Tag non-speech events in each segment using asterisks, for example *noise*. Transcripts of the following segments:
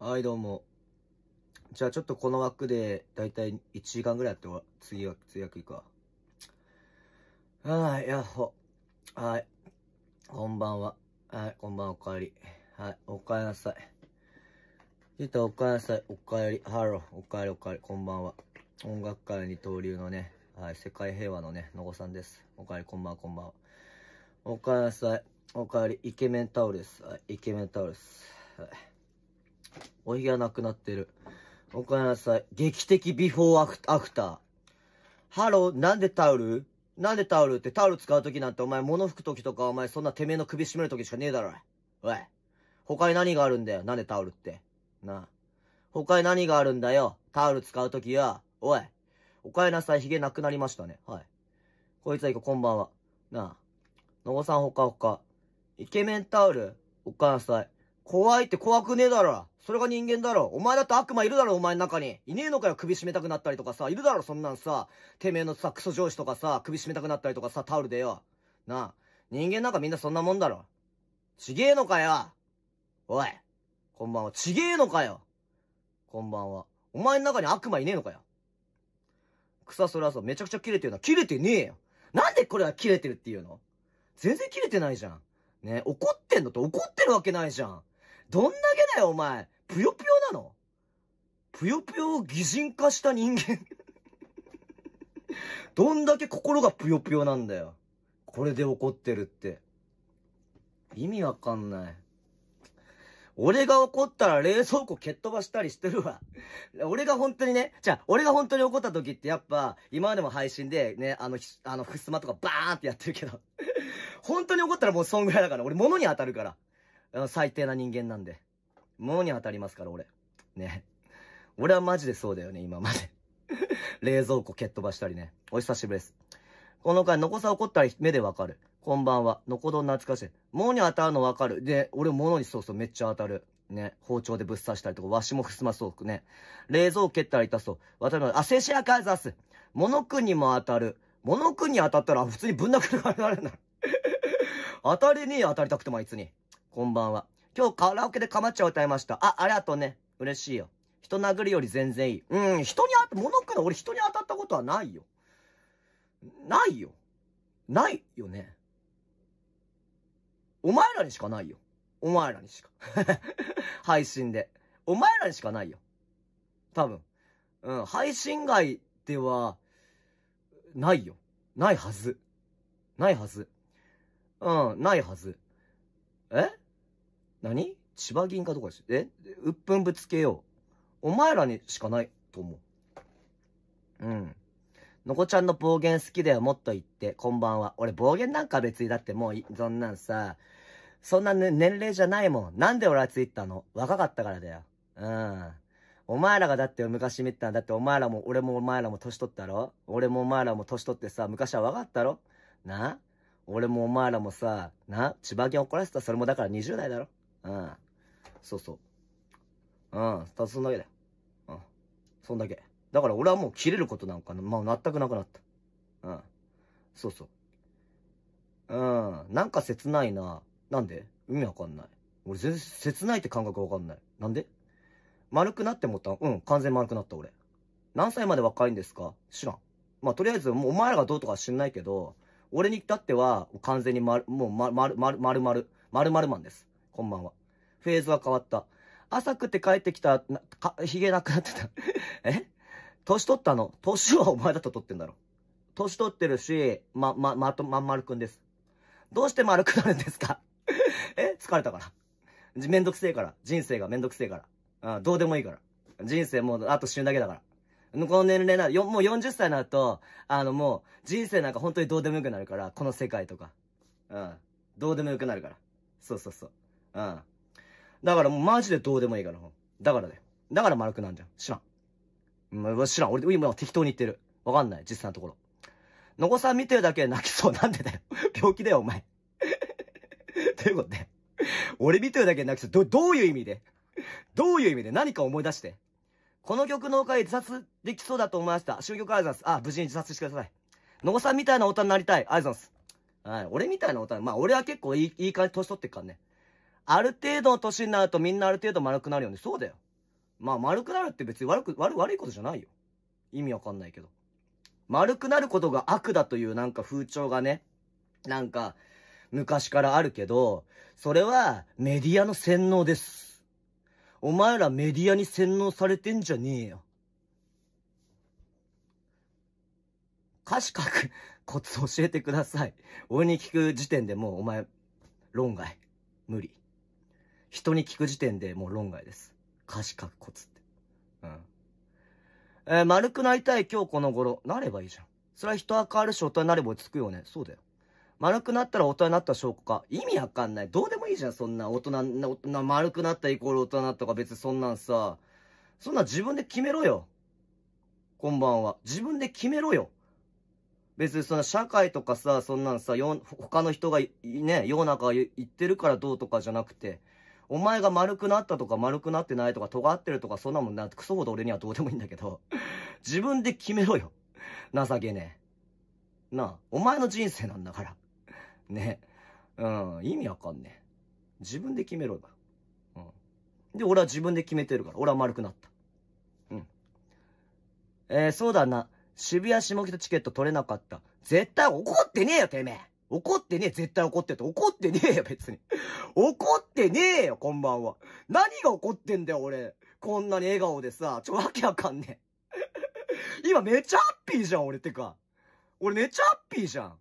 はい、どうも。じゃあちょっとこの枠で、だいたい1時間ぐらいやっては、次は、次枠行くわ。はい、やっほ。はい。こんばんは。はい、こんばんは、おかえり。はい、おかえりなさい。ゆたおかえりなさい。おかえり。ハロー。おかえり、おかえり。こんばんは。音楽界に登竜のね、はい、世界平和のね、のごさんです。おかえり、こんばんは、こんばんは。おかえりなさい。おかえり。イケメンタオルです。はい、イケメンタオルです。はい。おひげがなくなってる。おかえりなさい。劇的ビフォーアフアター。ハロー、なんでタオルなんでタオルってタオル使うときなんてお前物拭くときとかお前そんなてめえの首絞めるときしかねえだろ。おい。他に何があるんだよ。なんでタオルって。なあ。他に何があるんだよ。タオル使うときや。おい。おかえりなさい。髭なくなりましたね。はい。こいつはいこ、こんばんは。なあ。のごさんほかほか。イケメンタオル、おかえりなさい。怖いって怖くねえだろ。それが人間だろ。お前だって悪魔いるだろ、お前の中に。いねえのかよ、首絞めたくなったりとかさ。いるだろ、そんなんさ。てめえのさ、クソ上司とかさ、首絞めたくなったりとかさ、タオルでよ。なあ。人間なんかみんなそんなもんだろ。ちげえのかよ。おい。こんばんは。ちげえのかよ。こんばんは。お前の中に悪魔いねえのかよ。草そらそう。めちゃくちゃ切れてるな。切れてねえよ。なんでこれは切れてるっていうの全然切れてないじゃん。ね怒ってんのって怒ってるわけないじゃん。どんだけだよ、お前。ぷよぷよなのぷよぷよを擬人化した人間 *laughs* どんだけ心がぷよぷよなんだよ。これで怒ってるって。意味わかんない。俺が怒ったら冷蔵庫蹴っ飛ばしたりしてるわ。俺が本当にね、じゃあ、俺が本当に怒った時ってやっぱ、今までも配信でね、あの、あの、ふすまとかバーンってやってるけど、本当に怒ったらもうそんぐらいだから、俺物に当たるから。最低な人間なんで。もうに当たりますから、俺。ね。俺はマジでそうだよね、今まで。*laughs* 冷蔵庫蹴っ飛ばしたりね。お久しぶりです。この回、残さ怒ったら目でわかる。こんばんは。のこどん懐かしい。もうに当たるのわかる。で、俺物にそうそうめっちゃ当たる。ね。包丁でぶっ刺したりとか、わしもふすまそうくね。冷蔵庫蹴ったら痛そう。私の、あ、静止やかざす。物くにも当たる。物くに当たったら普通にぶん殴るからなるな。*laughs* 当たりに当たりたくてもあいつに。こんばんは。今日カラオケでかまっちゃ歌いました。あ、ありがとうね。嬉しいよ。人殴るより全然いい。うん、人に当た、物ノクロ俺人に当たったことはないよ。ないよ。ないよね。お前らにしかないよ。お前らにしか。*laughs* 配信で。お前らにしかないよ。多分。うん、配信外では、ないよ。ないはず。ないはず。うん、ないはず。え何千葉銀河とかです。えうっぷんぶつけよう。お前らにしかないと思う。うん。のこちゃんの暴言好きだよ、もっと言って。こんばんは。俺暴言なんか別にだってもう、そんなんさ、そんな、ね、年齢じゃないもん。なんで俺はついたの若かったからだよ。うん。お前らがだって昔見てたんだってお前らも俺もお前らも年取ったろ俺もお前らも年取ってさ、昔は若かったろな俺もお前らもさ、な千葉県怒らせたそれもだから20代だろうん。そうそう。うん。ただそんだけだよ。うん。そんだけ。だから俺はもう切れることなんか、まあ、全くなくなった。うん。そうそう。うん。なんか切ないな。なんで意味わかんない。俺全然切ないって感覚わかんない。なんで丸くなって思ったうん、完全丸くなった俺。何歳まで若いんですか知らん。まあ、とりあえず、もうお前らがどうとか知んないけど、俺に至っては、完全に丸、もう丸、丸、丸、丸、丸、丸マンです。こんばんは。フェーズは変わった。朝食って帰ってきた、なか、髭なくなってた。*laughs* え年取ったの年はお前だと取ってんだろ。年取ってるし、ま、ま、まと、まん丸くんです。どうして丸くなるんですか *laughs* え疲れたから。めんどくせえから。人生がめんどくせえから。あどうでもいいから。人生もうあと死ぬだけだから。この年齢な、よ、もう40歳になると、あのもう、人生なんか本当にどうでもよくなるから、この世界とか。うん。どうでもよくなるから。そうそうそう。うん。だからもうマジでどうでもいいから。だからね。だから丸くなんじゃん。知らん。うん、知らん。俺、今適当に言ってる。わかんない。実際のところ。のこさん見てるだけで泣きそう。なんでだよ。*laughs* 病気だよ、お前。と *laughs* いうことで。俺見てるだけで泣きそう。ど、どういう意味でどういう意味で何か思い出して。この曲のおかげで自殺できそうだと思いました。終局ありがとうございます。あ、無事に自殺してください。のこさんみたいな大人になりたい。ありがとうございます。はい。俺みたいな大人、まあ俺は結構いい、いい感じ年取ってっからね。ある程度の年になるとみんなある程度丸くなるよね。そうだよ。まあ丸くなるって別に悪く、悪、悪いことじゃないよ。意味わかんないけど。丸くなることが悪だというなんか風潮がね、なんか、昔からあるけど、それはメディアの洗脳です。お前らメディアに洗脳されてんじゃねえよ。歌詞書くコツ教えてください。俺に聞く時点でもうお前、論外。無理。人に聞く時点でもう論外です。歌詞書くコツって。うん。えー、丸くなりたい今日この頃。なればいいじゃん。それは人は変わるし大人になれば落ち着くよね。そうだよ。丸くなったら大人になった証拠か。意味わかんない。どうでもいいじゃん、そんな。大人、大人、丸くなったイコール大人になったか別にそんなんさ。そんな自分で決めろよ。こんばんは。自分で決めろよ。別にその社会とかさ、そんなんさ、よ他の人がね、世の中言ってるからどうとかじゃなくて、お前が丸くなったとか丸くなってないとか尖ってるとかそんなもんな、クソほど俺にはどうでもいいんだけど、*laughs* 自分で決めろよ。情けねえ。なあ、お前の人生なんだから。ねえ。うん、意味わかんねえ。自分で決めろよ。うん。で、俺は自分で決めてるから、俺は丸くなった。うん。えー、そうだな。渋谷下北チケット取れなかった。絶対怒ってねえよ、てめえ怒ってねえ、絶対怒ってって。怒ってねえよ、別に。怒ってねえよ、こんばんは。何が怒ってんだよ、俺。こんなに笑顔でさ、ちょ、わけわかんねえ。今めちゃハッピーじゃん、俺ってか。俺めちゃハッピーじゃ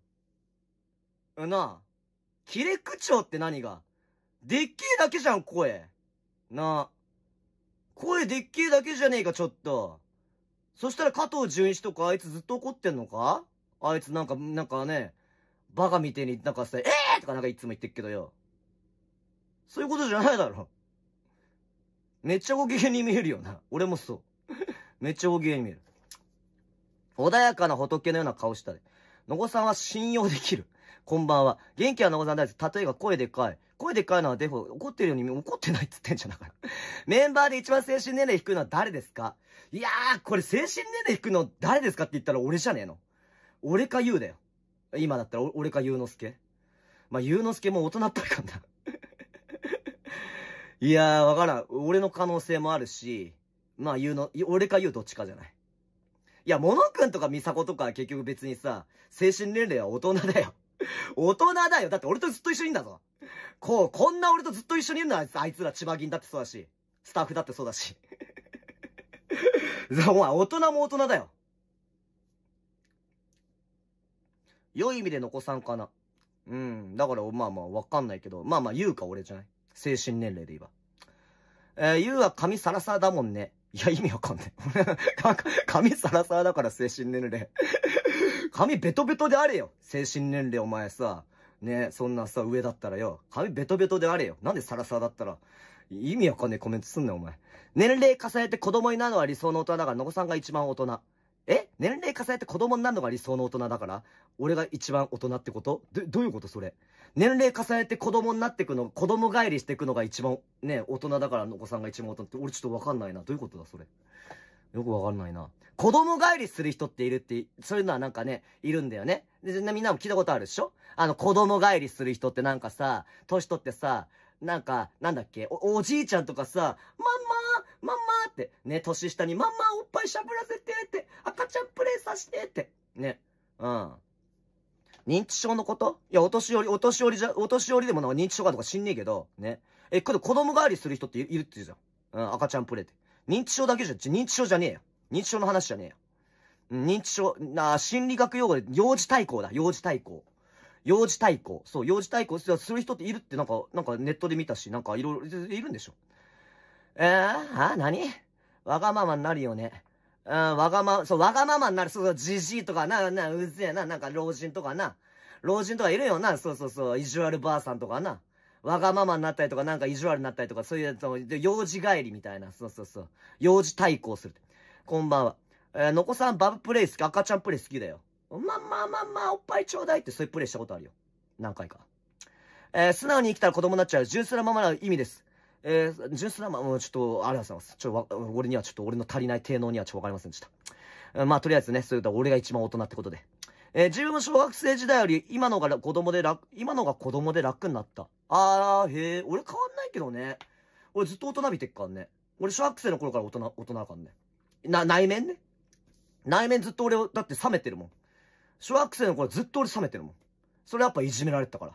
ん。なあ。切れ口調って何がでっけえだけじゃん、声。なあ。声でっけえだけじゃねえか、ちょっと。そしたら加藤純一とかあいつずっと怒ってんのかあいつなんか、なんかね、バカみてえになんかさ、ええー、とかなんかいつも言ってっけどよ。そういうことじゃないだろ。めっちゃご機嫌に見えるよな。俺もそう。めっちゃご機嫌に見える。穏やかな仏のような顔したで。のごさんは信用できる。こんばんは。元気はのごさんです。例えば声でかい。声でかいのはデフォ、怒ってるように怒ってないっつってんじゃなかメンバーで一番精神年齢低いのは誰ですかいやー、これ精神年齢低いの誰ですかって言ったら俺じゃねえの。俺か言うだよ。今だったら俺かゆうのすけまあ、ゆうのすけも大人っぽいかな *laughs* いやー、わからん。俺の可能性もあるし、まあ、ゆうの、俺かゆうどっちかじゃない。いや、モノくんとかミサコとか結局別にさ、精神年齢は大人だよ。大人だよ。だって俺とずっと一緒にいんだぞ。こう、こんな俺とずっと一緒にいるのはあいつら千葉銀だってそうだし、スタッフだってそうだし。お *laughs* 前大人も大人だよ。良い意味での子さんかな。うん。だから、まあまあ、わかんないけど。まあまあ、言うか、俺じゃない。精神年齢で言えば。えー、ゆうは髪サラサラだもんね。いや、意味わかんない。髪 *laughs* サラサラだから精神年齢。髪ベトベトであれよ。精神年齢お前さ。ねそんなさ、上だったらよ。髪ベトベトであれよ。なんでサラサラだったら。意味わかんねえコメントすんなよ、お前。年齢重ねて子供になるのは理想の大人だから、のこさんが一番大人。年齢重ねて子供になるのが理想の大人だから、俺が一番大人ってことど、どういうことそれ。年齢重ねて子供になってくの、子供帰りしてくのが一番、ね、大人だからのお子さんが一番大人って、俺ちょっとわかんないな。どういうことだそれ。よくわかんないな。子供帰りする人っているって、そういうのはなんかね、いるんだよね。で、みんなも聞いたことあるでしょあの、子供帰りする人ってなんかさ、年取ってさ、なんか、なんだっけお、おじいちゃんとかさ、ママママって、ね、年下にママおっぱいしゃぶらせてって、赤ちゃんプレイさせてって、ね、うん。認知症のこといや、お年寄り、お年寄りじゃ、お年寄りでもなんか認知症かとか知んねえけど、ね。え、けど子供代わりする人っているって言うじゃん。うん、赤ちゃんプレイって。認知症だけじゃ、認知症じゃねえよ。認知症の話じゃねえよ。認知症、な心理学用語で、幼児対抗だ、幼児対抗。幼児対抗。そう、幼児対抗する人っているってなんか、なんかネットで見たし、なんかいろいろ、いるんでしょ。えー、あ何わがままになるよね。うん、わがま、そう、わがままになる。そうそう、じじいとかな、な、うぜえな、なんか老人とかな。老人とかいるよな、そうそうそう、意地悪ばあさんとかな。わがままになったりとか、なんか意地悪になったりとか、そういう、その、幼児帰りみたいな、そうそうそう。幼児対抗する。こんばんは。えー、のこさん、バブプレイ好き、赤ちゃんプレイ好きだよ。まあまあまあまあ、おっぱいちょうだいって、そういうプレイしたことあるよ。何回か。えー、素直に生きたら子供になっちゃう。純粋なままの意味です。えー、純粋な、まもうちょっと、ありがとうございます。ちょっと、俺にはちょっと、俺の足りない低能にはちょっとわかりませんでした。まあ、とりあえずね、そういうと俺が一番大人ってことで。えー、自分も小学生時代より、今のが子供で楽、今のが子供で楽になった。あー、へえ、俺変わんないけどね。俺ずっと大人びてっかんね。俺小学生の頃から大人、大人かんね。な、内面ね。内面ずっと俺を、だって冷めてるもん。小学生の頃ずっと俺冷めてるもん。それやっぱいじめられてたから。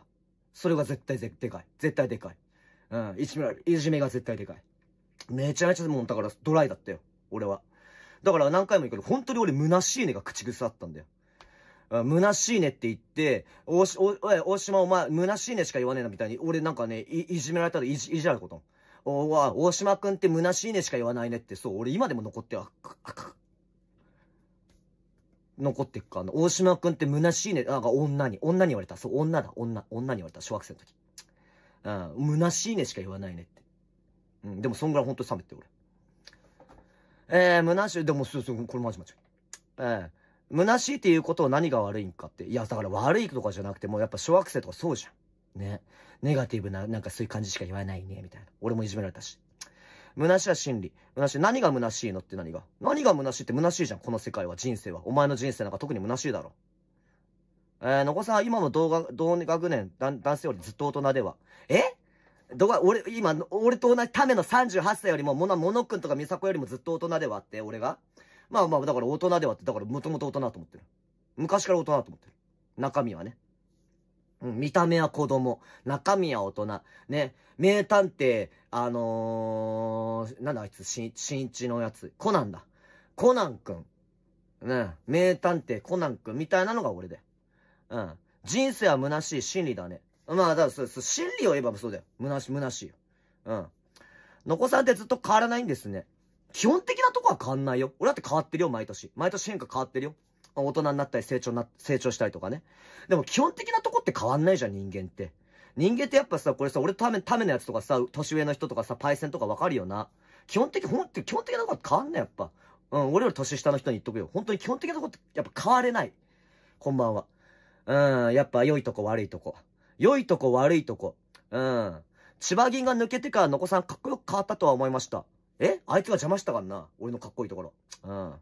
それが絶対ででかい。絶対でかい。うん、いじめいじめが絶対でかい。めちゃめちゃもうだからドライだったよ。俺は。だから何回も言うけど、本当に俺虚しいねが口癖だったんだよ。虚しいねって言って、おし、お、おい、大島お前、虚しいねしか言わねえなみたいに、俺なんかね、い、いじめられたらいじ、いじられること。おわ、大島くんって虚しいねしか言わないねって、そう、俺今でも残ってああは、残ってっか、あの、大島くんって虚しいね、なんか女に、女に言われた。そう、女だ、女、女に言われた、小学生の時。うん、虚しいねしか言わないねって。うん、でもそんぐらい本当に冷めて、俺。えー、虚しい、でも、そうそう、これマジマジ。えー、虚しいっていうことを何が悪いんかって。いや、だから悪いとかじゃなくて、もうやっぱ小学生とかそうじゃん。ね。ネガティブな、なんかそういう感じしか言わないね、みたいな。俺もいじめられたし。虚しは真理。虚しい。何が虚しいのって何が何が虚しいって虚しいじゃん、この世界は、人生は。お前の人生なんか特に虚しいだろ。えー、のこさん、今も同学同学年男、男性よりずっと大人では。えどこ俺、今、俺と同じための38歳よりも、もな、ものくんとかみさこよりもずっと大人ではって、俺が。まあまあ、だから大人ではって、だからもともと大人だと思ってる。昔から大人だと思ってる。中身はね。うん、見た目は子供、中身は大人。ね、名探偵、あのー、なんだあいつ、し、ん、いちのやつ。コナンだ。コナンくん。ね、名探偵コナンくんみたいなのが俺で。うん。人生は虚しい真理だね。まあ、だそうそう、真理を言えばそうだよ。虚し、虚しいよ。うん。のこさんってずっと変わらないんですね。基本的なとこは変わんないよ。俺だって変わってるよ、毎年。毎年変化変わってるよ。大人になったり成長な、成長したりとかね。でも基本的なとこって変わんないじゃん、人間って。人間ってやっぱさ、これさ、俺ため、ためのやつとかさ、年上の人とかさ、パイセンとかわかるよな。基本的、ほんて基本的なとこは変わんない、やっぱ。うん、俺より年下の人に言っとくよ。本当に基本的なとこって、やっぱ変われない。こんばんは。うん、やっぱ良いとこ悪いとこ。良いとこ悪いとこ。うん。千葉銀が抜けてからのこさんかっこよく変わったとは思いました。えあいつが邪魔したからな。俺のかっこいいところ。うん。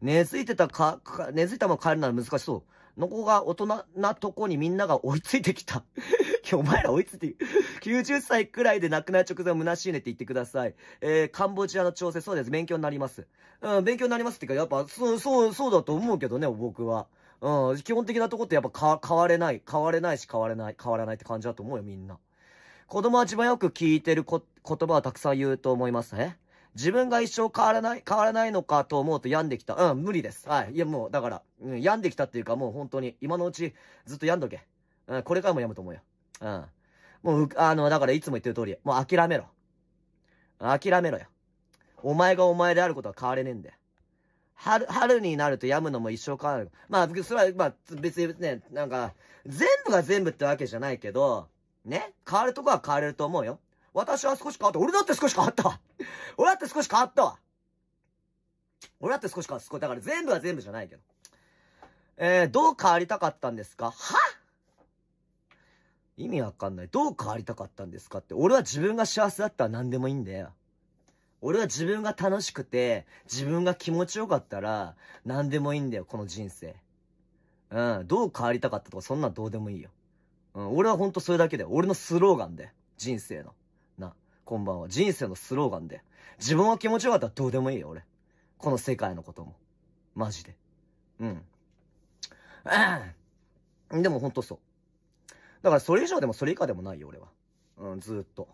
根付いてたか、か根付いたまま変えるなら難しそう。のこが大人なとこにみんなが追いついてきた。*laughs* お前ら追いついて、90歳くらいで亡くなる直前は虚しいねって言ってください。えー、カンボジアの調整、そうです。勉強になります。うん、勉強になりますっていうか、やっぱ、そう、そう、そうだと思うけどね、僕は。うん、基本的なとこってやっぱ変われない。変われないし変われない。変わらないって感じだと思うよ、みんな。子供は一番よく聞いてる言葉はたくさん言うと思いますね。自分が一生変わらない、変わらないのかと思うと病んできた。うん、無理です。はい。いや、もう、だから、うん、病んできたっていうか、もう本当に、今のうち、ずっと病んどけ。うん、これからも病むと思うよ。うん。もう、あの、だからいつも言ってる通り、もう諦めろ。諦めろよ。お前がお前であることは変われねえんだよ。春、春になると病むのも一生変わる。まあ、それは、まあ、別にね、なんか、全部が全部ってわけじゃないけど、ね、変わるとこは変われると思うよ。私は少し変わった。俺だって少し変わったわ。俺だって少し変わったわ。俺だって少し変わった。だから全部は全部じゃないけど。えー、どう変わりたかったんですかは意味わかんない。どう変わりたかったんですかって。俺は自分が幸せだったら何でもいいんだよ。俺は自分が楽しくて、自分が気持ちよかったら、何でもいいんだよ、この人生。うん、どう変わりたかったとか、そんなんどうでもいいよ。うん、俺はほんとそれだけだよ。俺のスローガンで。人生の。な、こんばんは。人生のスローガンで。自分は気持ちよかったらどうでもいいよ、俺。この世界のことも。マジで。うん。うん。でもほんとそう。だからそれ以上でもそれ以下でもないよ、俺は。うん、ずーっと。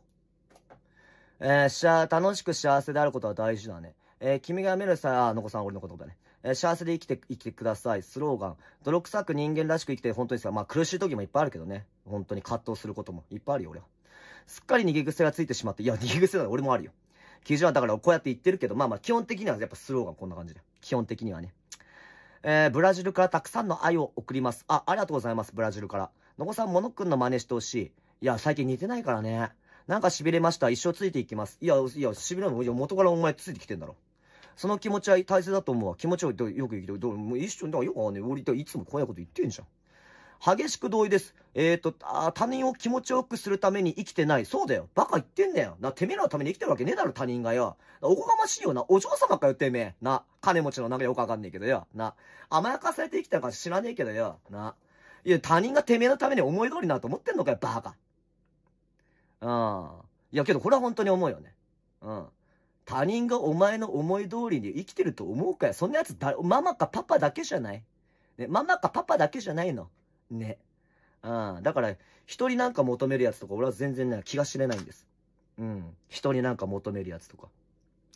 えー、楽しく幸せであることは大事だね。えー、君が見るさ、あ、のこさん、俺のことだね。えー、幸せで生きて、生きてください。スローガン。泥臭く人間らしく生きて、本当にさ、まあ苦しい時もいっぱいあるけどね。本当に葛藤することもいっぱいあるよ、俺は。すっかり逃げ癖がついてしまって、いや、逃げ癖だ、俺もあるよ。基準はだからこうやって言ってるけど、まあまあ基本的にはやっぱスローガンこんな感じで。基本的にはね。えー、ブラジルからたくさんの愛を送ります。あ、ありがとうございます、ブラジルから。のこさん、モノくんの真似してほしい。いや、最近似てないからね。なんか痺れました。一生ついていきます。いや、いや、痺れない。元からお前ついてきてんだろ。その気持ちは大切だと思うわ。気持ちをよく言うけど、もう一緒に、だからよくね、俺っていつもこんなこと言ってんじゃん。激しく同意です。えっ、ー、とあ、他人を気持ちよくするために生きてない。そうだよ。バカ言ってんだよ。な、てめえらのために生きてるわけねえだろ、他人がよ。おこがましいよな。お嬢様かよ、てめえ。な、金持ちのなんかよくわかんねえけどよ。な、甘やかされて生きたるか知らねえけどよ。な。いや、他人がてめえのために思い通りなと思ってんのかよ、バカ。うん。いやけどこれは本当に思うよね。うん。他人がお前の思い通りに生きてると思うかよ。そんなやつだ、ママかパパだけじゃない。ね、ママかパパだけじゃないの。ね。うん。だから、人になんか求めるやつとか、俺は全然ね、気が知れないんです。うん。人になんか求めるやつとか。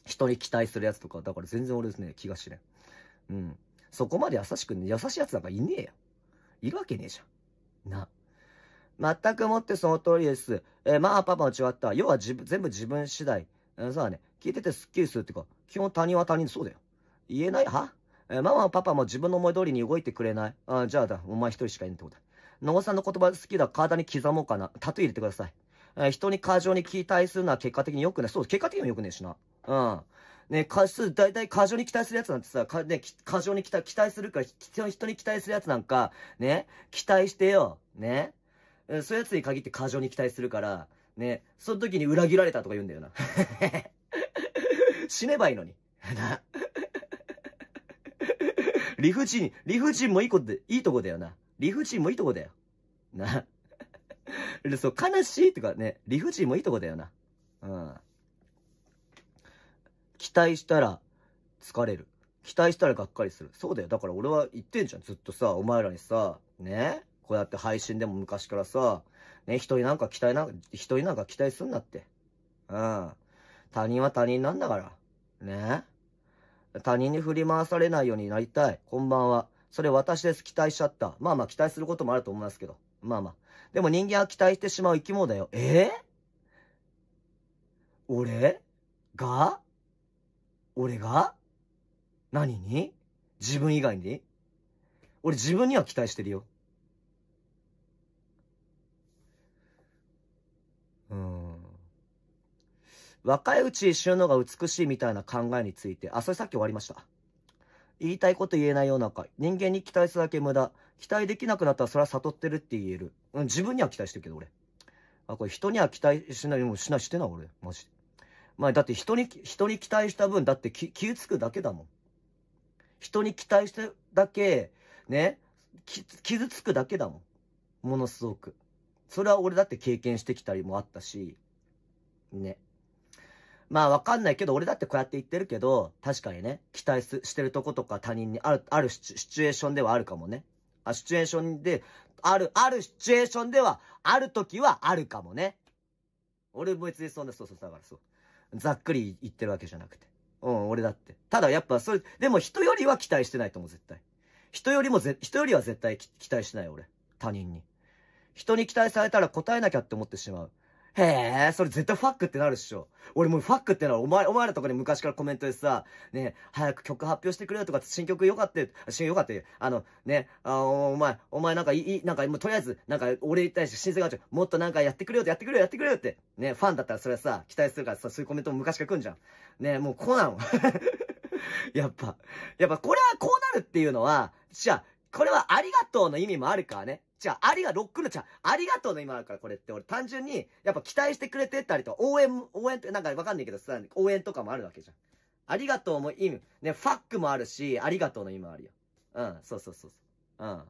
人に期待するやつとか、だから全然俺ですね、気が知れん。うん。そこまで優しく、ね、優しいやつなんかいねえよ。いるわけねえじゃん。な。全くもってその通りです。えー、まあ、パパも違った。要は自分、全部自分次第。うん、そうだね。聞いててスッキリするっていうか、基本他人は他人、そうだよ。言えないはえー、ママもパパも自分の思い通りに動いてくれない。あじゃあだ、お前一人しかいないってことだ。野さんの言葉好きだ、体に刻もうかな。タトゥー入れてください。えー、人に過剰に期待するのは結果的に良くない。そう、結果的にも良くねえしな。うん。ね、過数、大体過剰に期待するやつなんてさ、か、ね、過剰に期待、期待するから、人に期待するやつなんか、ね、期待してよ。ね。そういうやつに限って過剰に期待するから、ね、その時に裏切られたとか言うんだよな。*laughs* 死ねばいいのに。な。理不尽、理不尽もいいこと、いいとこだよな。理不尽もいいとこだよ。な。そう、悲しいとかね、理不尽もいいとこだよな。うん。期待したら疲れる。期待したらがっかりする。そうだよ。だから俺は言ってんじゃん。ずっとさ、お前らにさ、ねこうやって配信でも昔からさ、ね、人になんか期待なんか、人になんか期待すんなって。うん。他人は他人なんだから。ね他人に振り回されないようになりたい。こんばんは。それ私です。期待しちゃった。まあまあ期待することもあると思いますけど。まあまあ。でも人間は期待してしまう生き物だよ。えー、俺が俺が何に自分以外に俺自分には期待してるよ。若いうちに死ぬのが美しいみたいな考えについて、あ、それさっき終わりました。言いたいこと言えないような会。人間に期待するだけ無駄、期待できなくなったらそれは悟ってるって言える。うん、自分には期待してるけど、俺。あ、これ人には期待しない、もうしない、してない、俺。マジで。まあ、だって人に、人に期待した分、だって気、気つくだけだもん。人に期待してだけ、ね、傷つくだけだもん。ものすごく。それは俺だって経験してきたりもあったし、ね。まあわかんないけど、俺だってこうやって言ってるけど、確かにね、期待してるとことか他人にある、あるシチュエーションではあるかもね。あ、シチュエーションで、ある、あるシチュエーションでは、ある時はあるかもね。俺別にそんな、そうそう、だからそう。ざっくり言ってるわけじゃなくて。うん、俺だって。ただやっぱそれ、でも人よりは期待してないと思う、絶対。人よりもぜ、人よりは絶対期待しない、俺。他人に。人に期待されたら答えなきゃって思ってしまう。へえ、それ絶対ファックってなるっしょ。俺もうファックってなる。お前、お前らとかに昔からコメントでさ、ね、早く曲発表してくれよとか、新曲よかったよ、新曲よかったよ。あの、ね、あお前、お前なんかいい、なんかもうとりあえず、なんか俺に対して新生がもっとなんかやってくれよとやってくれよやってくれよって。ね、ファンだったらそれはさ、期待するからさ、そういうコメントも昔から来んじゃん。ね、もうこうなの。*laughs* やっぱ、やっぱこれはこうなるっていうのは、じゃあ、これはありがとうの意味もあるからね。じゃあありが、ロックの、違う、ありがとうの意味もあるから、これって。俺単純に、やっぱ期待してくれてたりと、応援、応援って、なんかわかんないけどさ、応援とかもあるわけじゃん。ありがとうも意味、ね、ファックもあるし、ありがとうの意味もあるよ。うん、そうそうそうそう。うん。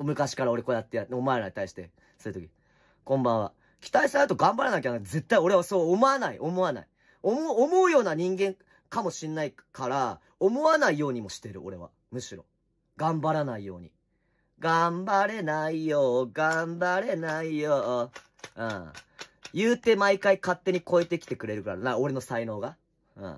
昔から俺こうやってや、お前らに対して、そういう時。こんばんは。期待されると頑張らなきゃな、絶対俺はそう思わない、思わない。思う、思うような人間かもしんないから、思わないようにもしてる、俺は。むしろ。頑張らないように。頑張れないよ、頑張れないよ。うん。言うて毎回勝手に超えてきてくれるからな、俺の才能が。うん。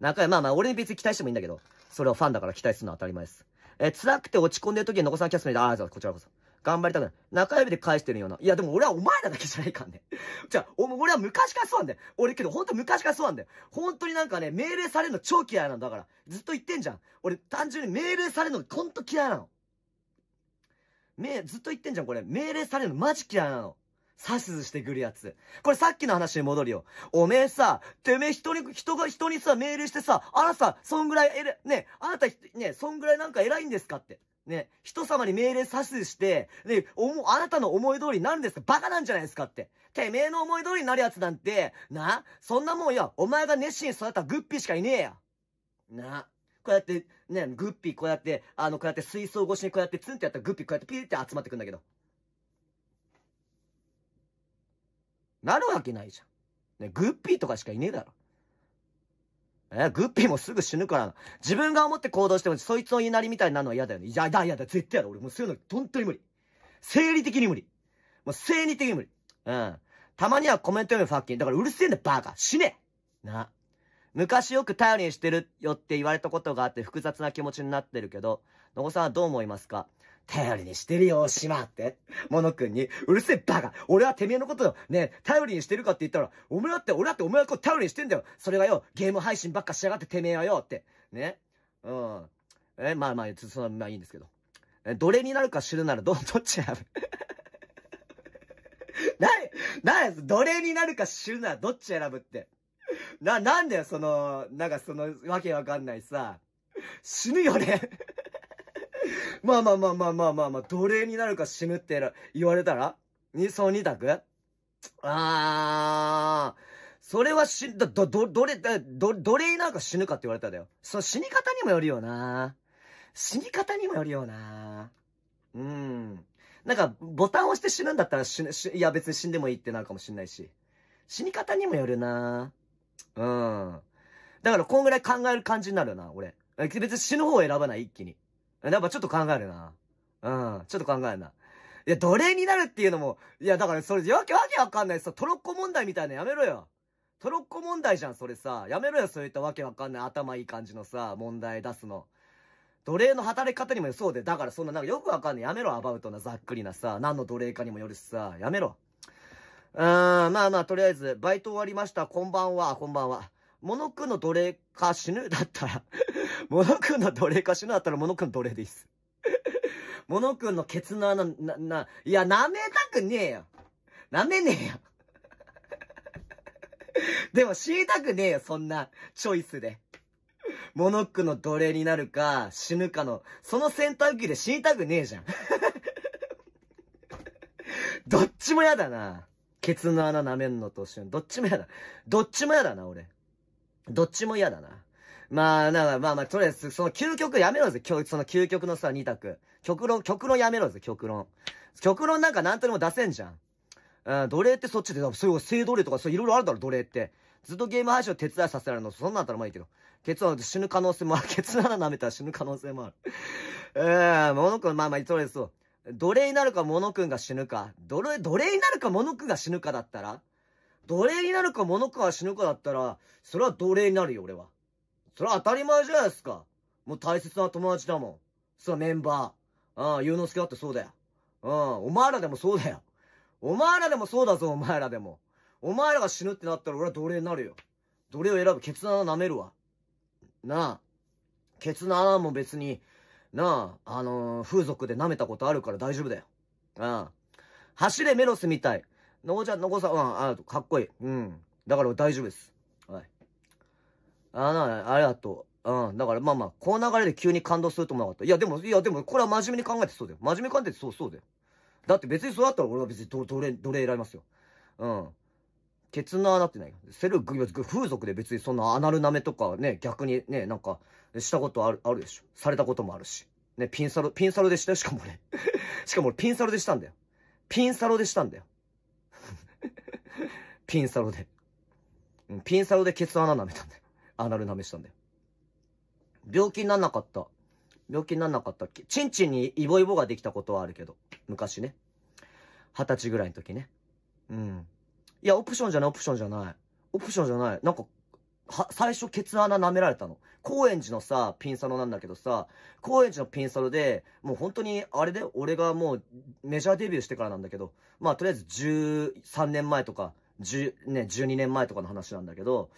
中山、まあまあ、俺に別に期待してもいいんだけど、それはファンだから期待するのは当たり前です。えー、辛くて落ち込んでる時に残さなきゃすめだ。ああ、こちらこそ。頑張りたくない。中指で返してるような。いや、でも俺はお前らだけじゃないかんね。*laughs* じゃあ、俺は昔からそうなんだよ。俺けど、ほんと昔からそうなんだよ。本当になんかね、命令されるの超嫌いなんだから。ずっと言ってんじゃん。俺、単純に命令されるのほんと嫌いなの。め、ずっと言ってんじゃん、これ。命令されるのマジ嫌いなの。指図してくるやつ。これさっきの話に戻るよ。おめえさ、てめえ人に、人が人にさ、命令してさ、あらさ、そんぐらいえね、あなた、ね、そんぐらいなんか偉いんですかって。ね、人様に命令さ図して、で、おも、あなたの思い通りになるんですかバカなんじゃないですかって。てめえの思い通りになるやつなんて、な、そんなもんよ、お前が熱心に育ったグッピーしかいねえや。な、こうやって、ね、グッピーこうやって、あの、こうやって水槽越しにこうやってツンってやったらグッピーこうやってピーって集まってくんだけど。なるわけないじゃん。ね、グッピーとかしかいねえだろ。え、グッピーもすぐ死ぬからな。自分が思って行動しても、そいつの言いなりみたいになるのは嫌だよね。いやだ、嫌だ、絶対やだ。俺もうそういうの、本当に無理。生理的に無理。もう生理的に無理。うん。たまにはコメント読め、ファッキン。だからうるせえんだ、バカ。死ねな。昔よく頼りにしてるよって言われたことがあって複雑な気持ちになってるけど、野呂さんはどう思いますか頼りにしてるよ、島って。モノ君に、うるせえバカ俺はてめえのことをね、頼りにしてるかって言ったら、お前だって、俺だってお前のこと頼りにしてんだよそれがよ、ゲーム配信ばっかしやがっててめえはよって。ね。うん。え、まあまあ、その、まあいいんですけど。え、奴隷になるか知るならど、*laughs* どっちやる *laughs* な、なや、奴隷になるか知るならどっち選ぶって。な、なんだよ、その、なんかその、わけわかんないさ。死ぬよねまあまあまあまあまあまあまあ、奴隷になるか死ぬって言われたらに、その二択あー。それはし、ど、ど、どれ、ど、奴隷なんか死ぬかって言われたんだよ。そう、死に方にもよるよな死に方にもよるよなうん。なんか、ボタン押して死ぬんだったら死ぬ、いや別に死んでもいいってなるかもしんないし。死に方にもよるなうん。だから、こんぐらい考える感じになるな、俺。別に死ぬ方を選ばない、一気に。やっぱちょっと考えるな。うん、ちょっと考えるな。いや、奴隷になるっていうのも、いや、だからそれ、わけわけわかんないさ、トロッコ問題みたいなやめろよ。トロッコ問題じゃん、それさ。やめろよ、そういったわけわかんない頭いい感じのさ、問題出すの。奴隷の働き方にもよそうで、だからそんななんかよくわかんない。やめろ、アバウトなざっくりなさ、何の奴隷かにもよるしさ、やめろ。うーん、まあまあ、とりあえず、バイト終わりました。こんばんは、こんばんは。モノクの奴隷か死ぬだったらモノンの奴隷かしなあったらモノ君奴隷でいいっす。モノンのケツの穴、な、な、いや、舐めたくねえよ。舐めねえよ。*laughs* でも死にたくねえよ、そんな、チョイスで。モノックの奴隷になるか、死ぬかの、その選択機で死にたくねえじゃん。*laughs* どっちも嫌だな。ケツの穴舐めんのと死ぬ。に。どっちも嫌だ。どっちも嫌だな、俺。どっちも嫌だな。まあ、まあ、まあまあ、とりあえず、その究極やめろぜ、その究極のさ、二択。極論、極論やめろぜ、極論。極論なんか何とでも出せんじゃん。うん、奴隷ってそっちで、そういう性奴隷とか、そういろいろあるだろ、奴隷って。ずっとゲーム配信を手伝いさせられるの、そんなんだったらまあいいけど。ケツは死ぬ可能性もある。*laughs* ケツなら舐めたら死ぬ可能性もある。うん、モノン、まあまあ、とりあえずそう。奴隷になるかモノンが死ぬか。奴隷、奴隷になるかモノンが死ぬかだったら奴隷になるかモノンが死ぬかだったら、それは奴隷になるよ、俺は。それは当たり前じゃないですか。もう大切な友達だもん。そう、メンバー。ああ、ゆうのすけだってそうだよ。うん、お前らでもそうだよ。お前らでもそうだぞ、お前らでも。お前らが死ぬってなったら俺は奴隷になるよ。奴隷を選ぶ。ケツの穴舐めるわ。なあ。ケツの穴も別に、なあ、あのー、風俗で舐めたことあるから大丈夫だよ。うん。走れメロスみたい。のごちゃん、のごさん、うん、あ、かっこいい。うん。だから大丈夫です。あな、ありがとう。うん。だからまあまあ、この流れで急に感動すると思わなかった。いやでも、いやでも、これは真面目に考えてそうだよ。真面目に考えてそうそうだよ。だって別にそうだったら俺は別に奴隷、奴隷選びますよ。うん。ケツの穴ってない。セルグ、風俗で別にそんなアナル舐めとかね、逆にね、なんか、したことある、あるでしょ。されたこともあるし。ね、ピンサロ、ピンサロでしたよ。しかもね。*laughs* しかも俺ピンサロでしたんだよ。ピンサロでしたんだよ。*laughs* ピンサロで。うん、ピンサロでケツ穴舐めたんだよ。アナル舐めしたんだよ。病気になんなかった。病気になんなかったっけちんちんにイボイボができたことはあるけど。昔ね。二十歳ぐらいの時ね。うん。いや、オプションじゃない、オプションじゃない。オプションじゃない。なんか、は、最初、ケツ穴舐められたの。高円寺のさ、ピンサロなんだけどさ、高円寺のピンサロで、もう本当に、あれで、俺がもう、メジャーデビューしてからなんだけど、まあ、とりあえず13年前とか、10、ね、12年前とかの話なんだけど、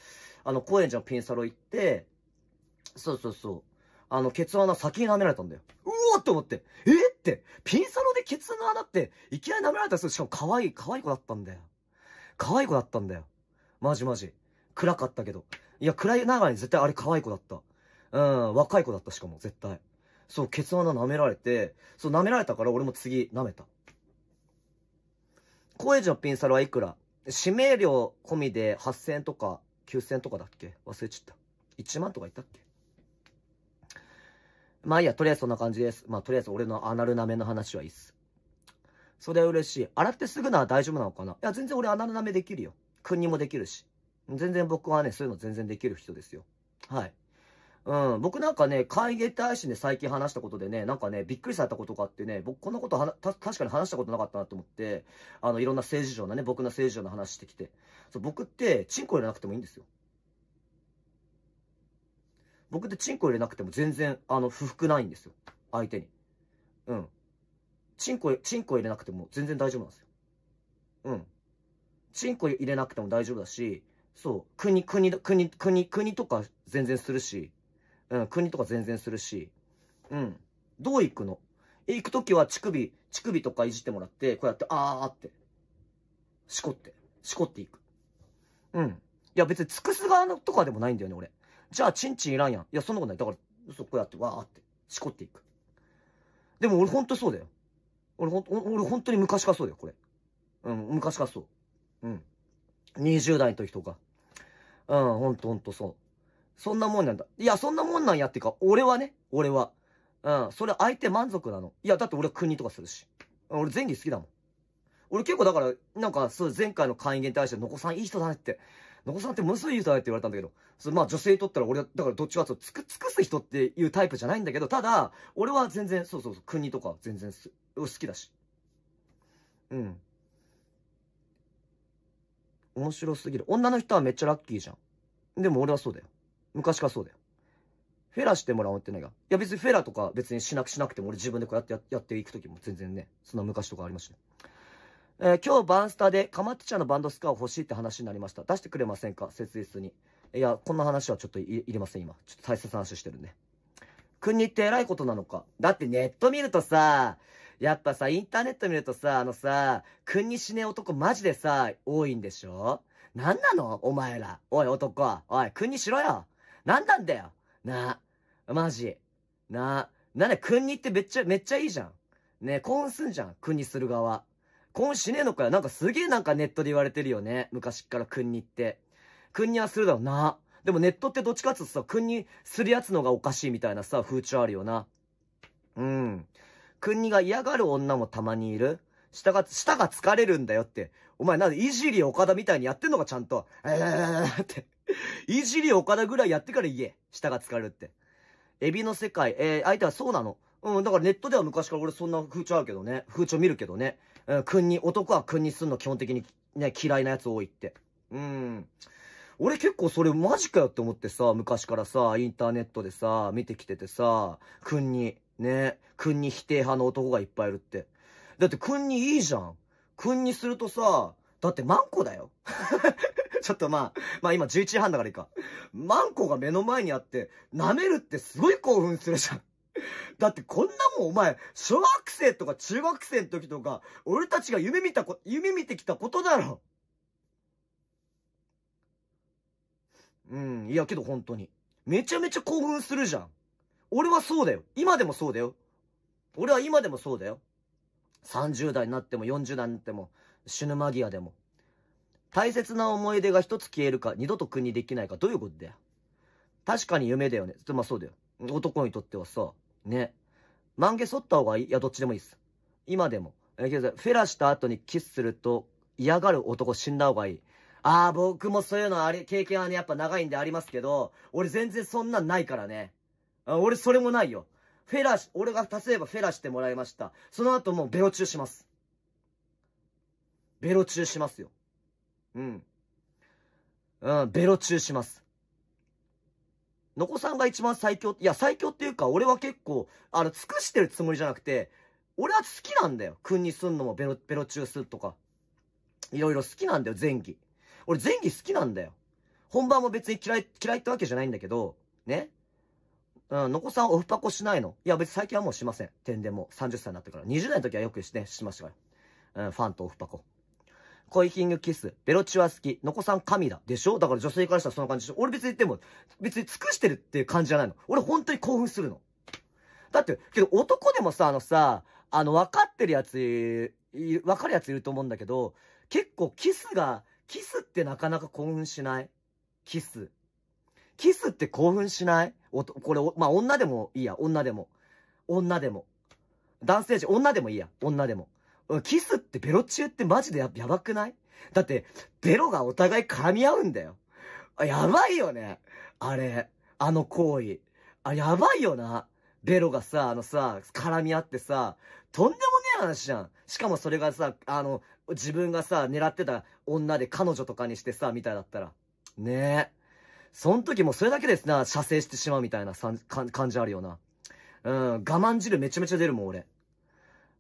あの、高円寺のピンサロ行って、そうそうそう。あの、ケツ穴先に舐められたんだよ。うおーって思って。えって、ピンサロでケツの穴って、いきなり舐められたりする。しかも可愛い、可愛い子だったんだよ。可愛い子だったんだよ。マジマジ。暗かったけど。いや、暗いながらに絶対あれ可愛い子だった。うん、若い子だったしかも、絶対。そう、ケツ穴舐められて、そう、舐められたから俺も次、舐めた。高円寺のピンサロはいくら指名料込みで8000円とか9000とかだっけ忘れちゃった。1万とかいったっけまあいいや、とりあえずそんな感じです。まあとりあえず俺のアナルなめの話はいいっす。それは嬉しい。洗ってすぐなら大丈夫なのかないや、全然俺アナルなめできるよ。国もできるし。全然僕はね、そういうの全然できる人ですよ。はい。うん、僕なんかね、海外大使で最近話したことでね、なんかね、びっくりされたことがあってね、僕こんなことはた確かに話したことなかったなと思って、あの、いろんな政治上のね、僕の政治上の話してきて。そう、僕って、チンコ入れなくてもいいんですよ。僕ってチンコ入れなくても全然、あの、不服ないんですよ。相手に。うん。チンコ、チンコ入れなくても全然大丈夫なんですよ。うん。チンコ入れなくても大丈夫だし、そう、国、国、国、国、国とか全然するし、うん、国とか全然するし、うん。どう行くの行くときは乳首、乳首とかいじってもらって、こうやって、あーって、しこって、しこっていく。うん。いや別に尽くす側とかでもないんだよね、俺。じゃあ、チンチンいらんやん。いや、そんなことない。だから、そこうやって、わーって、しこっていく。でも俺ほんとそうだよ。俺ほん、俺ほんとに昔からそうだよ、これ。うん、昔からそう。うん。20代の時とか。うん、ほんとほんとそう。そんなもんなんだ。いや、そんなもんなんやってか、俺はね、俺は。うん、それ相手満足なの。いや、だって俺は国とかするし。俺前儀好きだもん。俺結構だから、なんか、そう、前回の会員に対して、のこさんいい人だねって、のこさんってむずい人だねって言われたんだけど、そまあ女性とったら俺は、だからどっちかとつく、尽くす人っていうタイプじゃないんだけど、ただ、俺は全然、そうそうそう、国とか全然す、好きだし。うん。面白すぎる。女の人はめっちゃラッキーじゃん。でも俺はそうだよ。昔からそうだよ。フェラしてもらおうってないが。いや別にフェラとか別にしなくしなくても俺自分でこうやってやっていくときも全然ね、そんな昔とかありましたね。えー、今日バンスタでかまってちゃんのバンドスカー欲しいって話になりました。出してくれませんか切実に。いや、こんな話はちょっといりません、今。ちょっと大切な話してるんで。君にって偉いことなのかだってネット見るとさ、やっぱさ、インターネット見るとさ、あのさ、君に死ね男マジでさ、多いんでしょなんなのお前ら。おい男。おい、君にしろよ。なんなんだよなあ、マジ。なあ、なんだ、君にってめっちゃ、めっちゃいいじゃん。ねえ、婚すんじゃん。君にする側。婚しねえのかよ。なんかすげえなんかネットで言われてるよね。昔っから君にって。君にはするだろうな。でもネットってどっちかっつうとさ、君にするやつのがおかしいみたいなさ、風潮あるよな。うん。君が嫌がる女もたまにいる。下が、下が疲れるんだよって。お前なんで、いじり岡田みたいにやってんのかちゃんと。えーって。*laughs* いじり岡田ぐらいやってから言え。舌が疲れるって。エビの世界、えー、相手はそうなの。うん、だからネットでは昔から俺そんな風潮あるけどね。風潮見るけどね。うん、君に、男は君にすんの基本的にね、嫌いなやつ多いって。うん。俺結構それマジかよって思ってさ、昔からさ、インターネットでさ、見てきててさ、君に、ね、君に否定派の男がいっぱいいるって。だって君にいいじゃん。君にするとさ、だってマンコだよ。*laughs* ちょっとまあ、まあ今11時半だからいいか。マンコが目の前にあって、舐めるってすごい興奮するじゃん。だってこんなもんお前、小学生とか中学生の時とか、俺たちが夢見たこ、夢見てきたことだろ。うん、いやけど本当に。めちゃめちゃ興奮するじゃん。俺はそうだよ。今でもそうだよ。俺は今でもそうだよ。30代になっても40代になっても、死ぬ間際でも。大切な思い出が一つ消えるか、二度と国にできないか、どういうことだよ。確かに夢だよね。まあそうだよ。男にとってはさ、ね。満下剃った方がいいいや、どっちでもいいっす。今でも。え、けどフェラした後にキスすると、嫌がる男死んだ方がいい。ああ、僕もそういうのあれ、経験はね、やっぱ長いんでありますけど、俺全然そんなんないからね。あ俺それもないよ。フェラし、俺が例えばフェラしてもらいました。その後もうベロチューします。ベロチューしますよ。うん。うん、ベロチューします。のこさんが一番最強、いや、最強っていうか、俺は結構、あの、尽くしてるつもりじゃなくて、俺は好きなんだよ。君にすんのも、ベロ、ベロ中するとか。いろいろ好きなんだよ、前期。俺前期好きなんだよ。本番も別に嫌い、嫌いってわけじゃないんだけど、ね。うん、のこさんオフパコしないのいや、別に最近はもうしません。点でも。30歳になってから。20代の時はよくして、しましたから。うん、ファンとオフパコ。恋キングキス、ベロチュア好き、ノコさん神だ。でしょだから女性からしたらそんな感じでしょ俺別に言っても、別に尽くしてるっていう感じじゃないの。俺本当に興奮するの。だって、けど男でもさ、あのさ、あの、分かってるやつ、分かるやついると思うんだけど、結構キスが、キスってなかなか興奮しないキス。キスって興奮しないおと、これ、まあ、女でもいいや、女でも。女でも。男性ゃ、女でもいいや、女でも。キスってベロ中ってマジでややばくないだって、ベロがお互い噛み合うんだよ。あ、やばいよね。あれ。あの行為。あ、やばいよな。ベロがさ、あのさ、絡み合ってさ、とんでもねえ話じゃん。しかもそれがさ、あの、自分がさ、狙ってた女で彼女とかにしてさ、みたいだったら。ねえ。そん時もそれだけですな、射精してしまうみたいな感じあるよな。うん、我慢汁めちゃめちゃ出るもん、俺。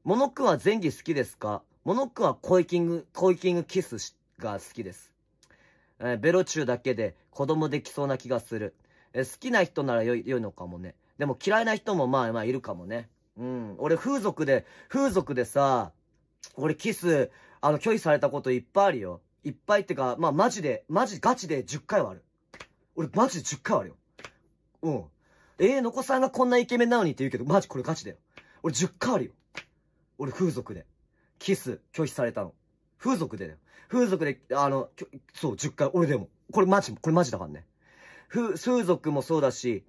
モノクは前儀好きですかモノクはコイキング、コイキングキスが好きです。えー、ベロチューだけで子供できそうな気がする。えー、好きな人なら良い、良いのかもね。でも嫌いな人もまあまあいるかもね。うん。俺風俗で、風俗でさ、俺キス、あの、拒否されたこといっぱいあるよ。いっぱいってか、まあマジで、マジガチで10回はある。俺マジで10回はあるよ。うん。えー、のこさんがこんなイケメンなのにって言うけど、マジこれガチだよ。俺10回あるよ。俺風俗で。キス拒否されたの。風俗でだよ。風俗で、あの、そう、10回、俺でも。これマジ、これマジだからね。風、風俗もそうだし、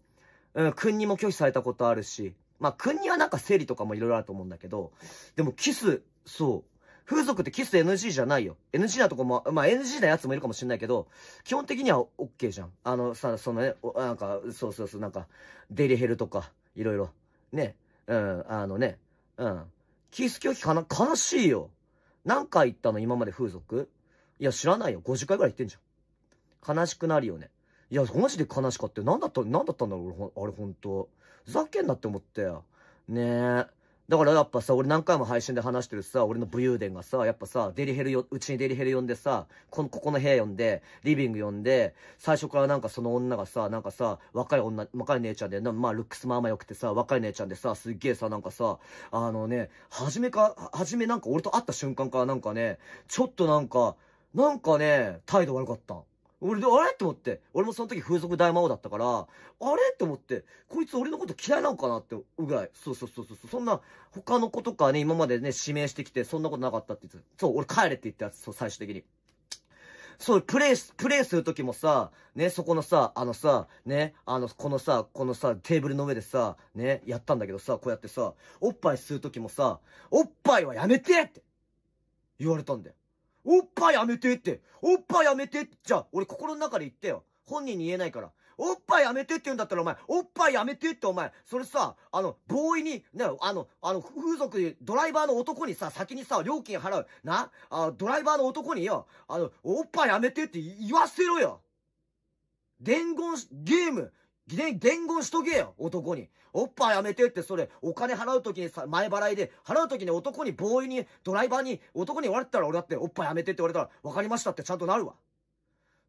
うん、君にも拒否されたことあるし、まあ、君にはなんか生理とかもいろいろあると思うんだけど、でもキス、そう。風俗ってキス NG じゃないよ。NG なとこも、まあ、NG なやつもいるかもしれないけど、基本的には OK じゃん。あの、さ、そのね、なんか、そうそうそう、なんか、デリヘルとか、いろいろ。ね。うん、あのね。うん。キース教機かな、悲しいよ。何回行ったの今まで風俗いや、知らないよ。50回ぐらい行ってんじゃん。悲しくなるよね。いや、マジで悲しかったよ。何だった、何んだったんだろう、あれ、ほんと。ざけんなって思って。ねえ。だからやっぱさ、俺何回も配信で話してるさ、俺の武勇伝がさ、やっぱさ、デリヘルよ、うちにデリヘル呼んでさ、この、ここの部屋呼んで、リビング呼んで、最初からなんかその女がさ、なんかさ、若い女、若い姉ちゃんで、まあ、ルックスまあまあ良くてさ、若い姉ちゃんでさ、すっげえさ、なんかさ、あのね、初めか、初めなんか俺と会った瞬間からなんかね、ちょっとなんか、なんかね、態度悪かった。俺で、あれて思って。俺もその時風俗大魔王だったから、あれと思って、こいつ俺のこと嫌いなのかなってぐらい。そうそうそうそう。そんな、他の子とかね、今までね、指名してきて、そんなことなかったって言ってそう、俺帰れって言ったやつ、そう、最終的に。そう、プレイ、プレイする時もさ、ね、そこのさ、あのさ、ね、あの、このさ、このさ、テーブルの上でさ、ね、やったんだけどさ、こうやってさ、おっぱいする時もさ、おっぱいはやめてって言われたんだよ。おっぱいやめてって、おっぱいやめてって、じゃあ、俺心の中で言ってよ。本人に言えないから。おっぱいやめてって言うんだったらお前、おっぱいやめてってお前、それさ、あの、ボーイに、ね、あの、あの、風俗、ドライバーの男にさ、先にさ、料金払う、な、あドライバーの男によ、あの、おっぱいやめてって言わせろよ伝言ゲーム伝言しとけよ、男に。おっぱいやめてって、それ、お金払うときにさ、前払いで、払うときに男に、ボーイに、ドライバーに、男に言われたら俺だって、おっぱいやめてって言われたら、わかりましたってちゃんとなるわ。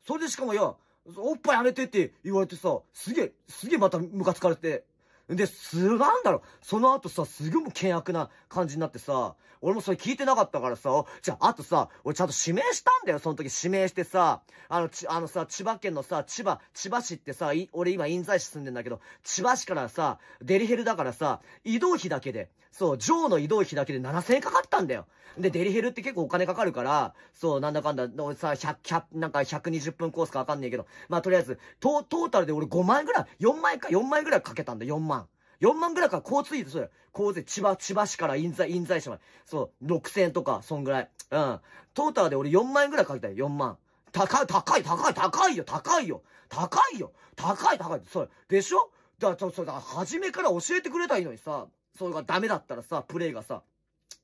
それでしかもよ、おっぱいやめてって言われてさ、すげえ、すげえまたムカつかれて、で、すがんだろ。その後さ、すぐも険悪な感じになってさ、俺もそれ聞いてなかったからさ、じゃあ、あとさ、俺ちゃんと指名したんだよ、その時指名してさ、あの、ち、あのさ、千葉県のさ、千葉、千葉市ってさ、い俺今印西市住んでんだけど、千葉市からさ、デリヘルだからさ、移動費だけで、そう、上の移動費だけで7000円かかったんだよ。で、デリヘルって結構お金かかるから、そう、なんだかんだ、俺さ、100、100、なんか120分コースかわかんねえけど、まあとりあえず、トー、トータルで俺5万円ぐらい、4万円か4万円ぐらいかけたんだよ、4万4万ぐらいから交通費で、そうだよ。交通費、千葉、千葉市から印西、印西市まで。そう、6000とか、そんぐらい。うん。トータルで俺4万円ぐらいかけたよ、4万。高い、高い、高い、高いよ、高いよ、高いよ、高い、高い、そう、でしょだから、そう、だから、初めから教えてくれたらいいのにさ、それがダメだったらさ、プレイがさ、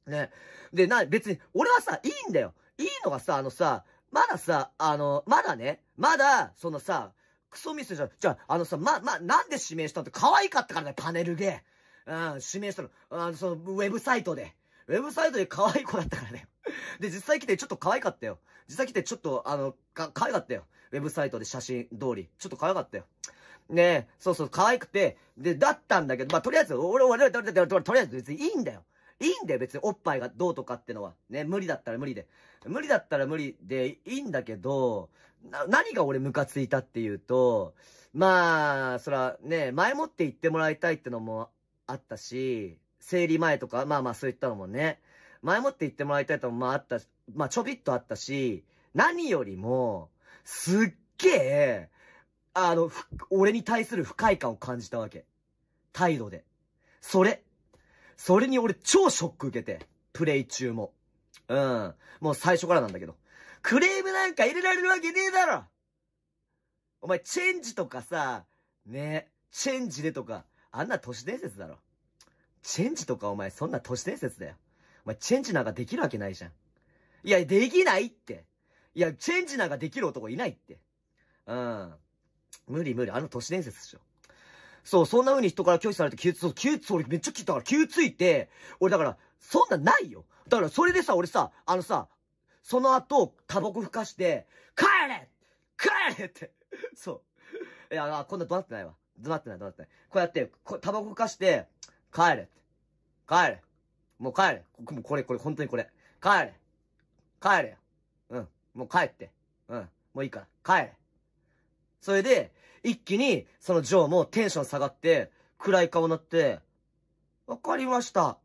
ね。で、な、別に、俺はさ、いいんだよ。いいのがさ、あのさ、まださ、あの、まだね、まだ、そのさ、クソミスじゃん。じゃあ、あのさ、ま、ま、なんで指名したのって可愛かったからね、パネルゲー。うん、指名したの。あの、その、ウェブサイトで。ウェブサイトで可愛い子だったからね。で、実際来てちょっと可愛かったよ。実際来てちょっと、あの、か、可愛かったよ。ウェブサイトで写真通り。ちょっと可愛かったよ。ねえ、そうそう、可愛くて、で、だったんだけど、まあ、とりあえず、俺、俺、俺、俺、俺、とりあえず別にいいんだよ。いいんだよ、別におっぱいがどうとかってのは。ね、無理だったら無理で。無理だったら無理でいいんだけど、何が俺ムカついたっていうと、まあ、そらね、前もって言ってもらいたいってのもあったし、生理前とか、まあまあそういったのもね、前もって言ってもらいたいともまああった、まあちょびっとあったし、何よりも、すっげえ、あの、俺に対する不快感を感じたわけ。態度で。それ。それに俺超ショック受けて。プレイ中も。うん。もう最初からなんだけど。クレームなんか入れられるわけねえだろお前、チェンジとかさ、ね、チェンジでとか、あんな都市伝説だろ。チェンジとかお前、そんな都市伝説だよ。お前、チェンジなんかできるわけないじゃん。いや、できないって。いや、チェンジなんかできる男いないって。うん。無理無理、あの都市伝説でしょ。そう、そんな風に人から拒否されて、急、そう、急、俺めっちゃ聞いたから、急ついて、俺だから、そんなないよ。だから、それでさ、俺さ、あのさ、その後、タバコ吹かして、帰れ帰れって。そう。いや、こんな怒鳴ってないわ。怒鳴ってない、怒鳴ってない。こうやって、タバコ吹かして、帰れって。帰れ。もう帰れ。もうこれ、これ、本当にこれ。帰れ。帰れよ。うん。もう帰って。うん。もういいから。帰れ。それで、一気に、そのジョーもテンション下がって、暗い顔になって、わかりました。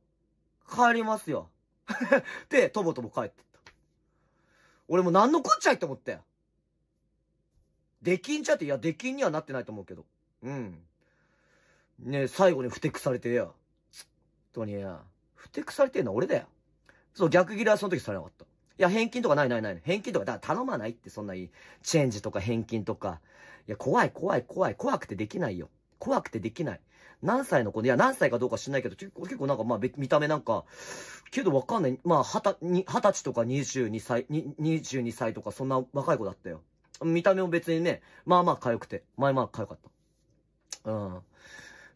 帰りますよ。*laughs* で、とぼとぼ帰って。俺も何のこっちゃいって思ったよ。出禁ちゃって、いや、出禁にはなってないと思うけど。うん。ね最後にふてくされてや。本にや。ふてくされてんのは俺だよ。そう、逆ギレはその時されなかった。いや、返金とかないないない。返金とか、だから頼まないってそんないい。チェンジとか返金とか。いや、怖い怖い怖い。怖くてできないよ。怖くてできない。何歳の子いや、何歳かどうか知んないけど、結構、結構なんか、まあ、見た目なんか、けどわかんない。まあ、二十、二十歳とか22歳、22歳とか、そんな若い子だったよ。見た目も別にね、まあまあ、かゆくて。まあまあ、かゆかった。うん。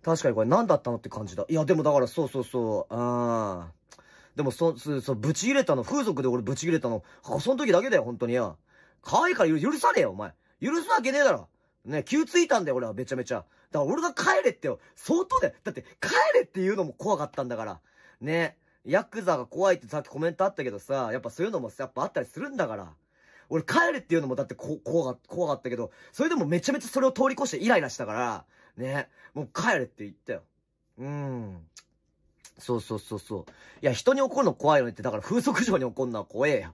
確かにこれ何だったのって感じだ。いや、でもだから、そうそうそう、あー。でも、そ、そ、そ、ぶち切れたの、風俗で俺ぶち切れたの、その時だけだよ、本当によ。可愛いから許さねえよ、お前。許すわけねえだろ。ね、気ついたんだよ、俺はめちゃめちゃ。だから俺が帰れってよ、相当だよ。だって、帰れって言うのも怖かったんだから。ね、ヤクザが怖いってさっきコメントあったけどさ、やっぱそういうのもやっぱあったりするんだから。俺帰れっていうのもだってこ、怖かった、怖かったけど、それでもめちゃめちゃそれを通り越してイライラしたから、ね、もう帰れって言ったよ。うーん。そうそうそうそう。いや、人に怒るの怖いよねって、だから風俗上に怒るのは怖えん。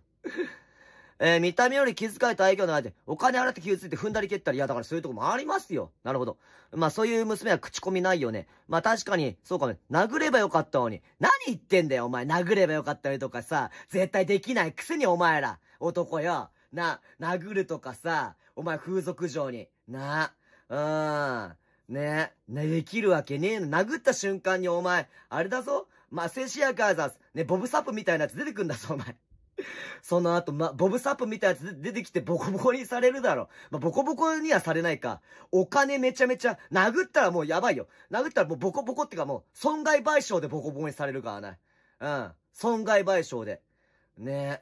えー、見た目より気遣いと愛嬌の相手、お金払って傷ついて踏んだり蹴ったり、いや、だからそういうとこもありますよ。なるほど。まあ、そういう娘は口コミないよね。まあ、確かに、そうかね。殴ればよかったのに。何言ってんだよ、お前。殴ればよかったりとかさ、絶対できないくせにお前ら、男よ。な、殴るとかさ、お前風俗上に。な、うーん。ねえ、ね、できるわけねえの。殴った瞬間にお前、あれだぞまあ、セシアカーザー、ね、ボブサップみたいなやつ出てくんだぞ、お前。*laughs* その後、ま、ボブサップみたいなやつ出てきてボコボコにされるだろ。まあ、ボコボコにはされないか。お金めちゃめちゃ、殴ったらもうやばいよ。殴ったらもうボコボコってかもう、損害賠償でボコボコにされるからな、うん。損害賠償で。ね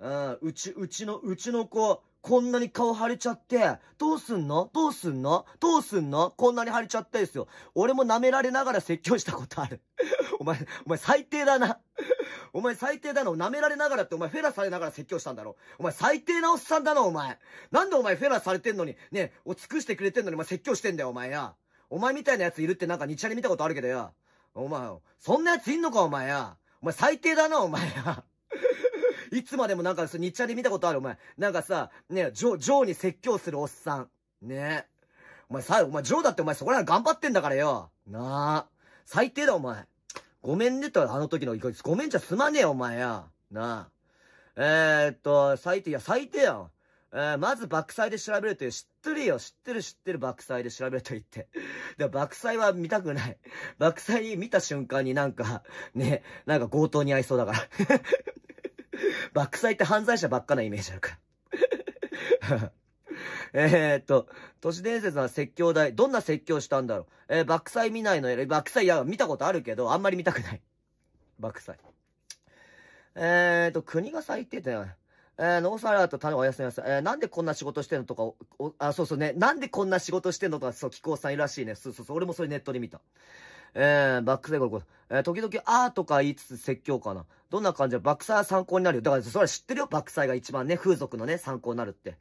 え。うん。うち、うちの、うちの子、こんなに顔腫れちゃって、どうすんのどうすんのどうすんのこんなに腫れちゃってですよ。俺も舐められながら説教したことある。*laughs* お前、お前最低だな。*laughs* お前最低だな。舐められながらって、お前フェラされながら説教したんだろ。お前最低なおっさんだな、お前。なんでお前フェラされてんのに、ね、お尽くしてくれてんのにお前説教してんだよ、お前や。お前みたいなやついるってなんか日チャリ見たことあるけどよ。お前、そんなやついんのか、お前や。お前最低だな、お前や。いつまでもなんか、日茶で見たことある、お前。なんかさ、ね、ジョ、ジョーに説教するおっさん。ねお前さ、お前、ジョーだってお前そこら頑張ってんだからよ。なあ。最低だ、お前。ごめんねと、あの時の、ごめんじゃすまねえよ、お前や。なあ。えー、っと、最低、いや、最低やん。えー、まず爆祭で調べるという、知ってるよ、知ってる知ってる爆祭で調べると言って。で、爆祭は見たくない。爆祭見た瞬間になんか、ね、なんか強盗に合いそうだから *laughs* 爆祭って犯罪者ばっかなイメージあるから。*laughs* えー、っと、都市伝説は説教台。どんな説教したんだろう。えー、バ見ないのやッ爆祭、いや、見たことあるけど、あんまり見たくない。爆祭。えー、っと、国が最低だよえー、ノーサラーとむおやすみなさい。えー、なんでこんな仕事してんのとかお、あ、そうそうね。なんでこんな仕事してんのとか、そう、気候さんいるらしいね。そうそうそう。俺もそれネットで見た。えー、バックサイドこれ、えー、時々あーとか言いつつ説教かな。どんな感じでバックサイが参考になるよ。だからそれ知ってるよ、バックサイが一番ね、風俗のね、参考になるって。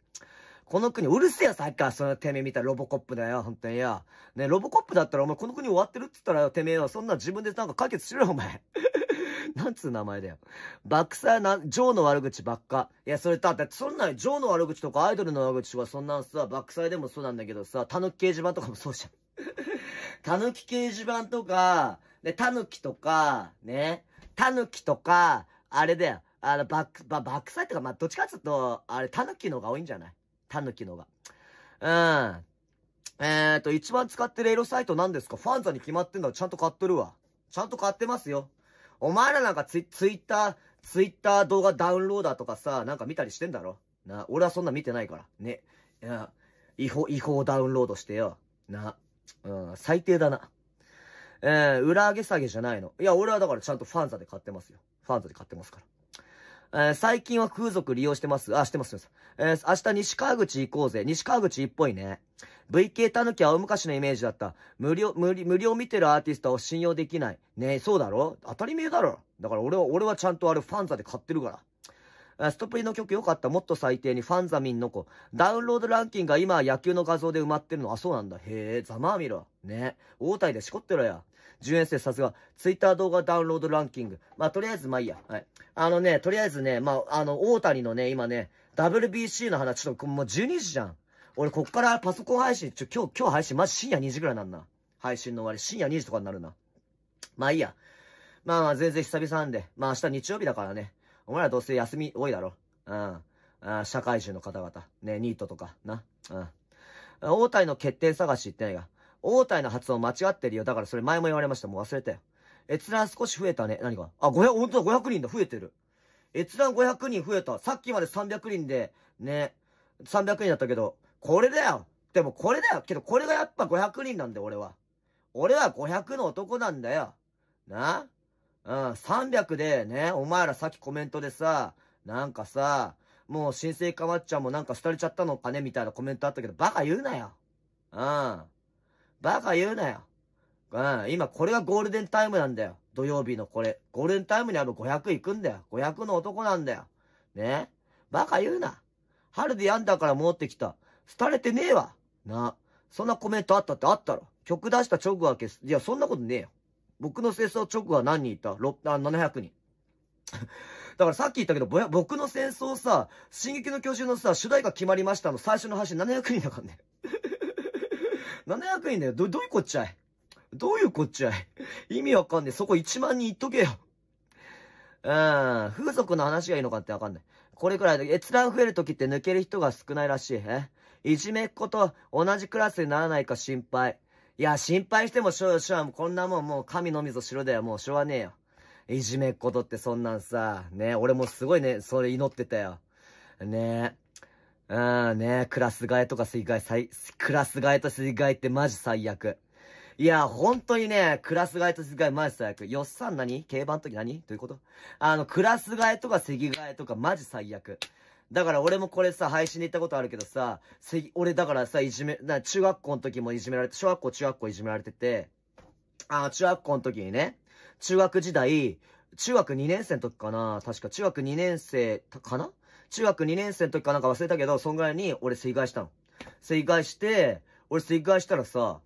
この国、うるせえよ、さっきからそのてめえ見たロボコップだよ、ほんとにや。ね、ロボコップだったらお前この国終わってるっつったら、てめえは、そんな自分でなんか解決しろよ、お前。*laughs* なんつう名前だよ。バックサイな、ジョーの悪口ばっか。いや、それだって、そんな、ジョーの悪口とかアイドルの悪口とか、そんなんさ、バックサイでもそうなんだけどさ、タヌキ掲示板とかもそうじゃん。*laughs* たぬき掲示板とか、で、たぬきとか、ね、たぬきとか、あれだよ。あの、バック、バックサイトか、まあ、どっちかっていうと、あれ、たぬきのが多いんじゃないたぬきのが。うん。えっ、ー、と、一番使ってるエロサイト何ですかファンザに決まってんだちゃんと買っとるわ。ちゃんと買ってますよ。お前らなんかツイツイッター、ツイッター動画ダウンローダーとかさ、なんか見たりしてんだろな、俺はそんな見てないから。ね。いや、違法、違法ダウンロードしてよ。な。うん、最低だな。えー、裏上げ下げじゃないの。いや、俺はだからちゃんとファンザで買ってますよ。ファンザで買ってますから。えー、最近は空族利用してます。あ、してます、してます。えー、明日西川口行こうぜ。西川口っぽいね。VK たぬきは大昔のイメージだった。無料、無料、無料見てるアーティストを信用できない。ねそうだろ当たり前だろ。だから俺は、俺はちゃんとあれファンザで買ってるから。ストプリの曲良かった。もっと最低に。ファンザミンの子。ダウンロードランキングが今野球の画像で埋まってるの。あ、そうなんだ。へえ、ざまあみろ。ね。大体でしこってろや。10円生さすが。ツイッター動画ダウンロードランキング。まあ、とりあえず、まあいいや。はい。あのね、とりあえずね、まあ、あの、大谷のね、今ね、WBC の話、ちょっともう12時じゃん。俺、こっからパソコン配信、ちょ、今日、今日配信、まじ深夜2時ぐらいなんな。配信の終わり、深夜2時とかになるな。まあいいや。まあまあ、全然久々なんで。まあ明日日曜日だからね。お前らどうせ休み多いだろ。うん。あ社会人の方々。ね、ニートとか、な。うん。大体の欠点探しってないが。大体の発音間違ってるよ。だからそれ前も言われました。もう忘れたよ。閲覧少し増えたね。何があ、500、本当だ、500人だ。増えてる。閲覧500人増えた。さっきまで300人で、ね、300人だったけど、これだよ。でもこれだよ。けどこれがやっぱ500人なんだよ、俺は。俺は500の男なんだよ。なうん、300でね、お前らさっきコメントでさ、なんかさ、もう新生かまっちゃんもなんか廃れちゃったのかねみたいなコメントあったけど、バカ言うなよ。うん。バカ言うなよ。うん、今これがゴールデンタイムなんだよ。土曜日のこれ。ゴールデンタイムにある500行くんだよ。500の男なんだよ。ねバカ言うな。春で病んだから戻ってきた。廃れてねえわ。な。そんなコメントあったってあったろ。曲出した直後消け、いや、そんなことねえよ。僕の戦争直後は何人いた ?6、あ、700人。*laughs* だからさっき言ったけど、僕の戦争さ、進撃の巨人のさ、主題が決まりましたの最初の話700人だからね。700 *laughs* 人だよ。ど、どういうこっちゃいどういうこっちゃい意味わかんねえ。そこ1万人言っとけよ。うん。風俗の話がいいのかってわかんない。これくらい、閲覧増えるときって抜ける人が少ないらしい。えいじめっ子と同じクラスにならないか心配。いや、心配してもしょうしょう、こんなもんもう神のみぞ城だよ、もうしょうがねえよ。いじめっことってそんなんさ、ね俺もすごいね、それ祈ってたよ。ねえ。うん、ねクラス替えとか水害、最、クラス替えと水害ってマジ最悪。いや、ほんとにね、クラス替えと水害マジ最悪。よっさん何競馬の時何どういうことあの、クラス替えとか席替えとかマジ最悪。だから俺もこれさ、配信で行ったことあるけどさ、俺だからさ、いじめ、な、中学校の時もいじめられて、小学校中学校いじめられてて、あ、中学校の時にね、中学時代、中学2年生の時かな確か中学2年生かな中学2年生の時かなんか忘れたけど、そんぐらいに俺水害したの。水害して、俺水害したらさ、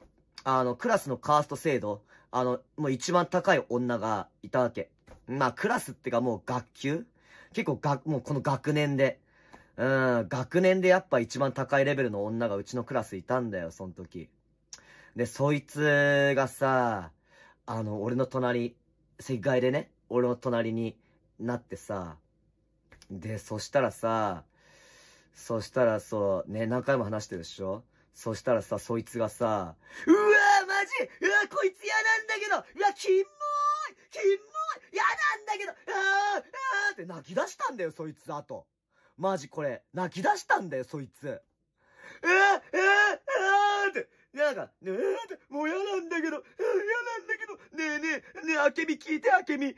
あの、クラスのカースト制度、あの、もう一番高い女がいたわけ。まあ、クラスってかもう学級結構もうこの学年で。うん、学年でやっぱ一番高いレベルの女がうちのクラスいたんだよ、その時。で、そいつがさ、あの、俺の隣、席外でね、俺の隣になってさ、で、そしたらさ、そしたらそう、ね、何回も話してるでしょそしたらさ、そいつがさ、うわーマジうわこいつ嫌なんだけどうわ、キモーいキモーい嫌なんだけどあーあーって泣き出したんだよ、そいつと。マジこれ、泣き出したんだよ、そいつ。えー、えー、えー、って、なんか、ねえって、もう嫌なんだけど、嫌なんだけど、ねえねえ、ねえ、あけみ聞いて、あけみ、嫌なん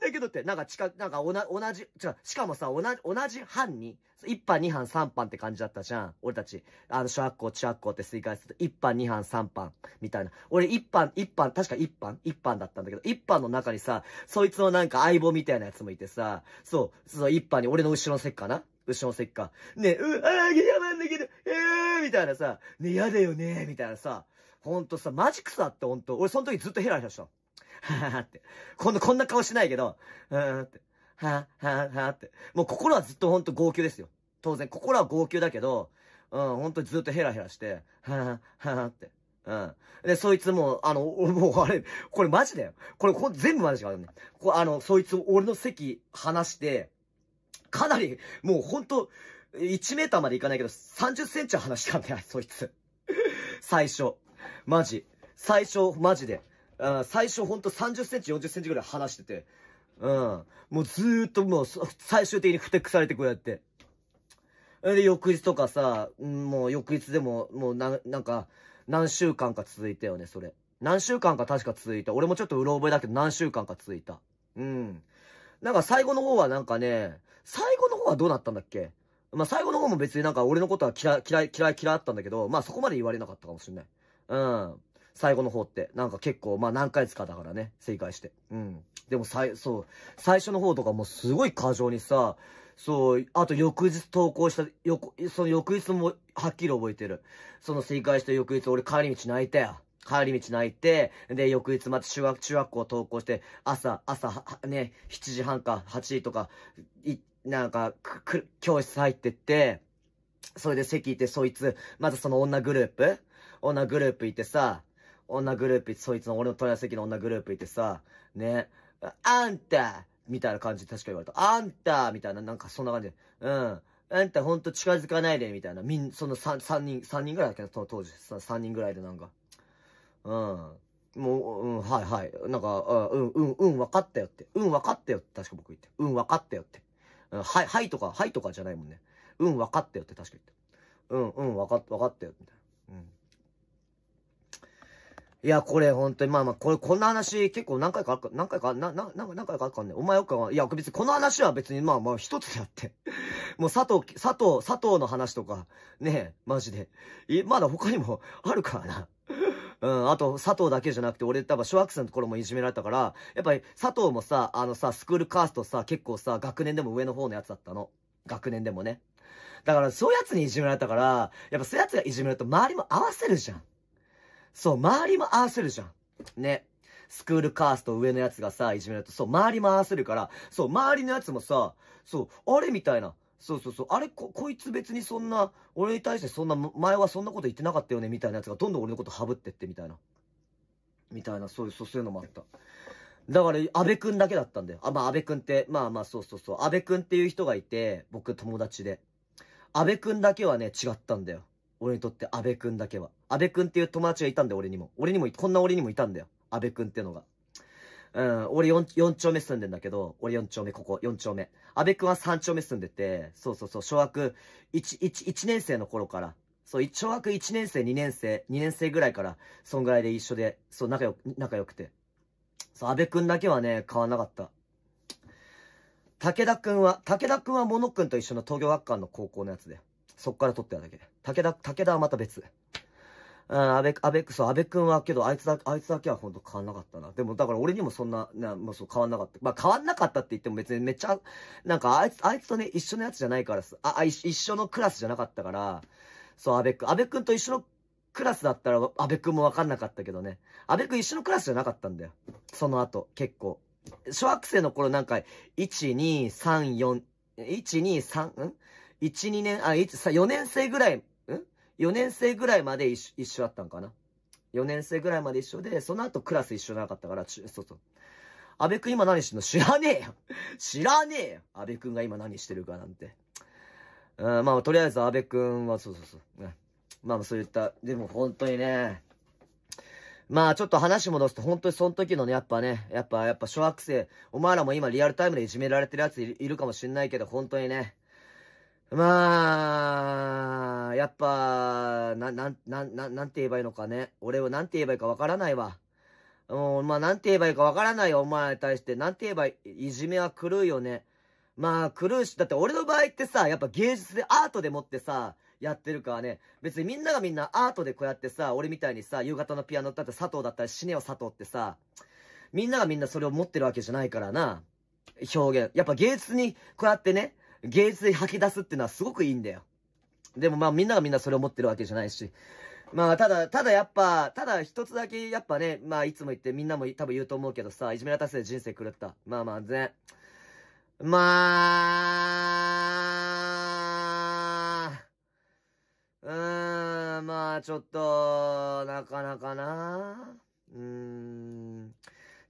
だけどって、なんか近、なんかおな、同じ、違う、しかもさ、同じ、同じ班に、1班、2班、3班って感じだったじゃん。俺たち、あの、小学校、中学校って推介すると、1班、2班、3班、みたいな。俺1班、1班、確か1班 ?1 班だったんだけど、1班の中にさ、そいつのなんか相棒みたいなやつもいてさ、そう、その1班に、俺の後ろの席かな牛の石か。ね、う、ああ、嫌なんだけど、えー、みたいなさ、ね、嫌だよね、みたいなさ、ほんとさ、マジクさってほんと。俺その時ずっとヘラヘラしたの。ははって。こんな、こんな顔しないけど、ーって。はぁ、はぁ、はぁって。もう心はずっとほんと号泣ですよ。当然、心は号泣だけど、うん、ほんとずっとヘラヘラして、はは、はぁって。うん。で、そいつも、あの、もうあれ、これマジだよ。これ、こ全部マジかね。こあの、そいつ、俺の席、離して、かなり、もうほんと、1メーターまでいかないけど、30センチはしたんだよ、*laughs* そいつ。最初。マジ。最初、マジで。最初ほんと30センチ、40センチぐらい話してて。うん。もうずーっともう、最終的にふてくされてこうやって。で、翌日とかさ、もう翌日でも、もうな、なんか、何週間か続いたよね、それ。何週間か確か続いた。俺もちょっとうろ覚えだけど何週間か続いた。うん。なんか最後の方はなんかね、最後の方はどうだったんだっけまあ、最後の方も別になんか俺のことは嫌い、嫌い、嫌い、嫌いあったんだけど、まあ、そこまで言われなかったかもしれない。うん。最後の方って、なんか結構、まあ、何回かだからね、正解して。うん。でも、最、そう、最初の方とかもすごい過剰にさ、そう、あと翌日投稿した、よこ、その翌日もはっきり覚えてる。その正解した翌日、俺帰り道泣いたよ。帰り道泣いて、で、翌日また中学、中学校投稿して、朝、朝、ね、7時半か8時とか、なんか、く、教室入ってって、それで席行って、そいつ、まずその女グループ女グループ行ってさ、女グループ行って、そいつの俺の隣席の女グループ行ってさ、ね、あんたみたいな感じで確か言われた。あんたみたいな、なんかそんな感じで、うん。あんたほんと近づかないで、みたいな。みん、その三、三人、三人ぐらいだっけど、当時。三人ぐらいでなんか。うん。もう、うん、はいはい。なんか、うん、うん、うん、分かったよって。うん、分かったよって。確か僕言って。うん、分かったよって。うん、はい、はいとか、はいとかじゃないもんね。うん、分かったよって確か言った。うん、うん、分かった、分かったよ、みたいな。うん。いや、これ本当に、まあまあ、これ、こんな話結構何回かあるか、何回か、な、な、何回かあるかね。お前よくは、いや、別にこの話は別に、まあまあ一つであって。*laughs* もう佐藤、佐藤、佐藤の話とか、ねえ、マジで。い、まだ他にもあるからな。うん、あと、佐藤だけじゃなくて、俺多分、小学生の頃もいじめられたから、やっぱり佐藤もさ、あのさ、スクールカーストさ、結構さ、学年でも上の方のやつだったの。学年でもね。だから、そういうやつにいじめられたから、やっぱそういうやつがいじめると、周りも合わせるじゃん。そう、周りも合わせるじゃん。ね。スクールカースト上のやつがさ、いじめると、そう、周りも合わせるから、そう、周りのやつもさ、そう、あれみたいな。そうそうそう。あれこ、こいつ別にそんな、俺に対してそんな、前はそんなこと言ってなかったよね、みたいなやつがどんどん俺のことハブってってみたいな。みたいな、そういう、そういうのもあった。だから、安部くんだけだったんだよ。あ、まあ、安部くんって、まあまあ、そうそうそう。安部くんっていう人がいて、僕友達で。安部くんだけはね、違ったんだよ。俺にとって安部くんだけは。安部くんっていう友達がいたんだよ、俺にも。俺にも、こんな俺にもいたんだよ。安部くんってのが。うん、俺 4, 4丁目住んでんだけど、俺4丁目、ここ、4丁目。安部くんは3丁目住んでて、そうそうそう、小学1、1、1年生の頃から、そう、小学1年生、2年生、2年生ぐらいから、そんぐらいで一緒で、そう、仲良く、仲良くて。そう、安部くんだけはね、変わんなかった。武田くんは、武田くんはモノくんと一緒の東京学館の高校のやつで、そっから取ってただけ武田、武田はまた別。うん、安倍、安倍、そう、安倍くんはけど、あいつだ、あいつだけはほんと変わんなかったな。でも、だから俺にもそんな、な、もうそう変わんなかった。まあ、変わんなかったって言っても別にめっちゃ、なんかあいつ、あいつとね、一緒のやつじゃないからあ、あ、一緒のクラスじゃなかったから、そう、安倍くん、安倍くんと一緒のクラスだったら、安倍くんもわかんなかったけどね。安倍くん一緒のクラスじゃなかったんだよ。その後、結構。小学生の頃なんか、1、2、3、4、1、2、3、ん ?1、2年、あ、1、4年生ぐらい4年生ぐらいまで一一緒だったんかな。4年生ぐらいまで一緒で、その後クラス一緒じゃなかったから、そうそう。安部くん今何してんの知らねえよ *laughs* 知らねえよ安部くんが今何してるかなんて。うん、まあ、とりあえず安部くんは、そうそうそう。まあ、そういった、でも本当にね、まあちょっと話戻すと本当にその時のね、やっぱね、やっぱ、やっぱ小学生、お前らも今リアルタイムでいじめられてるやついるかもしんないけど、本当にね、まあ、やっぱ、な、なん、なん、なんて言えばいいのかね。俺はなんて言えばいいかわからないわ。うん、まあ、なんて言えばいいかわからないお前に対して、なんて言えばいい、いじめは狂うよね。まあ、狂うし、だって俺の場合ってさ、やっぱ芸術でアートでもってさ、やってるからね。別にみんながみんなアートでこうやってさ、俺みたいにさ、夕方のピアノだって佐藤だったら死ねよ佐藤ってさ、みんながみんなそれを持ってるわけじゃないからな。表現。やっぱ芸術にこうやってね、芸術で吐き出すっていうのはすごくいいんだよ。でもまあみんながみんなそれを持ってるわけじゃないし。まあただ、ただやっぱ、ただ一つだけやっぱね、まあいつも言ってみんなも多分言うと思うけどさ、いじめられたせいで人生狂った。まあまあ全。まあ、うーん、まあちょっと、なかなかな。うーん。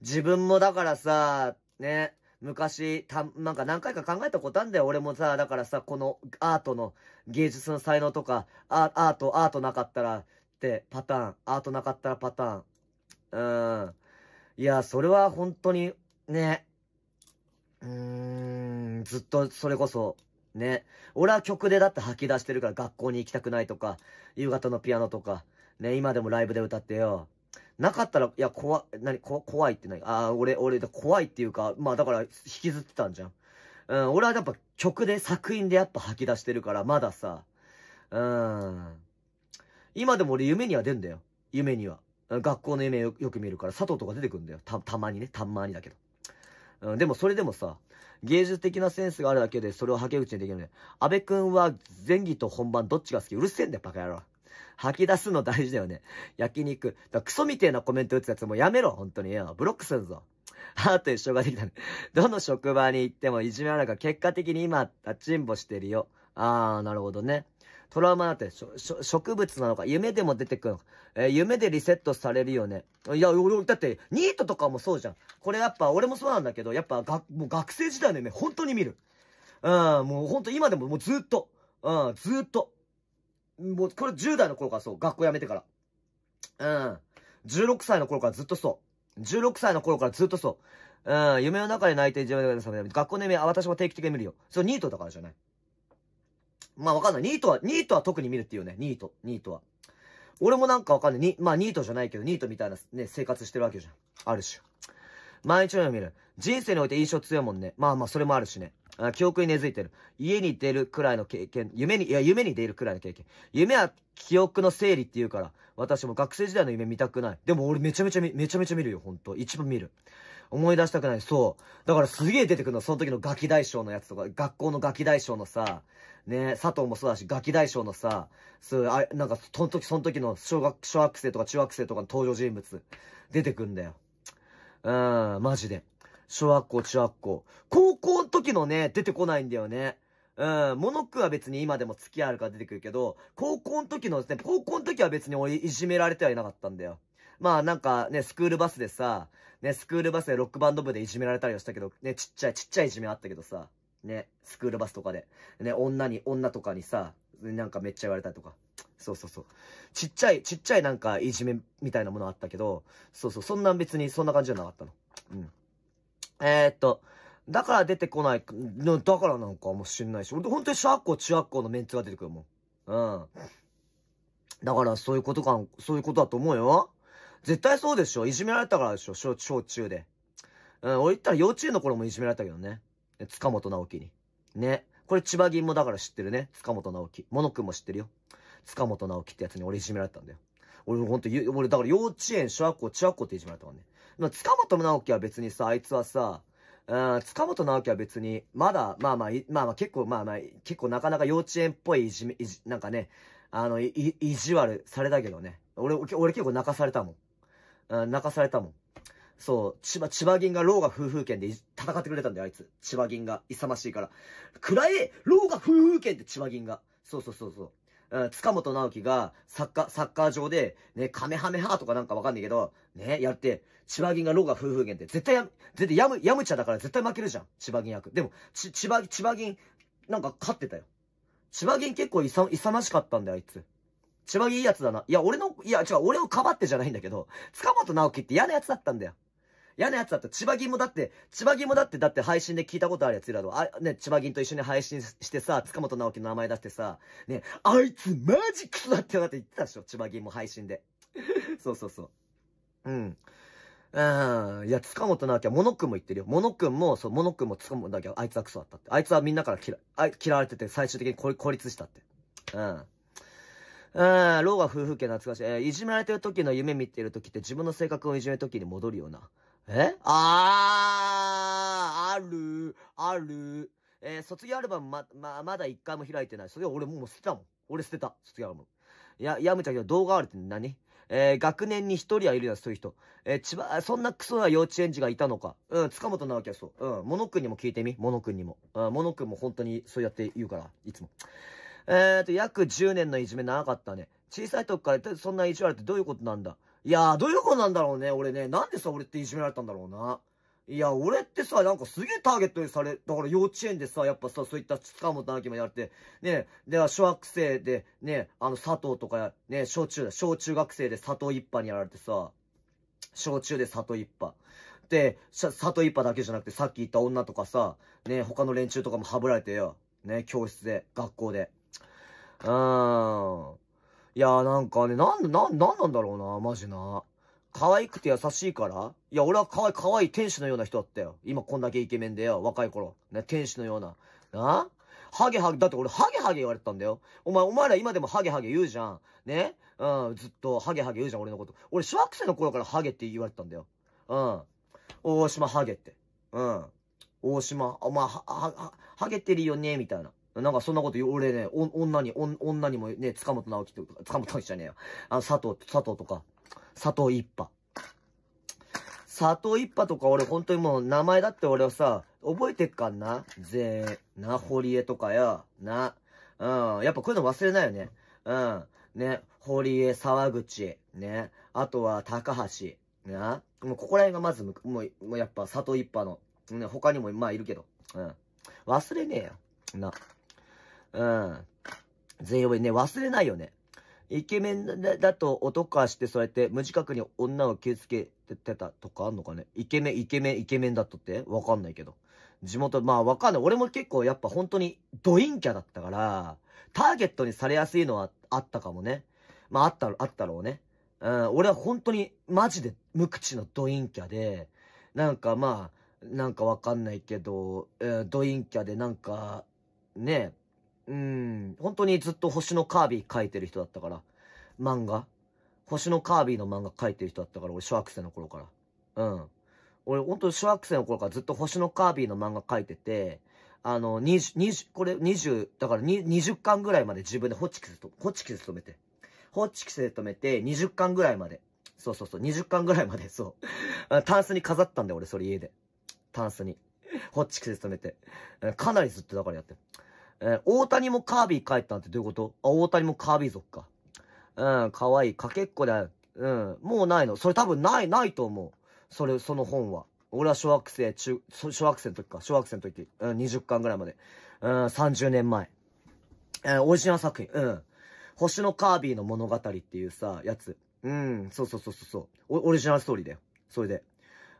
自分もだからさ、ね、昔、た、なんか何回か考えたことあんだよ。俺もさ、だからさ、このアートの芸術の才能とか、アート、アートなかったらってパターン、アートなかったらパターン。うーん。いや、それは本当に、ね。うーん、ずっとそれこそ、ね。俺は曲でだって吐き出してるから学校に行きたくないとか、夕方のピアノとか、ね、今でもライブで歌ってよ。なかったら、いや、怖、何、こ、怖いってい。ああ、俺、俺、怖いっていうか、まあだから、引きずってたんじゃん。うん、俺はやっぱ曲で、作品でやっぱ吐き出してるから、まださ、うん。今でも俺夢には出んだよ。夢には。学校の夢よく見るから、佐藤とか出てくんだよ。た、たまにね。たまにだけど。うん、でもそれでもさ、芸術的なセンスがあるだけで、それをはけ口にできるね。安部くんは前技と本番どっちが好きうるせえんだよ、バカ野郎。吐き出すの大事だよね。焼肉。だクソみてえなコメント打つやつもうやめろ、本当によ。ブロックするぞ。ハート一緒ができたね。どの職場に行ってもいじめられるか、結果的に今、立ちんぼしてるよ。あー、なるほどね。トラウマだって、しょ、しょ、植物なのか、夢でも出てくるのか、えー、夢でリセットされるよね。いや、俺、だって、ニートとかもそうじゃん。これやっぱ、俺もそうなんだけど、やっぱ、が、もう学生時代の夢、本当に見る。うん、もう本当今でももうずっと、うん、ずっと。もう、これ10代の頃からそう、学校辞めてから。うん。16歳の頃からずっとそう。16歳の頃からずっとそう。うん、夢の中で泣いて自分で覚る。学校の夢、私も定期的に見るよ。それニートだからじゃない。まあわかんない。ニートは、ニートは特に見るっていうね。ニート、ニートは。俺もなんかわかんない。に、まあニートじゃないけど、ニートみたいなね、生活してるわけじゃん。あるし。毎日のように見る。人生において印象強いもんね。まあまあ、それもあるしね。あ記憶に根付いてる。家に出るくらいの経験、夢に、いや、夢に出るくらいの経験。夢は記憶の整理って言うから、私も学生時代の夢見たくない。でも俺めちゃめちゃめ、めちゃめちゃ見るよ、ほんと。一番見る。思い出したくない。そう。だからすげえ出てくるの、その時のガキ大将のやつとか、学校のガキ大将のさ、ね佐藤もそうだし、ガキ大将のさ、そう、あなんか、その時、その時の小学、小学生とか中学生とかの登場人物、出てくんだよ。うん、マジで。小学校、中学校。高校時のね、出てこないんだよね。うん、モノックは別に今でも付き合うから出てくるけど、高校の時のですね、高校の時は別に俺いじめられてはいなかったんだよ。まあなんかね、スクールバスでさ、ね、スクールバスでロックバンド部でいじめられたりはしたけど、ね、ちっちゃい、ちっちゃいいじめあったけどさ、ね、スクールバスとかで、ね、女に、女とかにさ、なんかめっちゃ言われたりとか。そうそうそう。ちっちゃい、ちっちゃいなんかいじめみたいなものあったけど、そうそう、そんな別にそんな感じじゃなかったの。うん。えー、っと、だから出てこない、だからなんかもしんないし、俺本当に小学校、中学校のメンツが出てくるもん。うん。だからそういうことか、そういうことだと思うよ。絶対そうでしょ。いじめられたからでしょ。小、小中で。うん、俺言ったら幼稚園の頃もいじめられたけどね。塚本直樹に。ね。これ千葉銀もだから知ってるね。塚本直樹。モノ君も知ってるよ。塚本直樹ってやつに俺いじめられたんだよ。俺ほんと、俺だから幼稚園、小学校、中学校っていじめられたもんね。塚本直樹は別にさ、あいつはさ、うん、塚本直樹は別に、まだ、まあまあ、まあまあ結構、まあまあ、結構なかなか幼稚園っぽいいじめ、いじ、なんかね、あの、い、じわるされたけどね。俺、俺結構泣かされたもん。うん、泣かされたもん。そう、千葉、千葉銀が老が夫婦圏で戦ってくれたんだよ、あいつ。千葉銀が。勇ましいから。暗え老が夫婦圏って千葉銀が。そうそうそうそう。塚本直樹がサッカー、サッカー場で、ね、カメハメハとかなんかわかんないけど、ね、やって、千葉銀がローが夫婦芸って絶対や、絶対やむ、やむちゃだから絶対負けるじゃん。千葉銀役。でも、ち、千葉、千葉銀、なんか勝ってたよ。千葉銀結構いさ、勇ましかったんだよ、あいつ。千葉銀いいやつだな。いや、俺の、いや、違う、俺をかばってじゃないんだけど、塚本直樹って嫌なやつだったんだよ。嫌なやつだった。千葉銀もだって、千葉銀もだって、だって配信で聞いたことあるやついだろ。あ、ね、千葉銀と一緒に配信してさ、塚本直樹の名前出してさ、ね、あいつマジクソだってだって言ってたでしょ。千葉銀も配信で。*laughs* そうそうそう。うん。うん。いや、塚本直樹は、モノ君も言ってるよ。モノ君も、そう、モノ君も塚本直樹は、あいつはクソだったって。あいつはみんなから嫌、嫌われてて、最終的に孤立したって。うん。うん、ーが夫婦家懐かしい。えー、いじめられてる時の夢見てる時って自分の性格をいじめる時に戻るような。えあー、ある、ある。えー、卒業アルバムま、ま、まだ一回も開いてない。それ俺もう捨てたもん。俺捨てた。卒業アルバム。や、やむちゃんけ動画あるって何えー、学年に一人はいるやつ、そういう人。えー、千葉、そんなクソな幼稚園児がいたのか。うん、塚本なわけやそう。うん、モノ君にも聞いてみ。モノ君にも。うん、モノ君も本当にそうやって言うから、いつも。えーと、約10年のいじめ長かったね。小さい時からそんないじわるってどういうことなんだいやー、どういうことなんだろうね。俺ね、なんでさ、俺っていじめられたんだろうな。いや、俺ってさ、なんかすげえターゲットにされ、だから幼稚園でさ、やっぱさ、そういった塚本直樹もやれて、ね、で、小学生で、ね、あの、佐藤とか、ね、小中、小中学生で佐藤一派にやられてさ、小中で佐藤一派。で、佐藤一派だけじゃなくて、さっき言った女とかさ、ね、他の連中とかもはぶられてよ。ね、教室で、学校で。うーん。いやーなんかね、なん、なん、なんなんだろうな、マジな。可愛くて優しいからいや、俺は可愛い、可愛い天使のような人だったよ。今こんだけイケメンでよ、若い頃。ね、天使のような。なハゲハゲ、だって俺ハゲハゲ言われてたんだよ。お前、お前ら今でもハゲハゲ言うじゃん。ねうん、ずっとハゲハゲ言うじゃん、俺のこと。俺、小学生の頃からハゲって言われてたんだよ。うん。大島ハゲって。うん。大島、お前、は、は、ハゲてるよね、みたいな。なんかそんなこと言う、俺ね、女に、女にもね、塚本直樹って、塚本直樹じゃねえよ。あの、佐藤、佐藤とか、佐藤一派。佐藤一派とか俺本当にもう名前だって俺はさ、覚えてっかんな。ぜな、堀江とかや、な。うん、やっぱこういうの忘れないよね。うん、ね、堀江、沢口、ね、あとは高橋、な。もうここら辺がまずもう、もうやっぱ佐藤一派の、ね、他にもまあいるけど、うん。忘れねえよ。な。うん。全員覚えね、忘れないよね。イケメンだと男はして、そうやって無自覚に女を傷つけてたとかあんのかねイケメン、イケメン、イケメンだとってわかんないけど。地元、まあわかんない。俺も結構やっぱ本当にドインキャだったから、ターゲットにされやすいのはあったかもね。まああったろ、あったろうね。うん、俺は本当にマジで無口のドインキャで、なんかまあ、なんかわかんないけど、うん、ドインキャでなんか、ね、うん、本当にずっと星のカービィ描いてる人だったから、漫画。星のカービィの漫画描いてる人だったから、俺小学生の頃から。うん。俺本当小学生の頃からずっと星のカービィの漫画描いてて、あの、20、20、これ20、だから20巻ぐらいまで自分でホッチキスと、ホチキス止めて。ホッチキスで止めて20巻ぐらいまで。そうそうそう、20巻ぐらいまで、そう。タンスに飾ったんだよ、俺、それ家で。タンスに。ホッチキスで止めて。かなりずっとだからやってる。えー、大谷もカービィ帰ったなんてどういうことあ、大谷もカービィ族か。うん、かわいい。かけっこだよ。うん、もうないの。それ多分ない、ないと思う。それ、その本は。俺は小学生、中、小学生の時か。小学生の時。うん、20巻ぐらいまで。うん、30年前。えー、オリジナル作品。うん。星のカービィの物語っていうさ、やつ。うん、そうそうそうそうそう。オリジナルストーリーだよ。それで。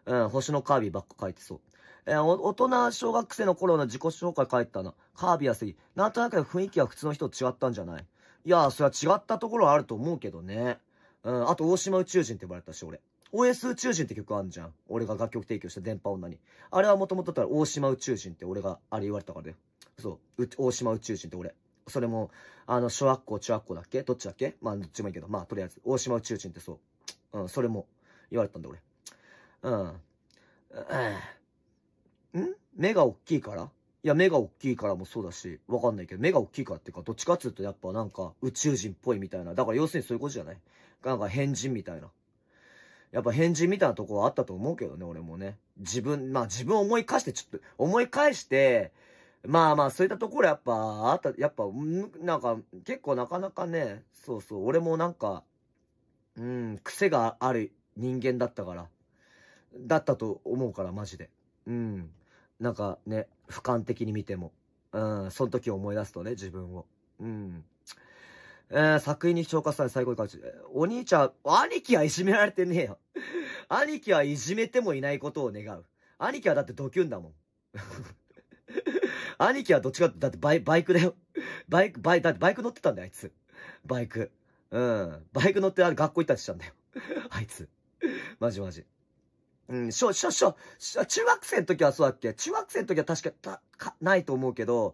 うん、星のカービィばっか書いてそう。えー、大人小学生の頃の自己紹介書いたの。カービアスイ。なんとなく雰囲気は普通の人と違ったんじゃないいやー、それは違ったところはあると思うけどね。うん、あと大島宇宙人って呼ばれたし、俺。OS 宇宙人って曲あんじゃん。俺が楽曲提供した電波女に。あれはもともとだったら大島宇宙人って俺があれ言われたからだよ。そう。大島宇宙人って俺。それも、あの、小学校、中学校だっけどっちだっけまあ、どっちもいいけど、まあ、とりあえず、大島宇宙人ってそう。うん、それも言われたんだ、俺。うん。うんん目が大きいからいや、目が大きいからもそうだし、わかんないけど、目が大きいからっていうか、どっちかっていうとやっぱなんか宇宙人っぽいみたいな。だから要するにそういうことじゃないなんか変人みたいな。やっぱ変人みたいなとこはあったと思うけどね、俺もね。自分、まあ自分思い返して、ちょっと、思い返して、まあまあ、そういったところやっぱ、あった、やっぱ、なんか、結構なかなかね、そうそう、俺もなんか、うん、癖がある人間だったから、だったと思うから、マジで。うん。なんかね、俯瞰的に見ても。うん、その時思い出すとね、自分を。うん。えー、作品に消化され最高感じお兄ちゃん、兄貴はいじめられてねえよ。*laughs* 兄貴はいじめてもいないことを願う。兄貴はだってドキュンだもん。*laughs* 兄貴はどっちかって、だってバイバイクだよ。バイク、バイ、だってバイク乗ってたんだよ、あいつ。バイク。うん。バイク乗ってあれ学校行ったりしたんだよ。*laughs* あいつ。マジマジ。うん、ょ、しょ、中学生の時はそうだっけ中学生の時は確か、か、ないと思うけど、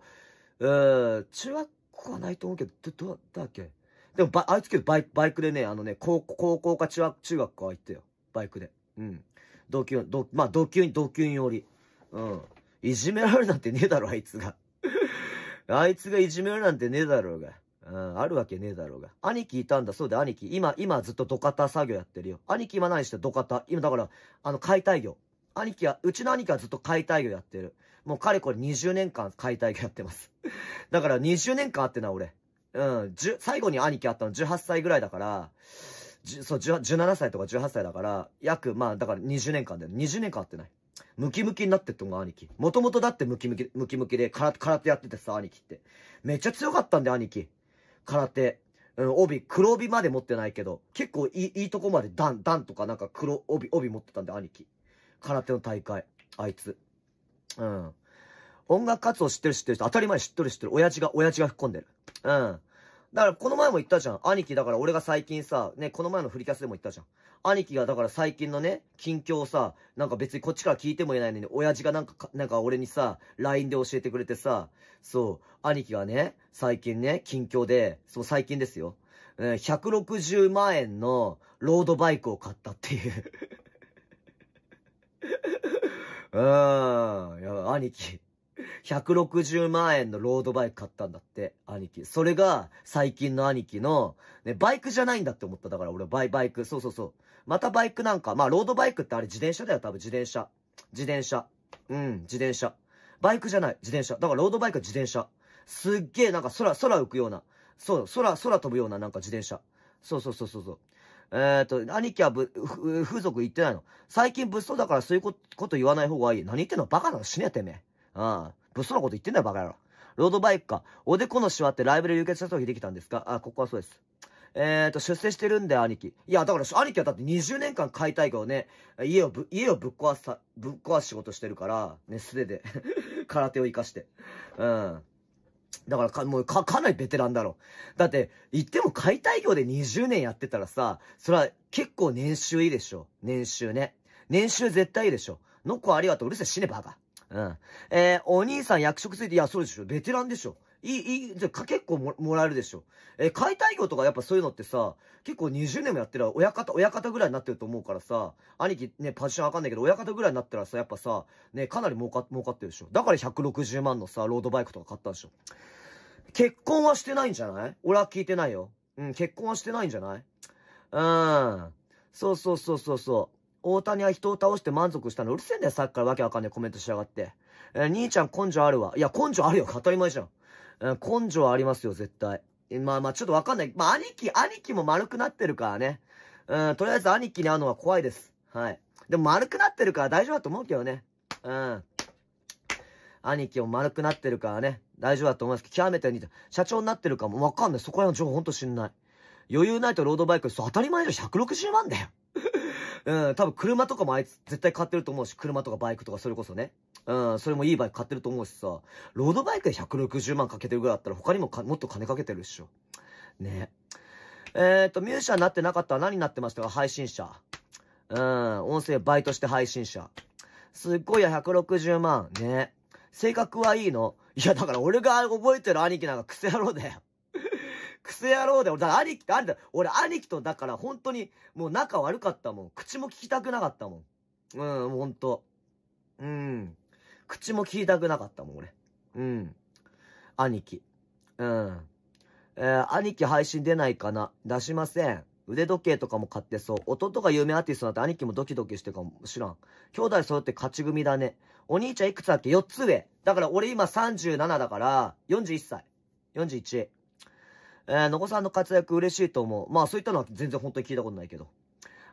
うん、中学校はないと思うけど、ど、ど、だっけでも、ば、あいつけどバイバイクでね、あのね、高校、高校か中学、中学か行ってよ。バイクで。うん。同級、同、まあ、同級、同級より。うん。いじめられるなんてねえだろ、あいつが。*laughs* あいつがいじめるなんてねえだろうが。うん、あるわけねえだろうが。兄貴いたんだ、そうだ、兄貴。今、今ずっと土方作業やってるよ。兄貴今何して土方今だから、あの、解体業。兄貴は、うちの兄貴はずっと解体業やってる。もうかれこれ20年間解体業やってます。*laughs* だから20年間会ってな、俺。うん、十、最後に兄貴会ったの18歳ぐらいだから、じそう、17歳とか18歳だから、約、まあ、だから20年間で、20年間会ってない。ムキムキになってったのが兄貴。もともとだってムキムキ、ムキムキで空手やっててさ、兄貴って。めっちゃ強かったんだよ、兄貴。空手。うん、帯、黒帯まで持ってないけど、結構いい、いいとこまで段、段とかなんか黒帯、帯持ってたんで、兄貴。空手の大会。あいつ。うん。音楽活動知ってる知ってる人、当たり前知ってる知ってる。親父が、親父が吹っ込んでる。うん。だからこの前も言ったじゃん。兄貴だから俺が最近さ、ね、この前のフリキャスでも言ったじゃん。兄貴がだから最近のね、近況をさ、なんか別にこっちから聞いてもいないのに、親父がなんか、なんか俺にさ、LINE で教えてくれてさ、そう、兄貴がね、最近ね、近況で、そう最近ですよ。160万円のロードバイクを買ったっていう *laughs* うーん、や兄貴。160万円のロードバイク買ったんだって、兄貴。それが、最近の兄貴の、ね、バイクじゃないんだって思った。だから俺、バイ、バイク。そうそうそう。またバイクなんか、まあ、ロードバイクってあれ自転車だよ、多分自転車。自転車。うん、自転車。バイクじゃない、自転車。だからロードバイクは自転車。すっげえ、なんか空、空浮くような。そう、空、空飛ぶような、なんか自転車。そうそうそうそうそう。えっ、ー、と、兄貴はぶ、風俗行ってないの。最近物騒だからそういうこと言わない方がいい。何言ってんのバカなの死ねてめえ。ああ、物騒なこと言ってんだよ、バカ野郎。ロードバイクか。おでこのシワってライブで流血した時できたんですかあ、ここはそうです。えー、と、出世してるんだよ、兄貴。いや、だから、兄貴はだって20年間解体業ね、家をぶ、家をぶっ壊す、ぶっ壊す仕事してるから、ね、素手で *laughs* 空手を活かして。うん。だからか、もうか、かなりベテランだろ。だって、言っても解体業で20年やってたらさ、それは結構年収いいでしょ。年収ね。年収絶対いいでしょ。ノッコありがとう。うるせえ死ねバカ。うん。えー、お兄さん役職ついて、いや、そうでしょ。ベテランでしょ。いい、いい、じゃ、か、結構も、もらえるでしょ。え解体業とかやっぱそういうのってさ、結構20年もやってる親方、親方ぐらいになってると思うからさ、兄貴ね、パジションわかんないけど、親方ぐらいになったらさ、やっぱさ、ね、かなり儲か、儲かってるでしょ。だから160万のさ、ロードバイクとか買ったでしょ。結婚はしてないんじゃない俺は聞いてないよ。うん、結婚はしてないんじゃないうん。そうそうそうそうそう。大谷は人を倒して満足したの。うるせえんだよ、さっきからわけわかんないコメントしやがって。えー、兄ちゃん根性あるわ。いや、根性あるよ。当たり前じゃん。えー、根性ありますよ、絶対。まあまあ、ちょっとわかんない。まあ、兄貴、兄貴も丸くなってるからね。うん、とりあえず兄貴に会うのは怖いです。はい。でも丸くなってるから大丈夫だと思うけどね。うん。兄貴も丸くなってるからね。大丈夫だと思いますけど、極めて似た。社長になってるかも。わかんない。そこら辺の情報ほんと知んない。余裕ないとロードバイク、そう当たり前じゃん。160万だよ。うん、多分車とかもあいつ絶対買ってると思うし、車とかバイクとかそれこそね。うん、それもいいバイク買ってると思うしさ、ロードバイクで160万かけてるぐらいだったら他にももっと金かけてるっしょ。ねえっ、ー、と、ミュージシャンになってなかったら何になってましたか配信者。うん、音声バイトして配信者。すっごいや、160万。ね性格はいいのいや、だから俺が覚えてる兄貴なんか癖野郎だよ。クソ野郎で、俺、だ兄貴と、だ、俺、兄貴と、だから本当に、もう仲悪かったもん。口も聞きたくなかったもん。うん、ほんと。うん。口も聞きたくなかったもん、俺。うん。兄貴。うん。えー、兄貴配信出ないかな出しません。腕時計とかも買ってそう。弟が有名アーティストだって兄貴もドキドキしてるかも知らん。兄弟揃って勝ち組だね。お兄ちゃんいくつだっけ ?4 つ上。だから俺今37だから、41歳。41。えー、のこさんの活躍嬉しいと思う。まあそういったのは全然本当に聞いたことないけど。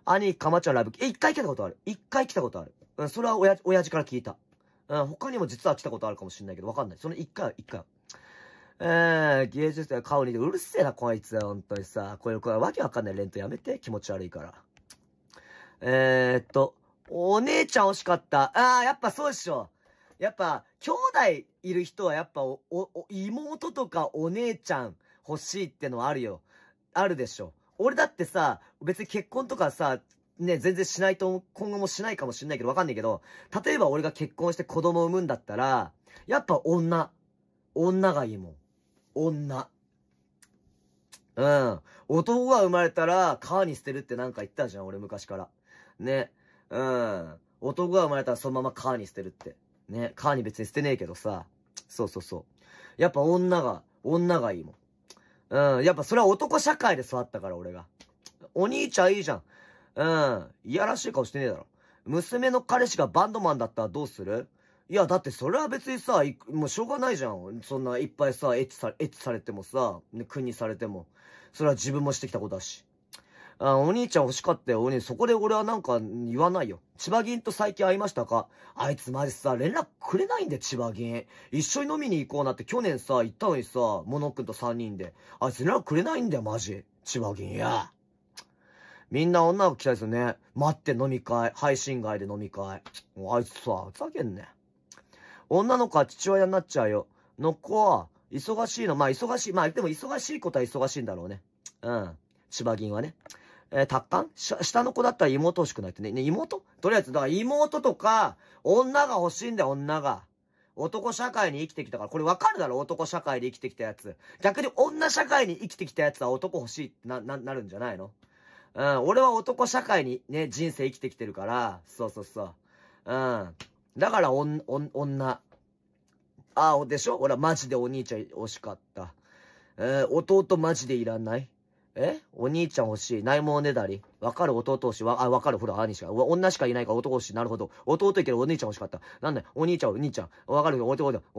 兄、かまちゃんライブ、え、一回来たことある。一回来たことある。うん、それは親、親父から聞いた。うん、他にも実は来たことあるかもしれないけど、わかんない。その一回は一回は。えー、芸術や顔にで、うるせえな、こいつ。は、本当にさ。これ、こはわけわかんない。レントやめて。気持ち悪いから。えー、っと、お姉ちゃん惜しかった。あやっぱそうでしょ。やっぱ、兄弟いる人はやっぱお、お、お、妹とかお姉ちゃん、欲しいってのはあるよ。あるでしょ。俺だってさ、別に結婚とかさ、ね、全然しないと、今後もしないかもしんないけど、わかんないけど、例えば俺が結婚して子供を産むんだったら、やっぱ女。女がいいもん。女。うん。男が生まれたら、川に捨てるってなんか言ったじゃん、俺昔から。ね。うん。男が生まれたらそのまま川に捨てるって。ね。川に別に捨てねえけどさ。そうそうそう。やっぱ女が、女がいいもん。うん。やっぱそれは男社会で育ったから、俺が。お兄ちゃんいいじゃん。うん。いやらしい顔してねえだろ。娘の彼氏がバンドマンだったらどうするいや、だってそれは別にさ、もうしょうがないじゃん。そんないっぱいさ、エッチさ、エッチされてもさ、苦にされても。それは自分もしてきたことだし。あお兄ちゃん欲しかったよ。お兄、そこで俺はなんか言わないよ。千葉銀と最近会いましたかあいつマジさ、連絡くれないんで、千葉銀。一緒に飲みに行こうなって去年さ、行ったのにさ、モノ君と三人で。あいつ連絡くれないんだよ、マジ。千葉銀や。みんな女を来たいですよね。待って飲み会。配信外で飲み会。あいつさ、ふざけんね。女の子は父親になっちゃうよ。の子は、忙しいの。まあ、忙しい。まあ、でも忙しいことは忙しいんだろうね。うん。千葉銀はね。えー、たったん下の子だったら妹欲しくないってね。ね、妹とりあえず、だから妹とか、女が欲しいんだよ、女が。男社会に生きてきたから、これわかるだろ男社会で生きてきたやつ。逆に女社会に生きてきたやつは男欲しいってな、な、なるんじゃないのうん、俺は男社会にね、人生生きてきてるから、そうそうそう。うん。だから、おん、おん、女。ああ、でしょ俺はマジでお兄ちゃん惜しかった。えー、弟マジでいらないえお兄ちゃん欲しい。ないもんねだり。わかる弟推しは、あ、わかる、ほら、兄しか。女しかいないから男推し、なるほど。弟いけるお兄ちゃん欲しかった。なんだよ、お兄ちゃん、お兄ちゃん。わかるお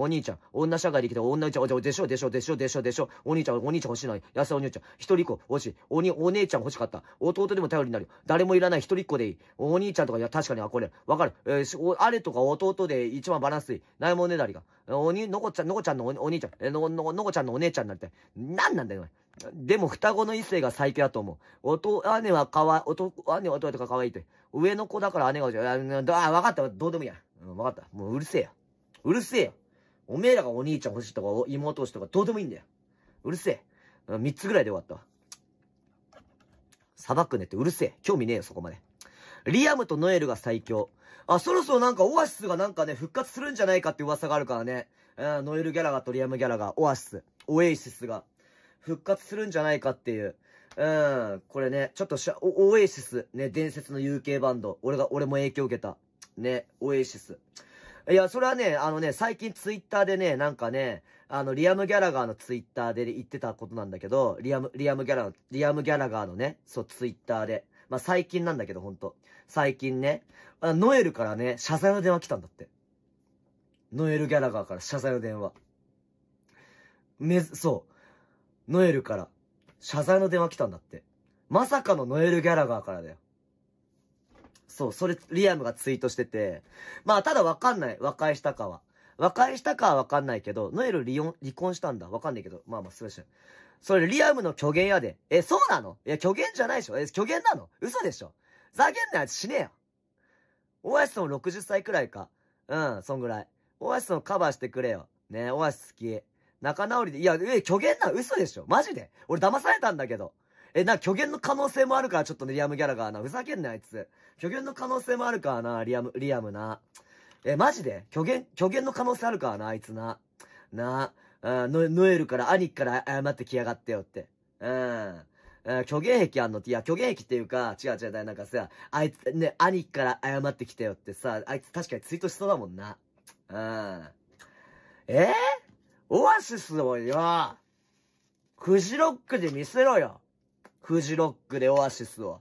兄ちゃん。女社会できて、兄ちゃん、でしょ、でしょ、でしょ、でしょ、でしょ。お兄ちゃん、お兄ちゃん欲しい安お兄ちゃん。一人っ子欲しい。おに、お姉ちゃん欲しかった。弟でも頼りになる誰もいらない、一人っ子でいい。お兄ちゃんとか、いや、確かにあ、これる。わかる。えー、あれとか弟で一番バランスいい。ないもんねだりが。おに、のこちゃん、のこちゃんのおお兄ちゃん、えー、の、の、のこちゃんのお姉ちゃんになりたい。なんなんだよ、でも双子の異性が最強だと思う。弟、姉は可わい男、姉はどうやか可愛いって。上の子だから姉がじゃ、あ、わかった、どうでもいいや。うん、かった。もううるせえや。うるせえよ。おめえらがお兄ちゃん欲しいとか、妹欲しいとか、どうでもいいんだよ。うるせえ。三つぐらいで終わった砂漠くねってうるせえ。興味ねえよ、そこまで。リアムとノエルが最強。あ、そろそろなんかオアシスがなんかね、復活するんじゃないかって噂があるからね。うん、ノエルギャラがとリアムギャラが、オアシス、オエイシスが、復活するんじゃないかっていう。うん、これね、ちょっとしゃ、オエーシス、ね、伝説の UK バンド。俺が、俺も影響受けた。ね、オエーシス。いや、それはね、あのね、最近ツイッターでね、なんかね、あの、リアム・ギャラガーのツイッターで言ってたことなんだけど、リアム、リアム・ギャラ、リアム・ギャラガーのね、そう、ツイッターで。まあ、最近なんだけど、ほんと。最近ね、ノエルからね、謝罪の電話来たんだって。ノエル・ギャラガーから謝罪の電話。め、そう。ノエルから。謝罪の電話来たんだって。まさかのノエル・ギャラガーからだよ。そう、それ、リアムがツイートしてて。まあ、ただわかんない。和解したかは。和解したかはわかんないけど、ノエル離婚、離婚したんだ。わかんないけど。まあまあ、すれいしそれ、リアムの虚言やで。え、そうなのいや、虚言じゃないでしょ。え、虚言なの嘘でしょ。ざけんなやつ死ねよ。オアシスも60歳くらいか。うん、そんぐらい。オアシスもカバーしてくれよ。ねオアシス好き。仲直りで、いや、え、虚言な、嘘でしょマジで俺騙されたんだけど。え、な、虚言の可能性もあるから、ちょっとね、リアムギャラガーな。ふざけんな、あいつ。虚言の可能性もあるからな、リアム、リアムな。え、マジで虚言、虚言の可能性あるからな、あいつな。な、あノノエルから、兄から謝ってきやがってよって。うん。虚言癖あんのって、いや、虚言癖っていうか、違う違う、なんかさ、あいつ、ね、兄から謝ってきてよってさ、あいつ確かにツイートしそうだもんな。うん。えー、オアシスをよ、フジロックで見せろよ。フジロックでオアシスを。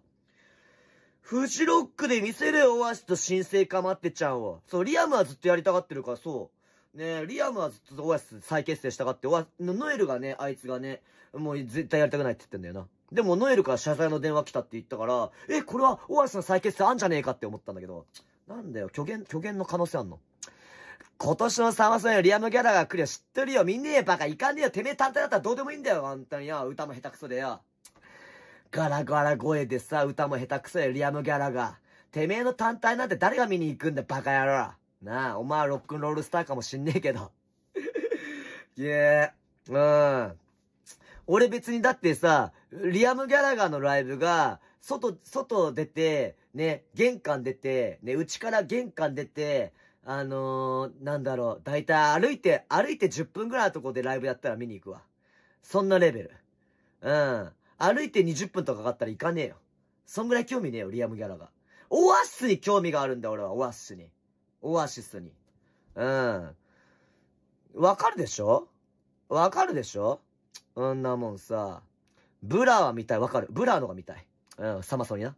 フジロックで見せるオアシスと新生かまってちゃんを。そう、リアムはずっとやりたがってるから、そう。ねリアムはずっとオアシス再結成したがって、オア、ノエルがね、あいつがね、もう絶対やりたくないって言ってんだよな。でも、ノエルから謝罪の電話来たって言ったから、え、これはオアシスの再結成あんじゃねえかって思ったんだけど、なんだよ、虚言、虚言の可能性あんの今年のサマソンよ、リアム・ギャラが来るよ。知ってるよ。みんねえバカ。いかんねえよ。てめえ単体だったらどうでもいいんだよ。本当によ。歌も下手くそでよ。ガラガラ声でさ、歌も下手くそよ。リアム・ギャラが。てめえの単体なんて誰が見に行くんだバカ野郎。なあ、お前はロックンロールスターかもしんねえけど。*laughs* いえ、うん。俺別にだってさ、リアム・ギャラガーのライブが、外、外出て、ね、玄関出て、ね、うちから玄関出て、あのー、なんだろう、だいたい歩いて、歩いて10分ぐらいのとこでライブやったら見に行くわ。そんなレベル。うん。歩いて20分とかかかったら行かねえよ。そんぐらい興味ねえよ、リアム・ギャラが。オアシスに興味があるんだ、俺は、オアシスに。オアシスに。うん。わかるでしょわかるでしょそんなもんさ。ブラは見たい、わかる。ブラのが見たい。うん、サマソニな。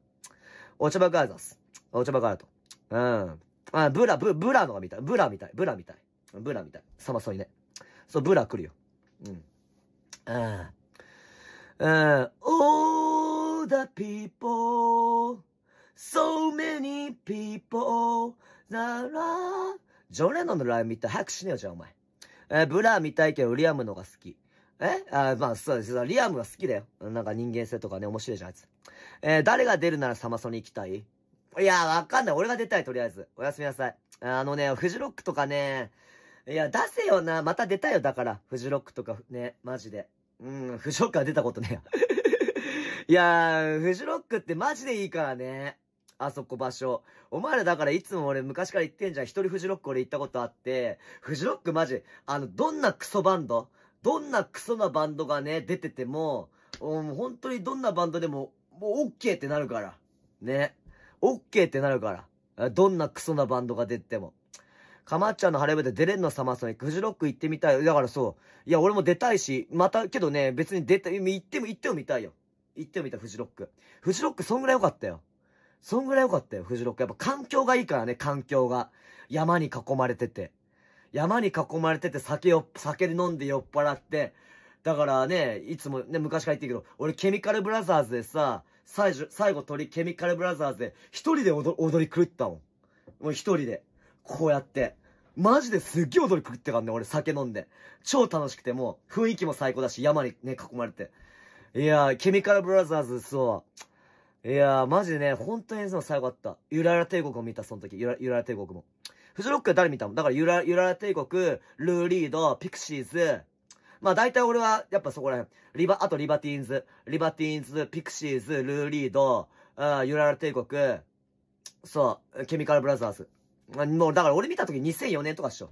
お茶ばかあざす。お茶ばかあと。うん。あ、ブラ、ブ、ブラのが見たい。ブラみたい。ブラみたい。ブラみたい。サマソニね。そう、ブラ来るよ。うん。うん。うあ。All the people, so many people, なら、ジョン・レノンのライブ見たい。早く死ねよ、じゃあお前。えー、ブラ見たいけど、リアムのが好き。えあ、まあ、そうです。リアムは好きだよ。なんか人間性とかね、面白いじゃん、あいつ。えー、誰が出るならサマソニ行きたいいや、わかんない。俺が出たい、とりあえず。おやすみなさい。あのね、フジロックとかね、いや、出せよな。また出たよ、だから。フジロックとか、ね、マジで。うん、フジロックは出たことねえ *laughs* いやー、フジロックってマジでいいからね。あそこ場所。お前らだからいつも俺昔から言ってんじゃん。一人フジロック俺行ったことあって、フジロックマジ、あの、どんなクソバンドどんなクソなバンドがね、出てても、うん、本当にどんなバンドでも、もう OK ってなるから。ね。ケーってなるから。どんなクソなバンドが出ても。かまっちゃんの晴れ舞台出れんのサマソニック。フジロック行ってみたい。だからそう。いや、俺も出たいし、また、けどね、別に出た、行っても、行っても見たいよ。行っても見たい、フジロック。フジロック、そんぐらい良かったよ。そんぐらい良かったよ、フジロック。やっぱ環境がいいからね、環境が。山に囲まれてて。山に囲まれてて酒を、酒飲んで酔っ払って。だからね、いつもね、昔から言ってるけど、俺ケミカルブラザーズでさ、最後、最後鳥、ケミカルブラザーズで、一人で踊り狂ったもん。もう一人で。こうやって。マジですっげえ踊り狂ってたんね、俺酒飲んで。超楽しくて、もう、雰囲気も最高だし、山にね、囲まれて。いやー、ケミカルブラザーズ、そう。いやー、マジでね、本当にその最後あった。ユララ帝国を見た、その時。ゆユララ帝国も。フジロックは誰見たのだからユラ、ラ帝国、ルーリード、ピクシーズ、まあ大体俺は、やっぱそこら辺。リバ、あとリバティーンズ、リバティーンズ、ピクシーズ、ルーリード、あユララ帝国、そう、ケミカルブラザーズ。もうだから俺見た時2004年とかっしょ。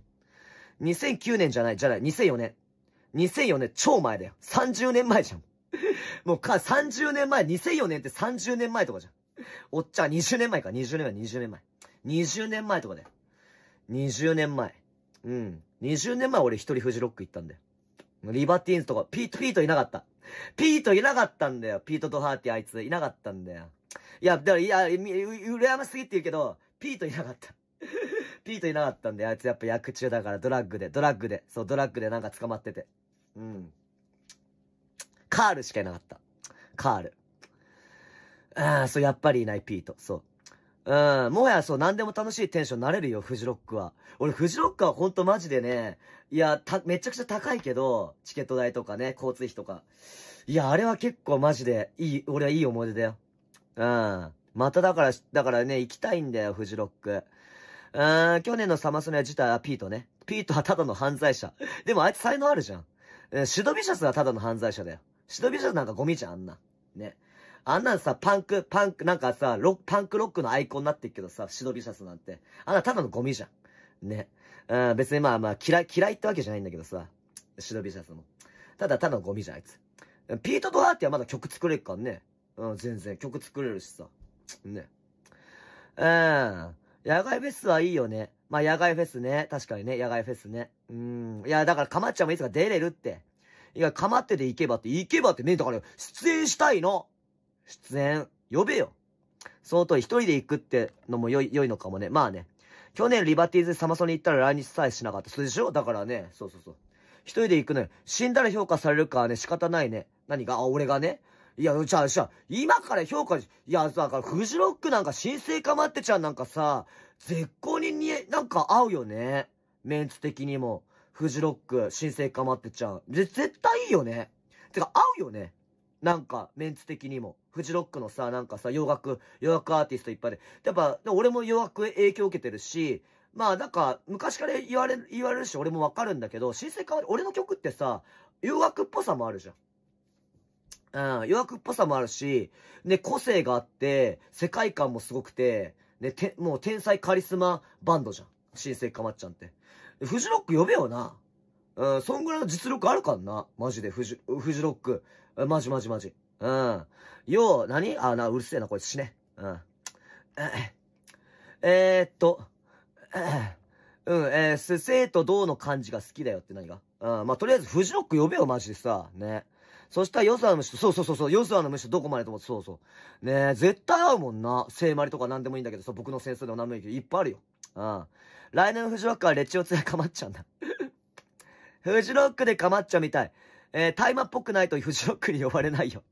2009年じゃない、じゃない、2004年。2004年超前だよ。30年前じゃん。*laughs* もうか、30年前、2004年って30年前とかじゃん。おっちゃん、20年前か、20年前、20年前。20年前とかだよ。20年前。うん。20年前俺一人フジロック行ったんだよ。リバティーンズとか、ピート、ピートいなかった。ピートいなかったんだよ。ピートとハーティあいつ、いなかったんだよ。いや、だから、いや、羨ましすぎって言うけど、ピートいなかった。*laughs* ピートいなかったんで、あいつやっぱ薬中だから、ドラッグで、ドラッグで、そう、ドラッグでなんか捕まってて。うん。カールしかいなかった。カール。ああ、そう、やっぱりいない、ピート。そう。うん、もはやそう、何でも楽しいテンションになれるよ、フジロックは。俺、フジロックはほんとマジでね、いや、た、めちゃくちゃ高いけど、チケット代とかね、交通費とか。いや、あれは結構マジで、いい、俺はいい思い出だよ。うん。まただから、だからね、行きたいんだよ、フジロック。うん、去年のサマソニは自体はピートね。ピートはただの犯罪者。でもあいつ才能あるじゃん。シュドビシャスはただの犯罪者だよ。シュドビシャスなんかゴミじゃん、あんな。ね。あんなんさ、パンク、パンク、なんかさ、ロパンクロックのアイコンになってっけどさ、シドビシャスなんて。あんなただのゴミじゃん。ね。うん、別にまあまあ、嫌い、嫌いってわけじゃないんだけどさ、シドビシャスも。ただただのゴミじゃん、あいつ。ピート・ドハーティはまだ曲作れるからね。うん、全然。曲作れるしさ。ね。うん。野外フェスはいいよね。まあ、野外フェスね。確かにね、野外フェスね。うん。いや、だから、かまっちゃんもいつか出れるって。いや、かまってで行けばって、行けばってね、だから、出演したいの。出演、呼べよ。その通り、一人で行くってのも良い、良いのかもね。まあね。去年リバティーズサマソニ行ったら来日さえしなかった。それでしょだからね、そうそうそう。一人で行くのよ。死んだら評価されるからね、仕方ないね。何があ、俺がね。いや、じゃあ、じゃあ、今から評価、いや、だから、フジロックなんか、新生かまってちゃんなんかさ、絶好にえ、なんか合うよね。メンツ的にも。フジロック、新生かまってちゃん。絶対いいよね。てか、合うよね。なんか、メンツ的にも。フジロックのさ、なんかさ、洋楽、洋楽アーティストいっぱいで。やっぱ、俺も洋楽影響受けてるし、まあなんか、昔から言われる、言われるし、俺もわかるんだけど、新生変わ俺の曲ってさ、洋楽っぽさもあるじゃん。うん、洋楽っぽさもあるし、ね、個性があって、世界観もすごくて、ね、て、もう天才カリスマバンドじゃん。新生かまっちゃんって。フジロック呼べよな。うん、そんぐらいの実力あるかんな。マジで、フジ、フジロック。マジマジマジ。うん。よう、何あ、な、うるせえな、こいつ死ね。うん。えー、っと、うん、えー、す、生と銅の感じが好きだよって何がうん、まあ、とりあえず、フジロック呼べよ、マジでさ。ね。そしたら、ヨスワの虫と、そうそうそうそう、ヨスワの虫とどこまでと思って、そうそう。ねえ、絶対合うもんな。聖マリとか何でもいいんだけどう、僕の戦争でも何もいいけど、いっぱいあるよ。うん。来年のフジロックはレッチオツでかまっちゃうんだ。*laughs* フジロックでかまっちゃうみたい。えー、イマっぽくないとフジロックに呼ばれないよ。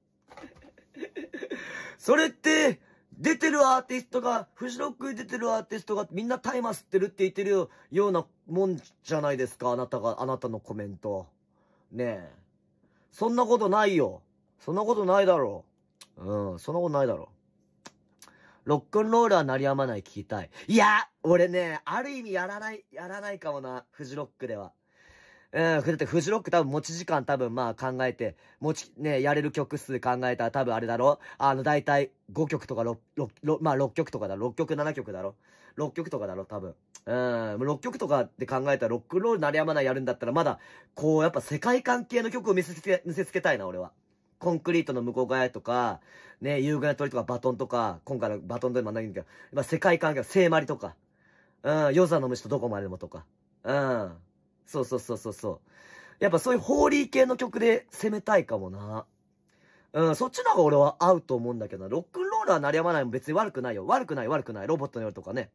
それって、出てるアーティストが、フジロックに出てるアーティストがみんな大麻吸ってるって言ってるようなもんじゃないですか、あなたが、あなたのコメント。ねえ。そんなことないよ。そんなことないだろう。うん、そんなことないだろう。ロックンロールは鳴りやまない聞きたい。いや、俺ね、ある意味やらない、やらないかもな、フジロックでは。うん、だってフジロック多分持ち時間多分まあ考えて、持ち、ね、やれる曲数考えたら多分あれだろあの、だいたい5曲とか6、6、まあ6曲とかだろ ?6 曲7曲だろ ?6 曲とかだろ多分。うん、6曲とかって考えたらロックロールなりやまないやるんだったらまだ、こうやっぱ世界関係の曲を見せつけ、見せつけたいな俺は。コンクリートの向こう側とか、ね、夕暮れの鳥とかバトンとか、今回のバトンでもないんだけど、まあ世界関係、聖マリとか、うん、夜座の虫とどこまでもとか、うん。そうそうそうそうそう。やっぱそういうホーリー系の曲で攻めたいかもな。うん、そっちの方が俺は合うと思うんだけどな。ロックンロールは鳴りやまないも別に悪くないよ。悪くない悪くない。ロボットの夜とかね。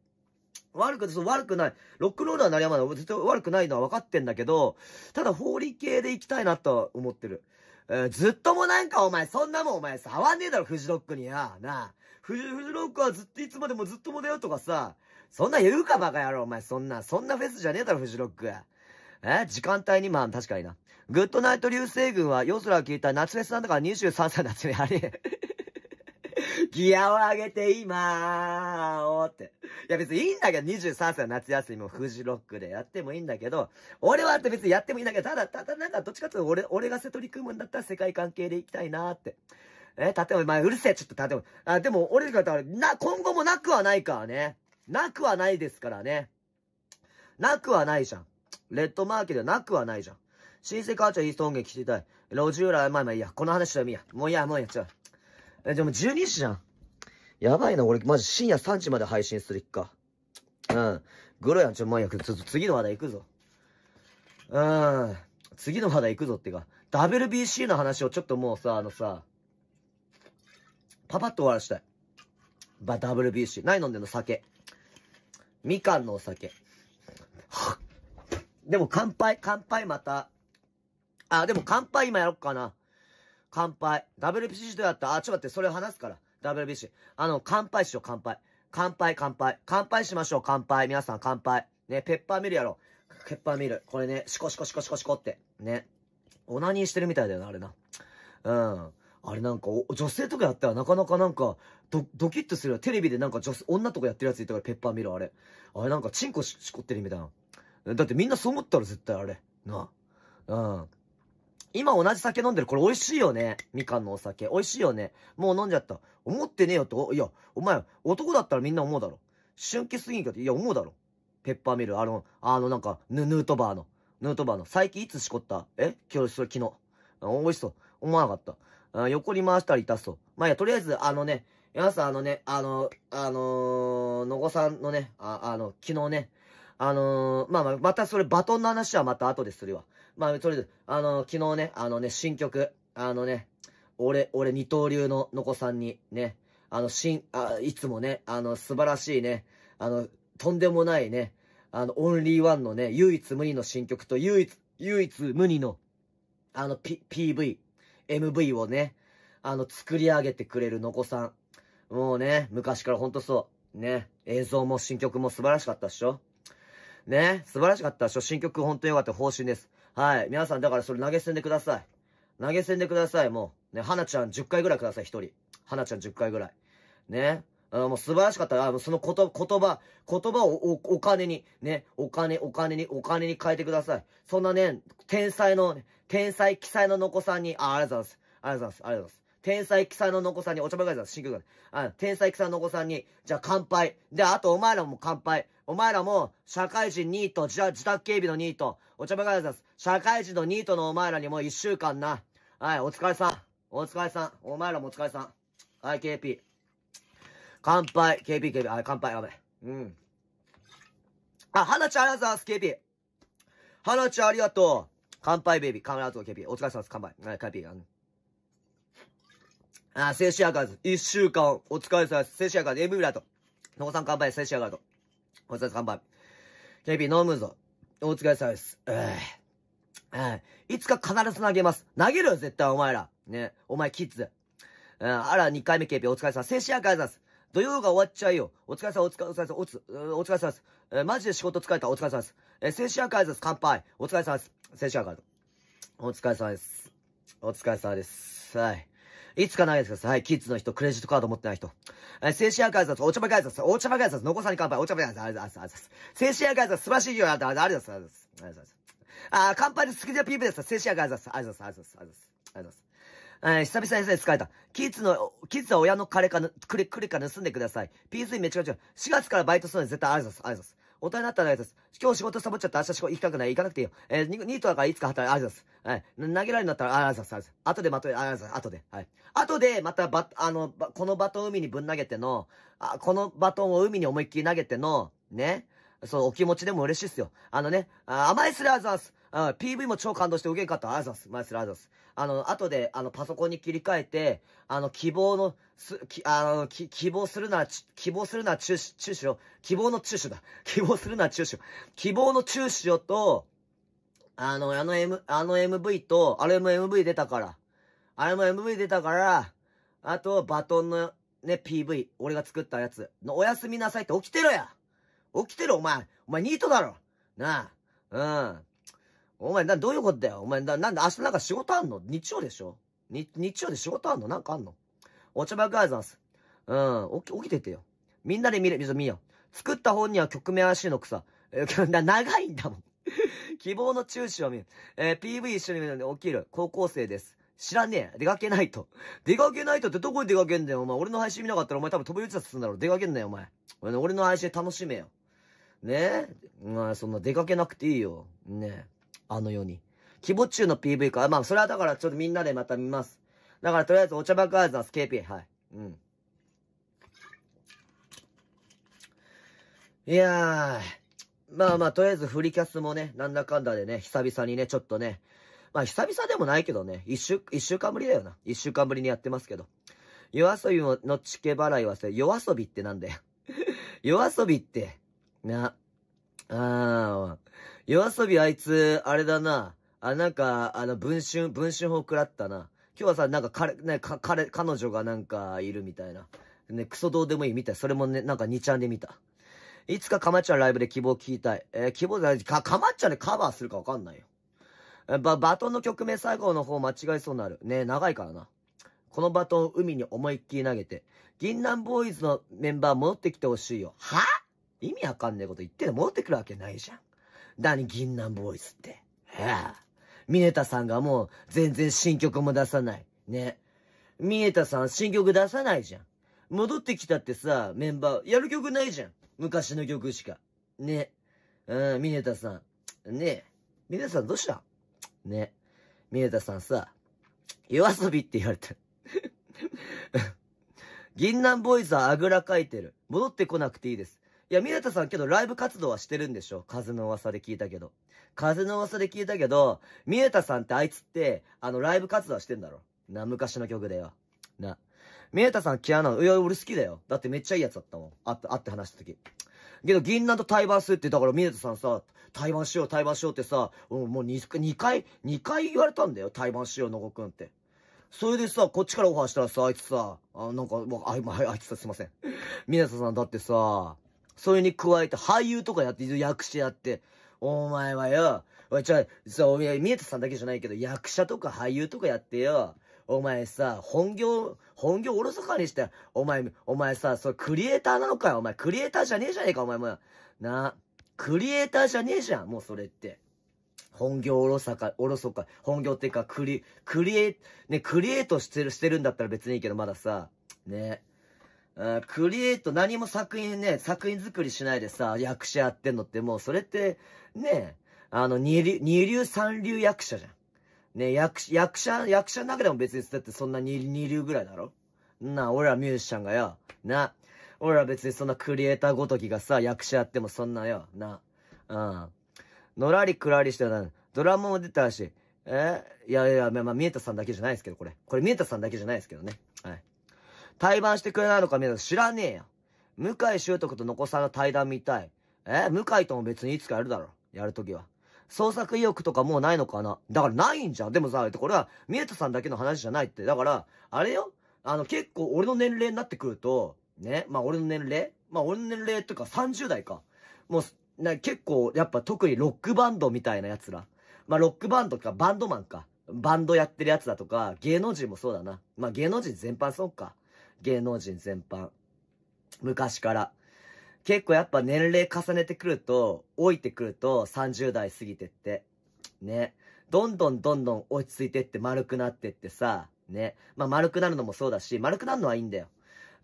悪く、そう、悪くない。ロックンロールは鳴りやまない。ずっ悪くないのは分かってんだけど、ただホーリー系で行きたいなと思ってる。えー、ずっともなんかお前、そんなもんお前、触んねえだろ、フジロックにや。なあ。フジ、フジロックはずっと、いつまでもずっともだよとかさ。そんな言うかバカ野郎、お前、そんな。そんなフェスじゃねえだろ、フジロック。え時間帯に、まあ確かにな。グッドナイト流星群は夜空を聞いた夏フェスなんだから23歳夏目あれ。*laughs* ギアを上げて今ーおって。いや別にいいんだけど、23歳夏休みもフジロックでやってもいいんだけど、俺はって別にやってもいいんだけど、ただ、ただなんかどっちかっていうと俺、俺がせ取り組むんだったら世界関係で行きたいなーって。え、建物、まあ、うるせえ、ちょっと建物。あ、でも、俺が、な、今後もなくはないからね。なくはないですからね。なくはないじゃん。レッドマーケではなくはないじゃん。新生母ちゃんイースト音源聞きたい。路地裏、まあまあいいや。この話はみや。もういや、もういや、違う。え、でも12時じゃん。やばいな、俺、マジ深夜3時まで配信するっか。うん。グロやん、ちょ、もういや、ちょっと次の話題行くぞ。うん。次の話題行くぞってか。WBC の話をちょっともうさ、あのさ、パパッと終わらしたい。ば、WBC。何飲んでんの酒。みかんのお酒。はっ。でも乾杯、乾杯また。あ、でも乾杯今やろっかな。乾杯。WBC どうやったあ、ちょっと待って、それ話すから。WBC。あの、乾杯しよう、乾杯。乾杯、乾杯。乾杯しましょう、乾杯。皆さん、乾杯。ね、ペッパーミルやろ。ペッパーミル。これね、シコシコシコシコシコって。ね。オナニーしてるみたいだよな、あれな。うん。あれなんか、女性とかやったらなかなかなんか、ド、ドキッとするよ。テレビでなんか女、女とかやってるやついたから、ペッパーミル、あれ。あれなんか、チンコし、しこってるみたいな。だってみんなそう思ったろ、絶対あれ。なあ。うん。今同じ酒飲んでる。これ美味しいよね。みかんのお酒。美味しいよね。もう飲んじゃった。思ってねえよと。いや、お前、男だったらみんな思うだろ。春季すぎんかって。いや、思うだろ。ペッパーミル。あの、あのなんか、ヌ、ヌートバーの。ヌートバーの。最近いつしこったえ今日、それ昨日。美味しそう。思わなかった。横に回したり痛そう。まあ、いや、とりあえず、あのね、皆さん、あのね、あの、あのー、のごさんのね、あ、あの、昨日ね、あのー、まあまあ、またそれバトンの話はまた後でするわ。まあ、とりあえず、あのー、昨日ね、あのね、新曲、あのね、俺、俺二刀流ののこさんにね、あの、新、あ、いつもね、あの、素晴らしいね、あの、とんでもないね、あの、オンリーワンのね、唯一無二の新曲と唯一、唯一無二の、あの、P、PV、MV をね、あの、作り上げてくれるのこさん。もうね、昔からほんとそう。ね、映像も新曲も素晴らしかったっしょね、素晴らしかった。初新曲本当によかった。方針です。はい。皆さん、だからそれ投げ銭でください。投げ銭でください、もう。ね、花ちゃん10回ぐらいください、一人。花ちゃん10回ぐらい。ね。あもう素晴らしかった。あそのこと、言葉、言葉をおお金に、ね、お金、お金に、お金に変えてください。そんなね、天才の、天才、奇才ののこさんに、あ、ありがとうございます。ありがとうございます。ありがとうございます。天才草ののこさんに、お茶ばかりだ、新曲が。あ天才草ののこさんに、じゃあ乾杯。で、あとお前らも乾杯。お前らも、社会人ニート、自自宅警備のニート、お茶ばいざす。社会人のニートのお前らにも一週間な。はい、お疲れさん。お疲れさん。お前らもお疲れさん。はい、KP。乾杯。KP、KP。はい、乾杯。やばい。うん。あ、花ちゃんありがとうございます、KP。花ちゃんありがとう。乾杯、ベイビー。カメラアウト、KP。お疲れんです、乾杯。はい、KP。あ、静シアカーズ、一週間、お疲れ様です。静シアカーズ、エ m ライと。ノコさん乾杯、静シアカーズ。お疲れ様乾杯。k ー飲むぞ。お疲れ様です。ええ。いつか必ず投げます。投げるよ、絶対お前ら。ね。お前、キッズ。あら、二回目 KP、お疲れ様。静シアカーズです。土曜が終わっちゃうよ。お疲れ様、お疲れ様、おつ、お疲れ様です。えー、マジで仕事疲れた。お疲れ様です。えー、静シアカーズです。乾杯。お疲れ様です。静シアカーズ。お疲れ様です。お疲れ様です。はい。いつか投げてください。キッズの人、クレジットカード持ってない人。え精神イザス、お茶イザス、お茶ばイザス、残さに乾杯、お茶イザス、ありがとうございます。精神イザス、素晴らしいよ、ありがとうございます。ありがとうございます。あ、乾杯の好きな PV です。精神赤ー拶、ありがとうございます。ありがとうございます。ありがとうございます。えー、久々に先生疲れた。キッズの、キッズは親の彼か、クれ、クれか盗んでください。PV めちゃくちゃ。4月からバイトするので絶対ありがとうございます。ありがとうございます。大人になったらありがとうございます。今日仕事サボっちゃった明日仕事行きたくない。行かなくていいよ。えー、ニートだからいつか働いて、ありがとうございます。はい。投げられるんだったら、ありがとうございます。後でまありがとうございます。後で。はい。後で、また、ば、あの、このバトンを海にぶん投げての、あ、このバトンを海に思いっきり投げての、ね。そう、お気持ちでも嬉しいっすよ。あのね、あ甘いするあざす。あ PV も超感動して受けんかった。あざす。甘いするあざす。あの、後で、あの、パソコンに切り替えて、あの、希望の、す、き、あの、き、希望するなら、希望するなら中止、中止を、希望の中止だ。希望するなら中止を。希望の中止をと、あの、あの M、あの MV と、あれも MV 出たから。あれも MV 出たから、あと、バトンのね、PV、俺が作ったやつのおやすみなさいって起きてろや起きてろ、お前。お前ニートだろ。なあ、うん。お前、な、どういうことだよ。お前、な、なんで明日なんか仕事あんの日曜でしょ日、日曜で仕事あんのなんかあんのお茶爆発ざんす。うん。起き、起きててよ。みんなで見れ、見よ。作った本には曲名はしの草。え *laughs* な、長いんだもん。*laughs* 希望の中止を見る。えー、PV 一緒に見るので起きる。高校生です。知らねえ。出かけないと。出かけないとってどこに出かけんだよ、お前。俺の配信見なかったらお前多分飛び移ったすんだろ。出かけんなよ、お前。俺の配信楽しめよ。ねえ。まあ、そんな出かけなくていいよ。ねえ。あの世に。希望中の PV か。まあ、それはだからちょっとみんなでまた見ます。だからとりあえずお茶爆発はスケーピー。はい。うん。いやー。まあまあ、とりあえずフリキャスもね、なんだかんだでね、久々にね、ちょっとね。まあ久々でもないけどね、一週、一週間ぶりだよな。一週間ぶりにやってますけど。夜遊びのチケ払いはそれ、夜遊びってなんだよ。*laughs* 夜遊びって、な、あー、夜遊びあいつ、あれだな。あ、なんか、あの、文春、文春法食らったな。今日はさ、なんか彼、ね、か、彼、彼女がなんかいるみたいな。ね、クソどうでもいいみたい。それもね、なんか2ちゃんで見た。いつかかまっちゃんライブで希望聞きたい。えー、希望じゃないか、かまっちゃんでカバーするかわかんないよ。バ、バトンの曲名最後の方間違いそうになる。ね長いからな。このバトンを海に思いっきり投げて。銀南ボーイズのメンバー戻ってきてほしいよ。は意味わかんねえこと言ってる戻ってくるわけないじゃん。何銀南ボーイズって。はあミネタさんがもう全然新曲も出さない。ね。ミネタさん新曲出さないじゃん。戻ってきたってさ、メンバー、やる曲ないじゃん。昔の曲しか。ね。うん、ミネタさん。ねえ。ミネタさんどうしたね。ミネタさんさ、夜遊びって言われた。*laughs* 銀杏ボーイズはあぐらかいてる。戻ってこなくていいです。いや、ミネタさんけどライブ活動はしてるんでしょ風の噂で聞いたけど。風の噂で聞いたけど、ミネタさんってあいつって、あの、ライブ活動してんだろ。な、昔の曲でよ。な。ミネタさん嫌なのいや、俺好きだよ。だってめっちゃいいやつだったもん。あって、あって話した時。けど、銀杏と対バするって、だから、ミネタさんさ、対話しよう、対話しようってさ、もう 2, 2回、2回言われたんだよ、対話しよう、のごくんって。それでさ、こっちからオファーしたらさ、あいつさ、あなんか、もう、あ、あ、あいつさ、すいません。ミネタさんだってさ、それに加えて俳優とかやって、役者やって、お前はよ、おいちょそう、いや、宮田さんだけじゃないけど、役者とか俳優とかやってよ。お前さ、本業、本業おろそかにして、お前、お前さ、それクリエイターなのかよ。お前、クリエイターじゃねえじゃねえか、お前も。な、クリエイターじゃねえじゃん、もうそれって。本業おろそか、おろそか、本業っていうか、クリ、クリエイ、ね、クリエイトしてる、してるんだったら別にいいけど、まださ、ね。クリエイト、何も作品ね、作品作りしないでさ、役者やってんのってもう、それって、ね、あの、二流、二流三流役者じゃん。ね、役、役者、役者の中でも別に、だってそんな二二流ぐらいだろな、俺らミュージシャンがよ、な、俺ら別にそんなクリエイターごときがさ、役者やってもそんなよ、な、うん。のらりくらりしてた、ドラマも出たし、えいやいや、まあ、まあ、ミさんだけじゃないですけど、これ。これミエタさんだけじゃないですけどね。対談してくれないのかみんな知らねえよ。向井修徳と残さんの対談見たい。え向井とも別にいつかやるだろ。やるときは。創作意欲とかもうないのかなだからないんじゃん。でもさ、これは、宮田さんだけの話じゃないって。だから、あれよあの、結構俺の年齢になってくると、ね、まあ俺の年齢まあ俺の年齢とか30代か。もう、な結構、やっぱ特にロックバンドみたいな奴ら。まあロックバンドか、バンドマンか。バンドやってる奴だとか、芸能人もそうだな。まあ芸能人全般そうか。芸能人全般。昔から。結構やっぱ年齢重ねてくると、老いてくると30代過ぎてって。ね。どんどんどんどん落ち着いてって丸くなってってさ、ね。まあ丸くなるのもそうだし、丸くなるのはいいんだよ。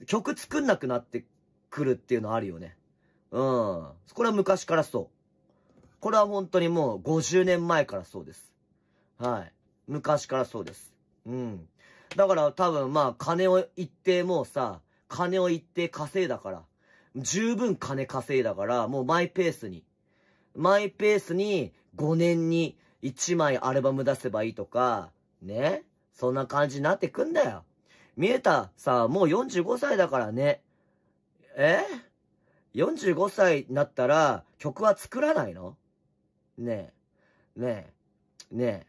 曲作んなくなってくるっていうのあるよね。うん。これは昔からそう。これは本当にもう50年前からそうです。はい。昔からそうです。うん。だから多分まあ金を一定もうさ、金を一定稼いだから、十分金稼いだから、もうマイペースに。マイペースに5年に1枚アルバム出せばいいとか、ね。そんな感じになってくんだよ。見えた、さあ、もう45歳だからね。え ?45 歳になったら曲は作らないのねえ。ねえ。ね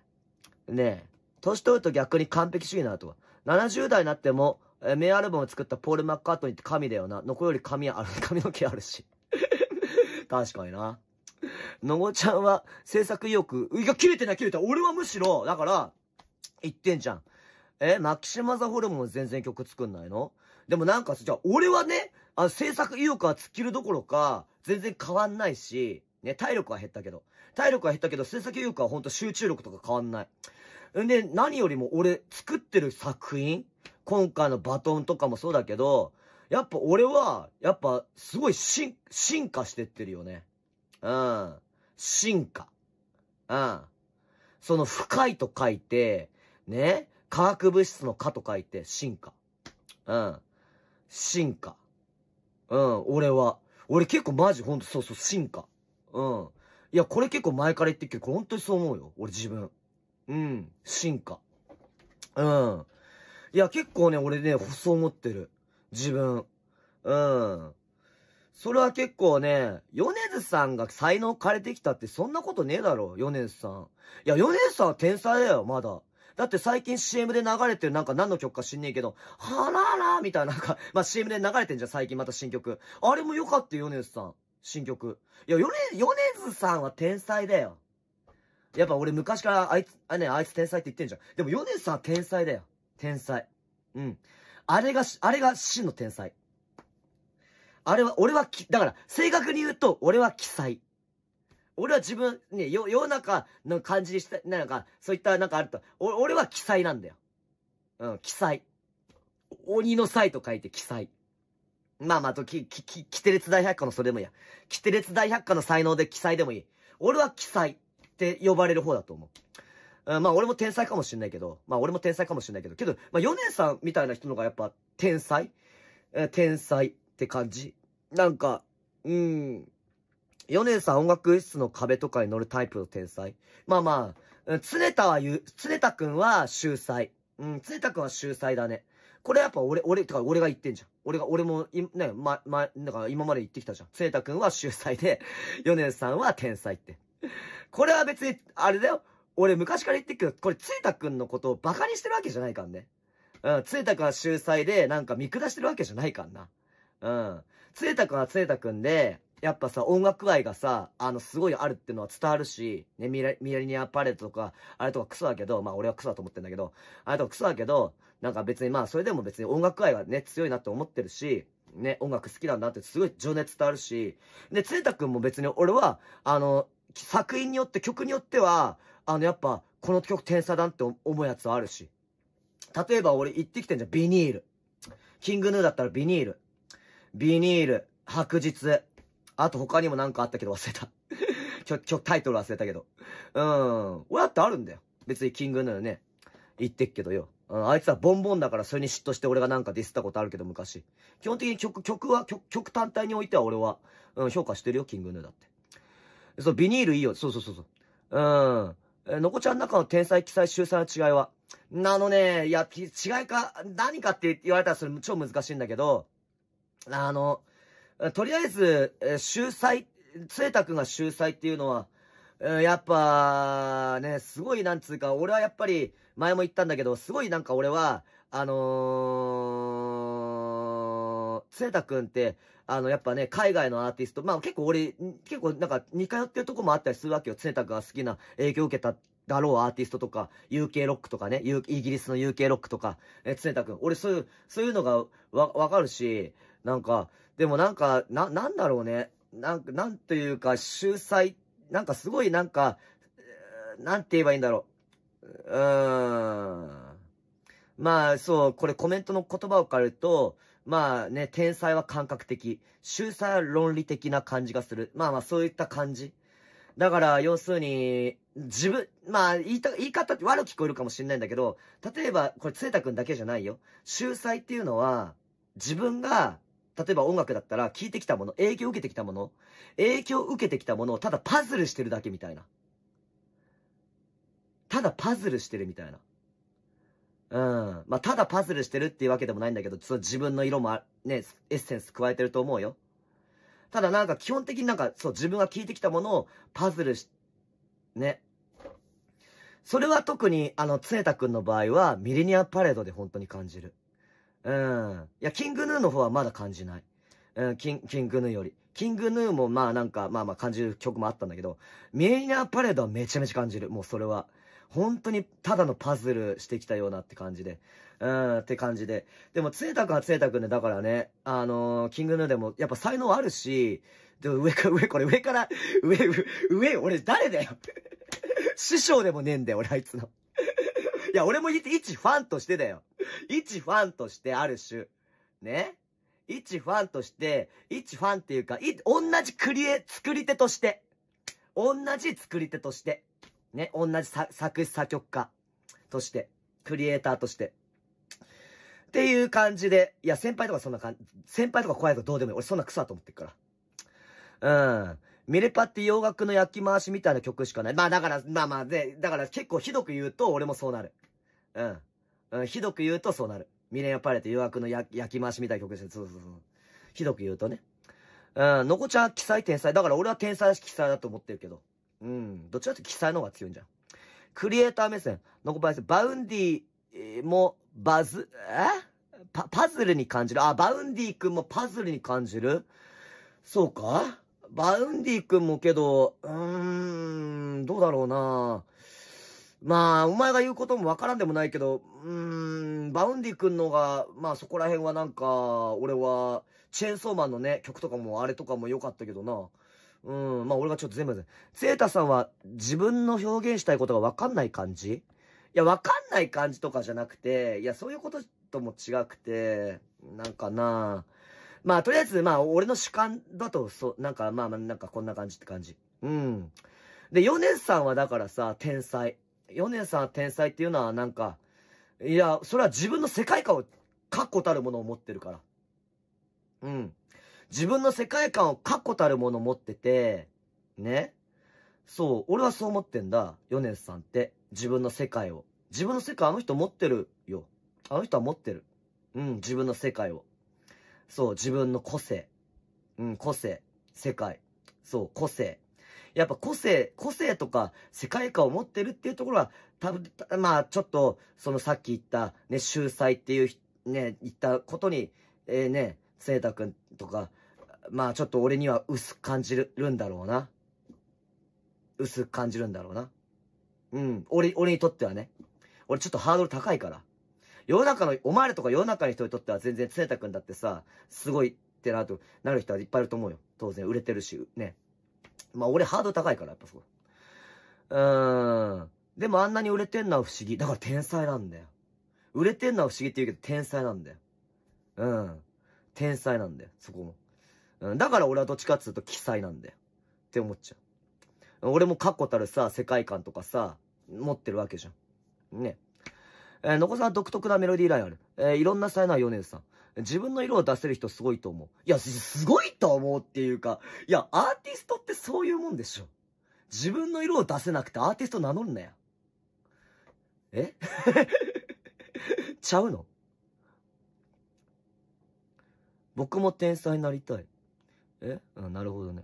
え。ねえ。年取ると逆に完璧主義だなとか。70代になっても、えー、名アルバムを作ったポール・マッカートニーって神だよな。残より髪ある、髪 *laughs* の毛あるし。*laughs* 確かにな。のごちゃんは制作意欲、いや、切れてない切れてない。俺はむしろ、だから、言ってんじゃん。え、マキシマザホルモン全然曲作んないのでもなんか、じゃあ俺はね、あ制作意欲は尽きるどころか、全然変わんないし、ね、体力は減ったけど。体力は減ったけど、制作意欲はほんと集中力とか変わんない。んで、何よりも俺、作ってる作品今回のバトンとかもそうだけど、やっぱ俺は、やっぱ、すごい進、進化してってるよね。うん。進化。うん。その、深いと書いて、ね、化学物質の化と書いて、進化。うん。進化。うん、俺は。俺結構マジほんとそうそう、進化。うん。いや、これ結構前から言ってっけど、これ本にそう思うよ。俺自分。うん。進化。うん。いや、結構ね、俺ね、そう思ってる。自分。うん。それは結構ね、ヨネズさんが才能枯れてきたってそんなことねえだろ、ヨネズさん。いや、ヨネズさんは天才だよ、まだ。だって最近 CM で流れてるなんか何の曲か知んねえけど、はららみたいななんか、*laughs* まあ、CM で流れてんじゃん、最近また新曲。あれも良かったよ、ヨネズさん。新曲。いや、ヨネ、ヨネズさんは天才だよ。やっぱ俺昔からあいつ、あね、あいつ天才って言ってんじゃん。でもヨネさんは天才だよ。天才。うん。あれが、あれが真の天才。あれは、俺はだから、正確に言うと、俺は奇才。俺は自分、ね、よ、世の中の感じにした、なんか、そういったなんかあると、お俺は奇才なんだよ。うん、奇才。鬼の才と書いて奇才。まあまあと、き、き、き、キテレツ大百科のそれでもいいや。キテレツ大百科の才能で奇才でもいい。俺は奇才。って呼ばれる方だと思う。うん、まあ俺も天才かもしんないけど、まあ俺も天才かもしんないけど、けど、まあヨネさんみたいな人のがやっぱ天才天才って感じ。なんか、うん。ヨネさん音楽室の壁とかに乗るタイプの天才。まあまあ、常田は言う、常田くんは秀才。うん、常田くんは秀才だね。これやっぱ俺、俺、てか俺が言ってんじゃん。俺が、俺も、い、ね、ま、ま、だから今まで言ってきたじゃん。常田くんは秀才で、ヨネさんは天才って。これは別に、あれだよ。俺昔から言ってく。けど、これ、ついたくんのことをバカにしてるわけじゃないからね。うん、ついたくんは秀才で、なんか見下してるわけじゃないからな。うん。ついたくんはついたくんで、やっぱさ、音楽愛がさ、あの、すごいあるってのは伝わるし、ね、ミラミラニアパレットとか、あれとかクソだけど、まあ俺はクソだと思ってんだけど、あれとかクソだけど、なんか別にまあそれでも別に音楽愛はね、強いなって思ってるし、ね、音楽好きなんだってすごい情熱伝わるし、で、つえたくんも別に俺は、あの、作品によって、曲によっては、あの、やっぱ、この曲天才だって思うやつはあるし。例えば俺言ってきてんじゃん、ビニール。キングヌーだったらビニール。ビニール、白日。あと他にも何かあったけど忘れた。*laughs* 曲、曲タイトル忘れたけど。うん。俺だってあるんだよ。別にキングヌーね。言ってっけどよ。うん、あいつはボンボンだからそれに嫉妬して俺がなんかディスったことあるけど昔。基本的に曲、曲は、曲、曲単体においては俺は、うん、評価してるよ、キングヌーだって。そう、ビニールいいよ。そうそうそうそう。うん。え、のこちゃんの中の天才記載秀才の違いはあのね、いや、違いか、何かって言われたらそれ超難しいんだけど、あの、とりあえず、え、秀才、つえたくんが秀才っていうのは、やっぱ、ね、すごいなんつうか、俺はやっぱり、前も言ったんだけど、すごいなんか俺は、あのー、つえたくんって、あの、やっぱね、海外のアーティスト、まあ結構俺、結構なんか似通ってるとこもあったりするわけよ。常田が好きな影響を受けただろうアーティストとか、UK ロックとかね、イギリスの UK ロックとか、え、常田くん。俺そういう、そういうのがわ、わかるし、なんか、でもなんか、な、なんだろうね。なんか、なんというか、秀才、なんかすごいなんか、なんて言えばいいんだろう。うーん。まあ、そう、これコメントの言葉を変えると、まあね、天才は感覚的、秀才は論理的な感じがする。まあまあそういった感じ。だから、要するに、自分、まあ、言いた、言い方って悪く聞こえるかもしれないんだけど、例えば、これ、つえたくんだけじゃないよ。秀才っていうのは、自分が、例えば音楽だったら、聞いてきたもの、影響を受けてきたもの、影響を受けてきたものを、ただパズルしてるだけみたいな。ただパズルしてるみたいな。うん。まあ、ただパズルしてるっていうわけでもないんだけど、その自分の色も、ね、エッセンス加えてると思うよ。ただなんか基本的になんか、そう、自分が聞いてきたものをパズルし、ね。それは特に、あの、つねたくんの場合は、ミレニアパレードで本当に感じる。うん。いや、キングヌーの方はまだ感じない。うん、キン、キングヌーより。キングヌーもまあなんか、まあまあ感じる曲もあったんだけど、ミレニアパレードはめちゃめちゃ感じる。もうそれは。本当にただのパズルしてきたようなって感じで。うん、って感じで。でも、つえたくんはつえたくんだからね、あのー、キングヌーでも、やっぱ才能あるし、でも上から、上、これ上から、上、上、俺誰だよ師匠でもねえんだよ、俺あいつのいや、俺も一ファンとしてだよ。一ファンとしてある種。ね一ファンとして、一ファンっていうか、い、同じクリエ、作り手として。同じ作り手として。ね、同じ作詞作曲家として、クリエイターとして。っていう感じで、いや、先輩とかそんな感じ、先輩とか怖いとどうでもいい。俺そんなクソだと思ってるから。うん。ミレパって洋楽の焼き回しみたいな曲しかない。まあだから、まあまあで、だから結構ひどく言うと俺もそうなる。うん。うん、ひどく言うとそうなる。ミレパレって洋楽の焼き回しみたいな曲でそうそうそう。ひどく言うとね。うん、のこちゃん、奇才天才。だから俺は天才奇才だと思ってるけど。うん、どっちかというと記載の方が強いんじゃん。クリエイター目線、残りばやせ、バウンディもバズ、えパ、パズルに感じる。あ、バウンディ君もパズルに感じるそうかバウンディ君もけど、うーん、どうだろうなまあ、お前が言うこともわからんでもないけど、うーん、バウンディ君のが、まあそこら辺はなんか、俺は、チェーンソーマンのね、曲とかもあれとかも良かったけどな。うん、まあ俺がちょっと全部ゼータさんは自分の表現したいことがわかんない感じいや、わかんない感じとかじゃなくて、いや、そういうこととも違くて、なんかなまあとりあえず、まあ俺の主観だと、そう、なんかまあまあなんかこんな感じって感じ。うん。で、ヨネさんはだからさ、天才。ヨネさんは天才っていうのはなんか、いや、それは自分の世界観を確固たるものを持ってるから。うん。自分の世界観を確固たるもの持ってて、ね。そう、俺はそう思ってんだ。ヨネスさんって。自分の世界を。自分の世界あの人持ってるよ。あの人は持ってる。うん、自分の世界を。そう、自分の個性。うん、個性。世界。そう、個性。やっぱ個性、個性とか世界観を持ってるっていうところは、たぶん、まあちょっと、そのさっき言ったね、秀才っていう、ね、言ったことに、えー、ね、聖太くんとか、まあちょっと俺には薄く感じるんだろうな。薄く感じるんだろうな。うん。俺、俺にとってはね。俺ちょっとハードル高いから。世の中の、お前らとか世の中の人にとっては全然常田くんだってさ、すごいってなと、なる人はいっぱいいると思うよ。当然、売れてるし、ね。まあ俺ハードル高いから、やっぱそう。うーん。でもあんなに売れてんのは不思議。だから天才なんだよ。売れてんのは不思議って言うけど、天才なんだよ。うん。天才なんだよ、そこも。うん、だから俺はどっちかっつうと奇才なんだよ。って思っちゃう。俺も確固たるさ、世界観とかさ、持ってるわけじゃん。ね。えー、のこさん独特なメロディーラインある。えー、いろんな才能はネズさん。自分の色を出せる人すごいと思う。いや、すごいと思うっていうか、いや、アーティストってそういうもんでしょ。自分の色を出せなくてアーティスト名乗るなよ。え *laughs* ちゃうの僕も天才になりたい。えなるほどね。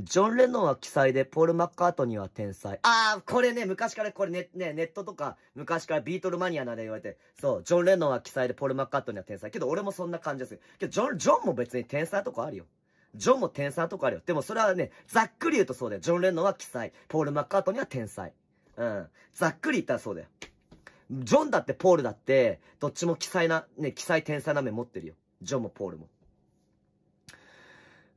ジョン・レノンは奇才で、ポール・マッカートニーは天才。あー、これね、昔からこれね、ね、ネットとか、昔からビートルマニアなんで言われて、そう、ジョン・レノンは奇才で、ポール・マッカートニーは天才。けど俺もそんな感じですけど、ジョン、ジョンも別に天才とかあるよ。ジョンも天才とかあるよ。でもそれはね、ざっくり言うとそうだよ。ジョン・レノンは奇才。ポール・マッカートニーは天才。うん。ざっくり言ったらそうだよ。ジョンだってポールだって、どっちも奇才な、ね、奇才天才な目持ってるよ。ジョンもポールも。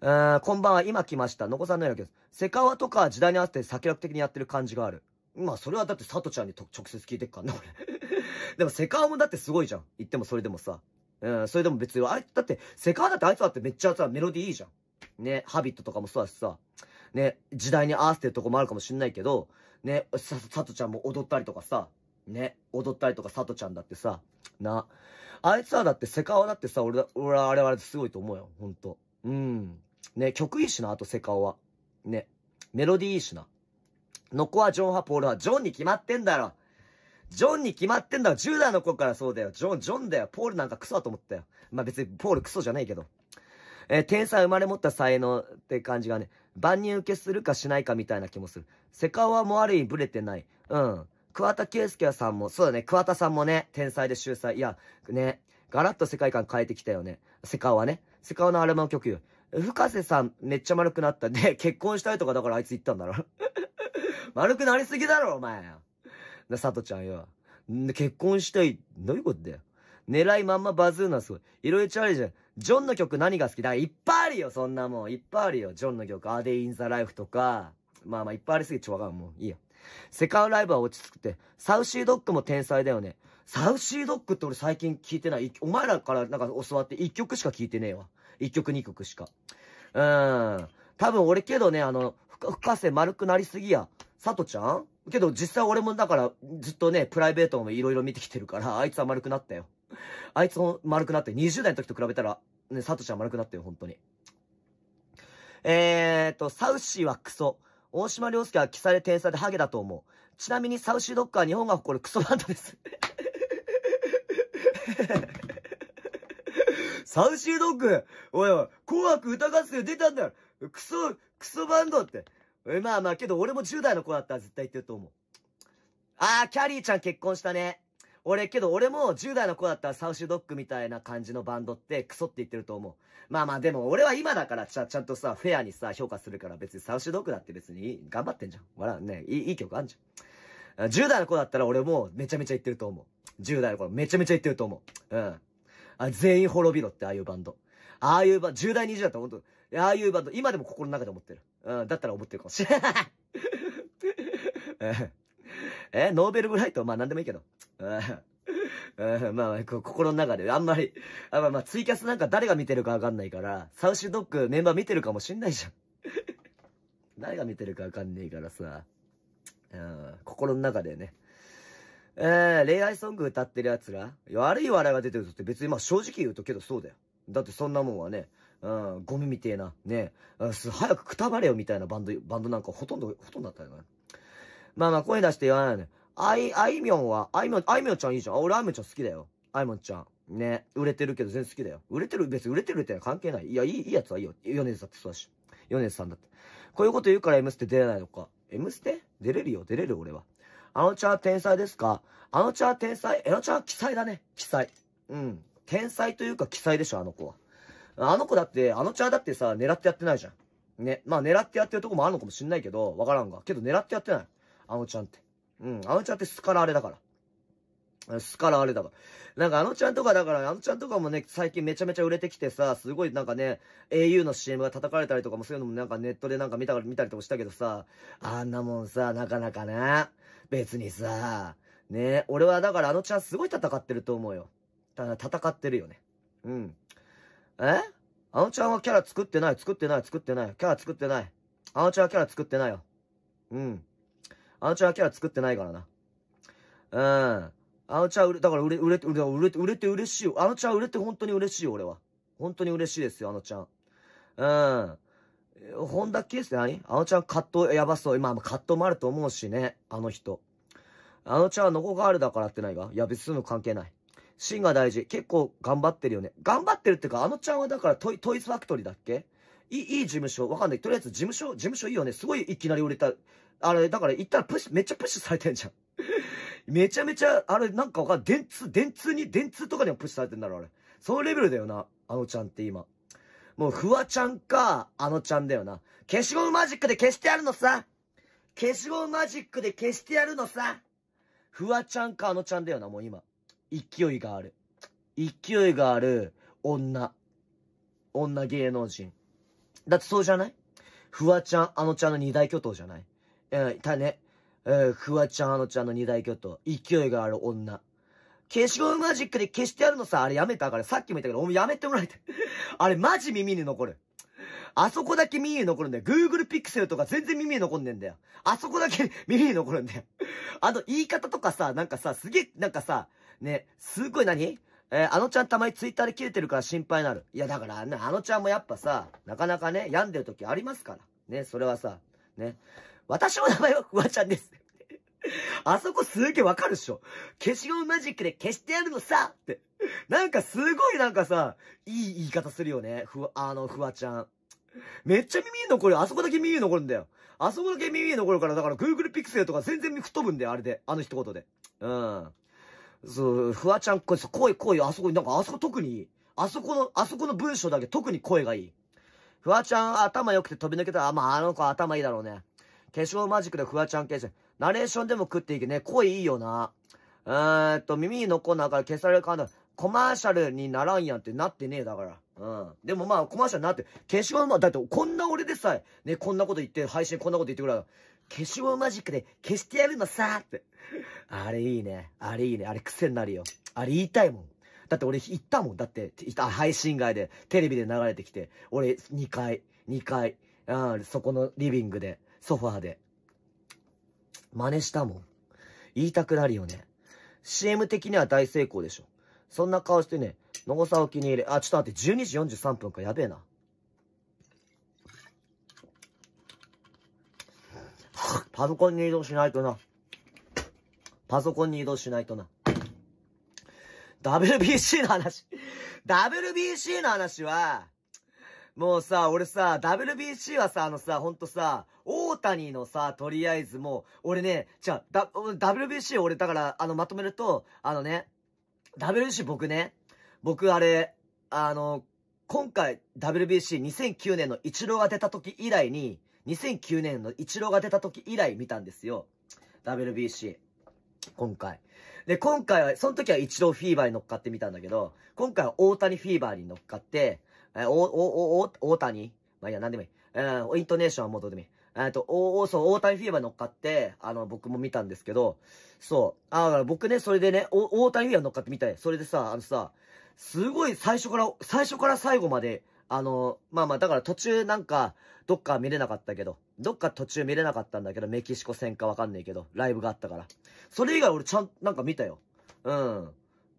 うーん、こんばんは、今来ました。のこさんのようなです。セカワとか時代に合わせて策略的にやってる感じがある。まあ、それはだって佐藤ちゃんに直接聞いてっからな、俺。*laughs* でもセカワもだってすごいじゃん。言ってもそれでもさ。うん、それでも別に、あれ、だって、セカワだってあいつだってめっちゃさ、メロディーいいじゃん。ね、ハビットとかもそうだしさ。ね、時代に合わせてるとこもあるかもしんないけど、ね、さ、佐ちゃんも踊ったりとかさ。ね、踊ったりとか佐藤ちゃんだってさ。な。あいつはだってセカワだってさ、俺俺はあれはあれすごいと思うよ。ほんと。うん。ね、曲一種な、あとセカオは。ね、メロディー種な。ノコはジョン派、ポールはジョンに決まってんだろ。ジョンに決まってんだろ。10代の頃からそうだよ。ジョン、ジョンだよ。ポールなんかクソだと思ったよ。まあ、別にポールクソじゃないけど。えー、天才生まれ持った才能って感じがね、万人受けするかしないかみたいな気もする。セカオはもうある意味ブレてない。うん。桑田圭介さんも、そうだね、桑田さんもね、天才で秀才。いや、ね、ガラッと世界観変えてきたよね。セカオはね。セカオのアルバム曲よ。深瀬さんめっちゃ丸くなったんで、*laughs* 結婚したいとかだからあいつ言ったんだろ。*laughs* 丸くなりすぎだろ、お前。な、さとちゃんよ。結婚したい、どういうことだよ。狙いまんまバズーナすごい。いろいろあるじゃん。ジョンの曲何が好きだいっぱいあるよ、そんなもん。いっぱいあるよ、ジョンの曲。アデインザライフとか。まあまあ、いっぱいありすぎちょわかん、もん。いいや。セカオライブは落ち着くて、サウシードッグも天才だよね。サウシードッグって俺最近聞いてない。お前らからなんか教わって1曲しか聞いてねえわ。1曲2曲しか。うん。多分俺けどね、あの、深瀬丸くなりすぎや。佐とちゃんけど実際俺もだからずっとね、プライベートもいろいろ見てきてるから、あいつは丸くなったよ。あいつも丸くなって、20代の時と比べたら、ね、佐藤ちゃん丸くなったよ、本当に。えーと、サウシーはクソ。大島良介はキサで天才でハゲだと思う。ちなみにサウシードッーは日本が誇るクソバンドです。サウシードッグおいおい、紅白歌合戦出たんだよクソ、クソバンドってえ。まあまあ、けど俺も10代の子だったら絶対言ってると思う。あー、キャリーちゃん結婚したね。俺、けど俺も10代の子だったらサウシードッグみたいな感じのバンドってクソって言ってると思う。まあまあでも俺は今だからちゃ、ちゃんとさ、フェアにさ、評価するから別にサウシードッグだって別に頑張ってんじゃん。笑うね。いい、いい曲あんじゃん。10代の子だったら俺もめちゃめちゃ言ってると思う。10代の子めちゃめちゃ言ってると思う。うん。あ、全員滅びろって、ああいうバンド。ああいうバンド、10代、20代だと思らと。ああいうバンド、今でも心の中で思ってる。うん、だったら思ってるかもしれない。*laughs* え、ノーベルブライトまあ何でもいいけど。うん、まあ、まあ、心の中で、あんまり、あまあ、まあ、ツイキャスなんか誰が見てるかわかんないから、サウシードッグメンバー見てるかもしんないじゃん。誰が見てるかわかんねえからさ、うん、心の中でね、えー、恋愛ソング歌ってる奴ら、悪い笑いが出てるぞって別にまあ正直言うとけどそうだよ。だってそんなもんはね、うん、ゴミみてえな、ね、早くくたばれよみたいなバンド、バンドなんかほとんど、ほとんどだったよね。まあまあ声出して言わないね。あい、あいみょんは、あいみょん、あいみょんちゃんいいじゃん。俺あいみょんちゃん好きだよ。あいみょんちゃん。ね、売れてるけど全然好きだよ。売れてる、別に売れてるって関係ない。いや、いい、いいやつはいいよ。ヨネズだってそうだし。ヨネズさんだって。こういうこと言うから M ステ出れないのか。M ステ出れるよ、出れる俺は。あのちゃん天才ですかあのちゃん天才、えのちゃん奇才だね。奇才。うん。天才というか奇才でしょ、あの子は。あの子だって、あのちゃんだってさ、狙ってやってないじゃん。ね。まあ狙ってやってるとこもあるのかもしんないけど、わからんが。けど狙ってやってない。あのちゃんって。うん。あのちゃんってスからあれだから。スカラあれだわ。なんかあのちゃんとか、だから、あのちゃんとかもね、最近めちゃめちゃ売れてきてさ、すごいなんかね、au の CM が叩かれたりとかもそういうのもなんかネットでなんか見た見たりとかしたけどさ、あんなもんさ、なかなかな、別にさ、ね、俺はだからあのちゃんすごい戦ってると思うよ。ただ戦ってるよね。うん。えあのちゃんはキャラ作ってない、作ってない、作ってない、キャラ作ってない。あのちゃんはキャラ作ってないよ。うん。あのちゃんはキャラ作ってないからな。うん。あのちゃん売れ、だから売れ、売れて、売れて、売れて、売れて嬉しいよ。あのちゃん売れて本当に嬉しいよ、俺は。本当に嬉しいですよ、あのちゃん。うん。本田圭佑何あのちゃん葛藤やばそう。今、あ、葛藤もあると思うしね、あの人。あのちゃんはノコガールだからってないがいや、別に関係ない。芯が大事。結構頑張ってるよね。頑張ってるってか、あのちゃんはだからトイ、トイズファクトリーだっけいい、いい事務所。わかんない。とりあえず事務所、事務所いいよね。すごいいきなり売れた。あれ、だから行ったらプッシュ、めっちゃプッシュされてんじゃん。めちゃめちゃ、あれ、なんかわかんない。電通、電通に、電通とかにもプッシュされてんだろ、あれ。そのレベルだよな、あのちゃんって今。もう、フワちゃんか、あのちゃんだよな。消しゴムマジックで消してやるのさ消しゴムマジックで消してやるのさフワちゃんか、あのちゃんだよな、もう今。勢いがある。勢いがある、女。女芸能人。だってそうじゃないフワちゃん、あのちゃんの二大巨頭じゃないえー、たね。えー、フワちゃん、あのちゃんの二大巨頭。勢いがある女。消しゴムマジックで消してやるのさ、あれやめたから、さっきも言ったけど、おやめてもらいたい。あれマジ耳に残る。あそこだけ耳に残るんだよ。Google Pixel とか全然耳に残んねんだよ。あそこだけ耳に残るんだよ。あの言い方とかさ、なんかさ、すげえ、なんかさ、ね、すごい何えー、あのちゃんたまにツイッターで切れてるから心配なる。いや、だから、あのちゃんもやっぱさ、なかなかね、病んでる時ありますから。ね、それはさ、ね。私の名前はフワちゃんです。あそこすげえわかるっしょ。消しゴムマジックで消してやるのさって。なんかすごいなんかさ、いい言い方するよね。ふわ、あの、フワちゃん。めっちゃ耳に残る。あそこだけ耳に残るんだよ。あそこだけ耳に残るから、だから Google Pixel とか全然吹っ飛ぶんだよ、あれで。あの一言で。うん。そう、フワちゃん、こ声、声、あそこ、なんかあそこ特に、あそこの、あそこの文章だけ特に声がいい。フワちゃん頭良くて飛び抜けたら、まあ、あの子頭いいだろうね。化粧マジックでフワちゃん形成。ナレーションでも食っていけね。声いいよな。えー、っと、耳に残る中から消される感じ。コマーシャルにならんやんってなってねえだから。うん。でもまあ、コマーシャルになって、消しゴム、だってこんな俺でさえ、ね、こんなこと言って、配信こんなこと言ってくれ消しゴムマジックで消してやるのさって。あれいいね。あれいいね。あれ癖になるよ。あれ言いたいもん。だって俺言ったもん。だって、あ、配信外で、テレビで流れてきて、俺2回、2回、うん、そこのリビングで、ソファーで。真似したもん。言いたくなるよね。CM 的には大成功でしょ。そんな顔してね、のごさを気に入れ、あ、ちょっと待って、12時43分か、やべえな。パソコンに移動しないとな。パソコンに移動しないとな。WBC の話 WBC の話は、もうさ、俺さ、WBC はさ、あのさ、ほんとさ、大谷のさ、とりあえずもう、俺ね、じゃあ、WBC 俺だから、あの、まとめると、あのね、WBC 僕ね、僕あれ、あの、今回 WBC2009 年のイチローが出た時以来に、2009年のイチローが出た時以来見たんですよ。WBC。今回。で、今回は、その時はイチローフィーバーに乗っかってみたんだけど、今回は大谷フィーバーに乗っかって、えー、お、お、お、大谷まあ、いや、なんでもいい。えー、イントネーションはもうどうでもいい。えっと、お、お、そう、大谷フィーバー乗っかって、あの、僕も見たんですけど、そう。あ、僕ね、それでね、お、大谷フィーバー乗っかって見たい。それでさ、あのさ、すごい最初から、最初から最後まで、あの、まあまあ、だから途中なんか、どっか見れなかったけど、どっか途中見れなかったんだけど、メキシコ戦かわかんないけど、ライブがあったから。それ以外俺ちゃん、なんか見たよ。うん。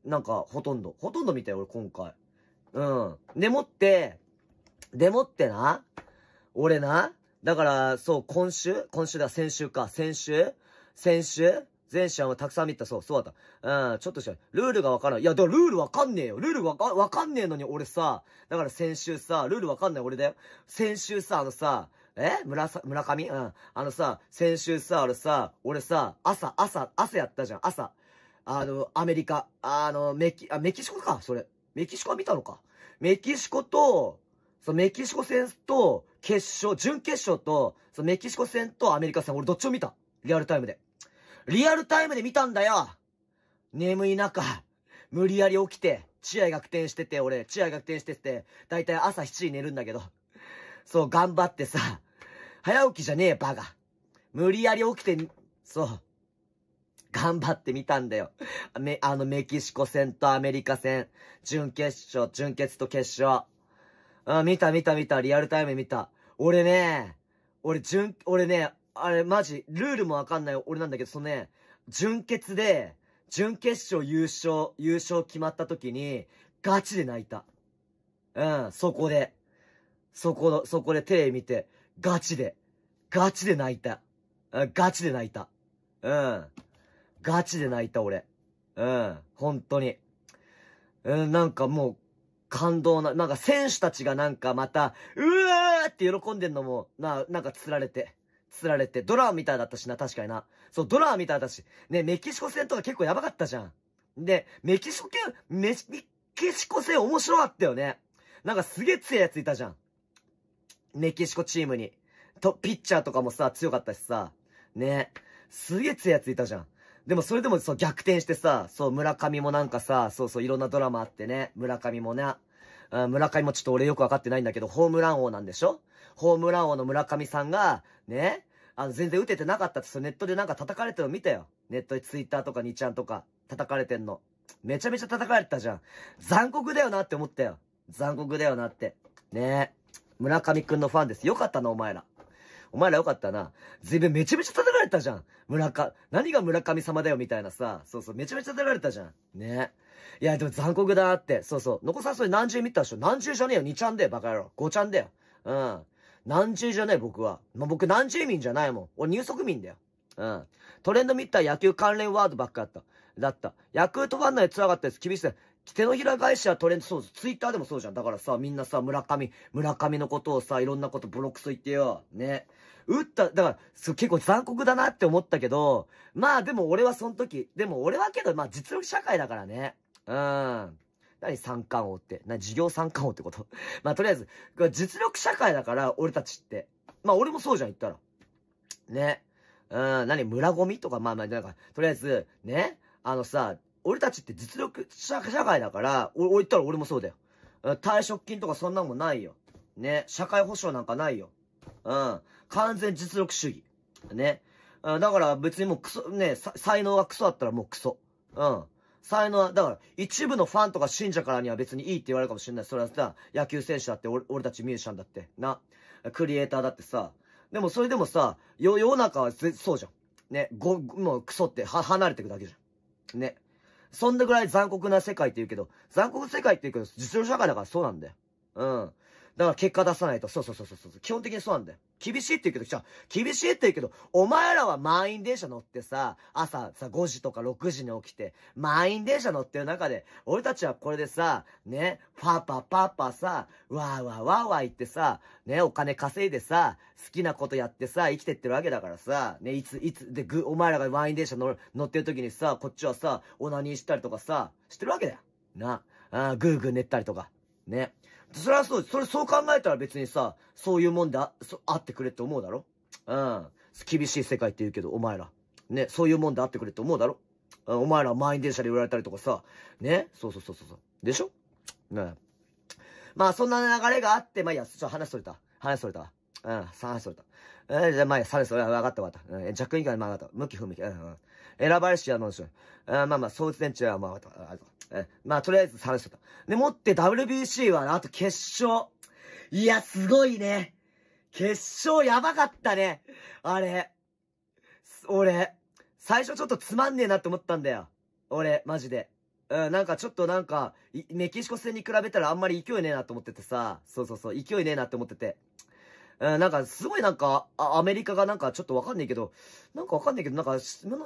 なんか、ほとんど、ほとんど見たよ、俺今回。うん。でもって、でもってな、俺な、だから、そう、今週今週だ、先週か、先週先週前週はたくさん見た、そう、そうだった。うん、ちょっとしう。ルールがわからん。いや、でもルールわかんねえよ。ルールわか、わかんねえのに俺さ、だから先週さ、ルールわかんない俺だよ。先週さ、あのさ、え村さ、村上うん。あのさ、先週さ、あのさ、俺さ、朝、朝、朝やったじゃん、朝。あの、アメリカ、あの、メキ、あ、メキシコか、それ。メキシコは見たのか。メキシコと、そのメキシコ戦と決勝、準決勝と、そのメキシコ戦とアメリカ戦、俺どっちも見た。リアルタイムで。リアルタイムで見たんだよ眠い中、無理やり起きて、チア逆転してて、俺、チア逆転してて、だいたい朝7時寝るんだけど。そう、頑張ってさ、早起きじゃねえ、バカ。無理やり起きて、そう、頑張ってみたんだよ。め、あの、メキシコ戦とアメリカ戦、準決勝、準決と決勝。あ、見た見た見た、リアルタイム見た。俺ね、俺、準、俺ね、あれ、マジ、ルールもわかんない俺なんだけど、そのね、準決で、準決勝優勝、優勝決まった時に、ガチで泣いた。うん、そこで。そこの、そこで手見て、ガチで。ガチで泣いた。ガチで泣いた。うん。ガチで泣いた、俺。うん、本当に。うん、なんかもう、感動な、なんか選手たちがなんかまた、うわーって喜んでんのも、な、なんか釣られて、釣られて、ドラみたいだったしな、確かにな。そう、ドラみたいだし、ね、メキシコ戦とか結構やばかったじゃん。で、メキシコ系、メキシコ戦面白かったよね。なんかすげえ強いやついたじゃん。メキシコチームに。と、ピッチャーとかもさ、強かったしさ。ね。すげえ強いやついたじゃん。でもそれでもそう逆転してさ、そう村上もなんかさ、そうそういろんなドラマあってね、村上もね、村上もちょっと俺よくわかってないんだけど、ホームラン王なんでしょホームラン王の村上さんが、ね、あの、全然打ててなかったって、ネットでなんか叩かれてるの見たよ。ネットでツイッターとか2ちゃんとか叩かれてんの。めちゃめちゃ叩かれてたじゃん。残酷だよなって思ったよ。残酷だよなって。ね村上くんのファンです。よかったな、お前ら。お前らよかったな。ずいぶんめちゃめちゃ叩かれたじゃん。村か、何が村上様だよみたいなさ。そうそう、めちゃめちゃ叩かれたじゃん。ね。いや、でも残酷だって。そうそう。残さそれ何重見たでしょ何十じゃねえよ。2ちゃんだよ、バカ野郎。5ちゃんだよ。うん。何十じゃねえ、僕は。まあ、僕何十民じゃないもん。俺入足民だよ。うん。トレンド見た野球関連ワードばっかだった。だった。野球とファンのやつらがったです。厳しい。手のひら返しはトレンド、そうそう、ツイッターでもそうじゃん。だからさ、みんなさ、村上、村上のことをさ、いろんなことブロックす言ってよ。ね。打った、だから、結構残酷だなって思ったけど、まあでも俺はその時、でも俺はけど、まあ実力社会だからね。うん。何三冠王って。な、事業三冠王ってこと *laughs* まあとりあえず、実力社会だから、俺たちって。まあ俺もそうじゃん、言ったら。ね。うん、何、村ゴミとか、まあまあ、なんか、とりあえず、ね。あのさ、俺たちって実力社会だから、俺、言ったら俺もそうだよ。退職金とかそんなもんないよ。ね。社会保障なんかないよ。うん。完全実力主義。ね。だから別にもうクソ、ね、才能がクソだったらもうクソ。うん。才能は、だから、一部のファンとか信者からには別にいいって言われるかもしれない。それはさ、野球選手だって、俺俺たちミュージシャンだって、な。クリエイターだってさ。でもそれでもさ、世の中はそうじゃん。ね、ご、もうクソっては離れてくだけじゃん。ね。そんなぐらい残酷な世界って言うけど、残酷な世界って言うけど、実力社会だからそうなんだよ。うん。だから結果出さないと、そうそうそうそうそう。基本的にそうなんだよ。厳しいって言うけど、厳しいって言うけど、お前らは満員電車乗ってさ、朝さ、5時とか6時に起きて、満員電車乗ってる中で、俺たちはこれでさ、ね、パパパパさ、わーわーわーわー言ってさ、ね、お金稼いでさ、好きなことやってさ、生きてってるわけだからさ、ね、いつ、いつ、で、ぐ、お前らが満員電車乗乗ってる時にさ、こっちはさ、オナニーしたりとかさ、してるわけだよ。な、あーぐーぐー寝ったりとか、ね。そりゃそう、それそう考えたら別にさ、そういうもんであ、そ、あってくれって思うだろうん。厳しい世界って言うけど、お前ら。ね、そういうもんであってくれって思うだろうん、お前ら満員電車で売られたりとかさ、ね、そうそうそうそう。でしょね。まあ、そんな流れがあって、まあ、いや、ちょ、話それた。話それた。うん、話それた。えー、じゃあ、まあ、話それた。わかったわかった。うん、弱以から、まあ、わかった。向き不向き。うん、うん。選ばれしやのんしうん、まあまあ、そういう電池はまあ、わかった。あ、あ、う。えまあ、とりあえずし勝と。で、もって WBC は、あと決勝。いや、すごいね。決勝やばかったね。あれ。俺、最初ちょっとつまんねえなって思ったんだよ。俺、マジで。うん、なんかちょっとなんか、メキシコ戦に比べたらあんまり勢いねえなと思っててさ、そうそうそう、勢いねえなって思ってて。なんか、すごいなんか、アメリカがなんかちょっとわかんないけど、なんかわかんないけど、なんか、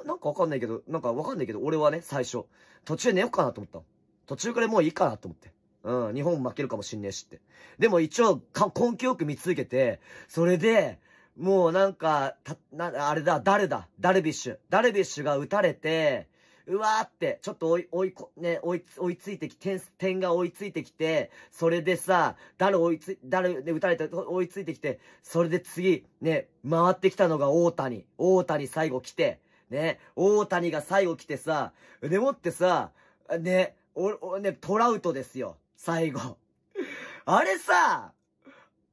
なんかわかんないけど、なんかわかんないけど、俺はね、最初、途中寝ようかなと思った。途中からもういいかなと思って。うん、日本負けるかもしんねえしって。でも一応、根気よく見続けて、それで、もうなんか、た、な、あれだ、誰だ、ダルビッシュ。ダルビッシュが打たれて、うわーって、ちょっと追い、追い、ね、追い、追いついてき、点、点が追いついてきて、それでさ、誰追いつ、誰で打たれて追いついてきて、それで次、ね、回ってきたのが大谷。大谷最後来て、ね、大谷が最後来てさ、でもってさ、ね、お、お、ね、トラウトですよ。最後。*laughs* あれさ、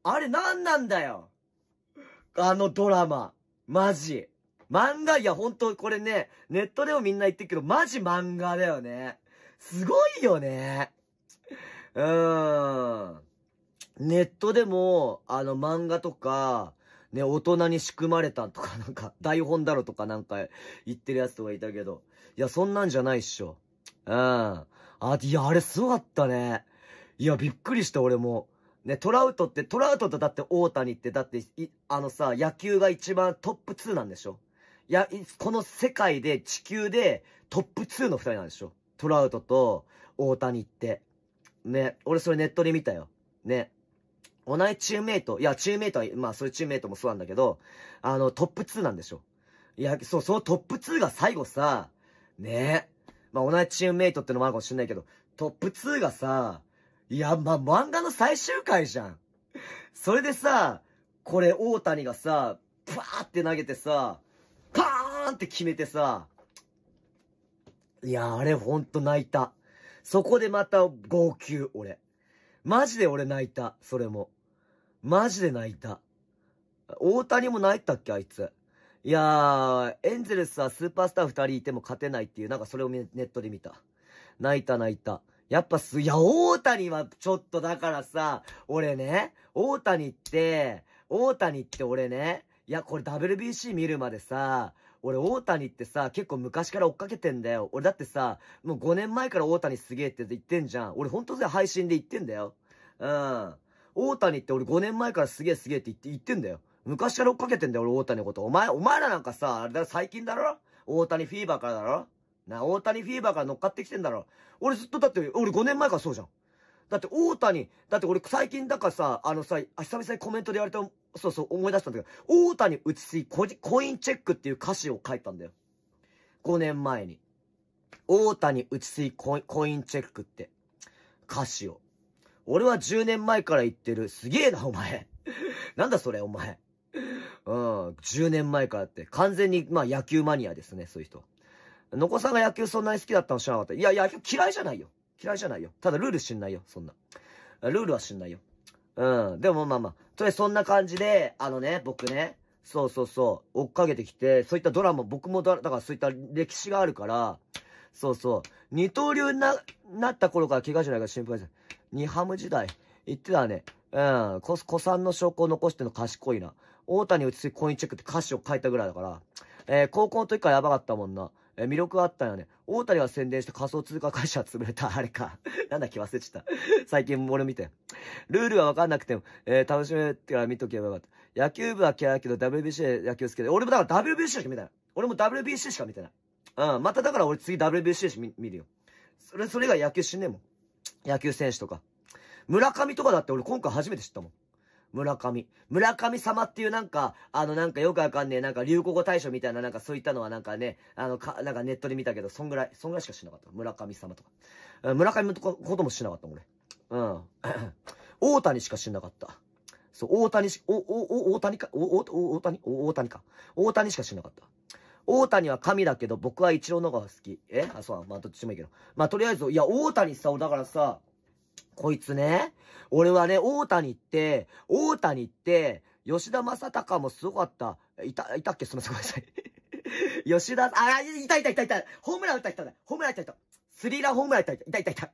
あれ何なんだよ。あのドラマ。マジ。漫画、いや、ほんと、これね、ネットでもみんな言ってるけど、マジ漫画だよね。すごいよね。うーん。ネットでも、あの、漫画とか、ね、大人に仕組まれたとか、なんか、台本だろとかなんか言ってるやつとかいたけど。いや、そんなんじゃないっしょ。うん。あ、いや、あれすごかったね。いや、びっくりした、俺も。ね、トラウトって、トラウトとだって大谷って、だって、あのさ、野球が一番トップ2なんでしょいや、この世界で、地球で、トップ2の2人なんでしょトラウトと、大谷って。ね。俺それネットで見たよ。ね。同じチームメイト。いや、チームメイトは、まあ、そういうチームメイトもそうなんだけど、あの、トップ2なんでしょ。いや、そう、そのトップ2が最後さ、ね。まあ、同じチームメイトってのもあるかもしんないけど、トップ2がさ、いや、まあ、漫画の最終回じゃん。それでさ、これ、大谷がさ、バーって投げてさ、ーンって決めてさ、いやあれほんと泣いた。そこでまた号泣、俺。マジで俺泣いた、それも。マジで泣いた。大谷も泣いたっけ、あいつ。いやー、エンゼルスはスーパースター二人いても勝てないっていう、なんかそれをネットで見た。泣いた泣いた。やっぱす、いや、大谷はちょっとだからさ、俺ね、大谷って、大谷って俺ね、いや、これ WBC 見るまでさ、俺、大谷ってさ、結構昔から追っかけてんだよ。俺だってさ、もう5年前から大谷すげえって言ってんじゃん。俺ほんとそ配信で言ってんだよ。うん。大谷って俺5年前からすげえすげえって言って言ってんだよ。昔から追っかけてんだよ、俺大谷のこと。お前、お前らなんかさ、あれだ最近だろ大谷フィーバーからだろな、大谷フィーバーから乗っかってきてんだろ俺ずっとだって、俺5年前からそうじゃん。だって大谷、だって俺最近だからさ、あのさ、久々にコメントで言われたそうそう、思い出したんだけど、大谷内つココインチェックっていう歌詞を書いたんだよ。5年前に。大谷内つココインチェックって歌詞を。俺は10年前から言ってる。すげえな、お前。*laughs* なんだそれ、お前。うん、10年前からって。完全に、まあ野球マニアですね、そういう人。のこさんが野球そんなに好きだったの知らなかった。いや、野球嫌いじゃないよ。嫌いじゃないよ。ただルール知んないよ、そんな。ルールは知んないよ。うん、でもまあまあ、それそんな感じで、あのね、僕ね、そうそうそう、追っかけてきて、そういったドラマ、僕もだ、だからそういった歴史があるから、そうそう、二刀流な、なった頃から怪我じゃないか心配じない。ニハム時代、言ってたね。うん、子、子さんの証拠を残しての賢いな。大谷打ちすぎコインチェックって歌詞を書いたぐらいだから。えー、高校の時からやばかったもんな。え、魅力あったよね。大谷は宣伝して仮想通貨会社潰れた。あれか。*laughs* なんだっけ忘れちゃった。最近俺見て。ルールはわかんなくても、えー、楽しめてから見とけばよかった。野球部は嫌いだけど WBC 野球好きで。俺もだから WBC しか見たない。俺も WBC しか見てない。うん。まただから俺次 WBC し見見るよ。それ、それが野球しねえもん。野球選手とか。村上とかだって俺今回初めて知ったもん。村上。村上様っていうなんか、あのなんかよくわかんねえ、なんか流行語大賞みたいななんかそういったのはなんかね、あのか、なんかネットで見たけど、そんぐらい、そんぐらいしかしなかった。村上様とか。村上のこともしなかったもんね。うん。*coughs* 大谷しかしなかった。そう、大谷し、お、お、お、大谷か、お、お、お、大谷、お、大谷か。大谷しかしなかった。大谷は神だけど、僕は一郎の方が好き。えあ、そう、まあ、どっちもいいけど。まあ、とりあえず、いや、大谷さ、だからさ、こいつね、俺はね、大谷って、大谷って、吉田正隆もすごかった。いた、いたっけすみません、ごめんなさい。*laughs* 吉田、あ、いたいたいたいた。ホームラン打った人だ。ホームラン打った人。スリーランホームラン打った人。いたいたいた。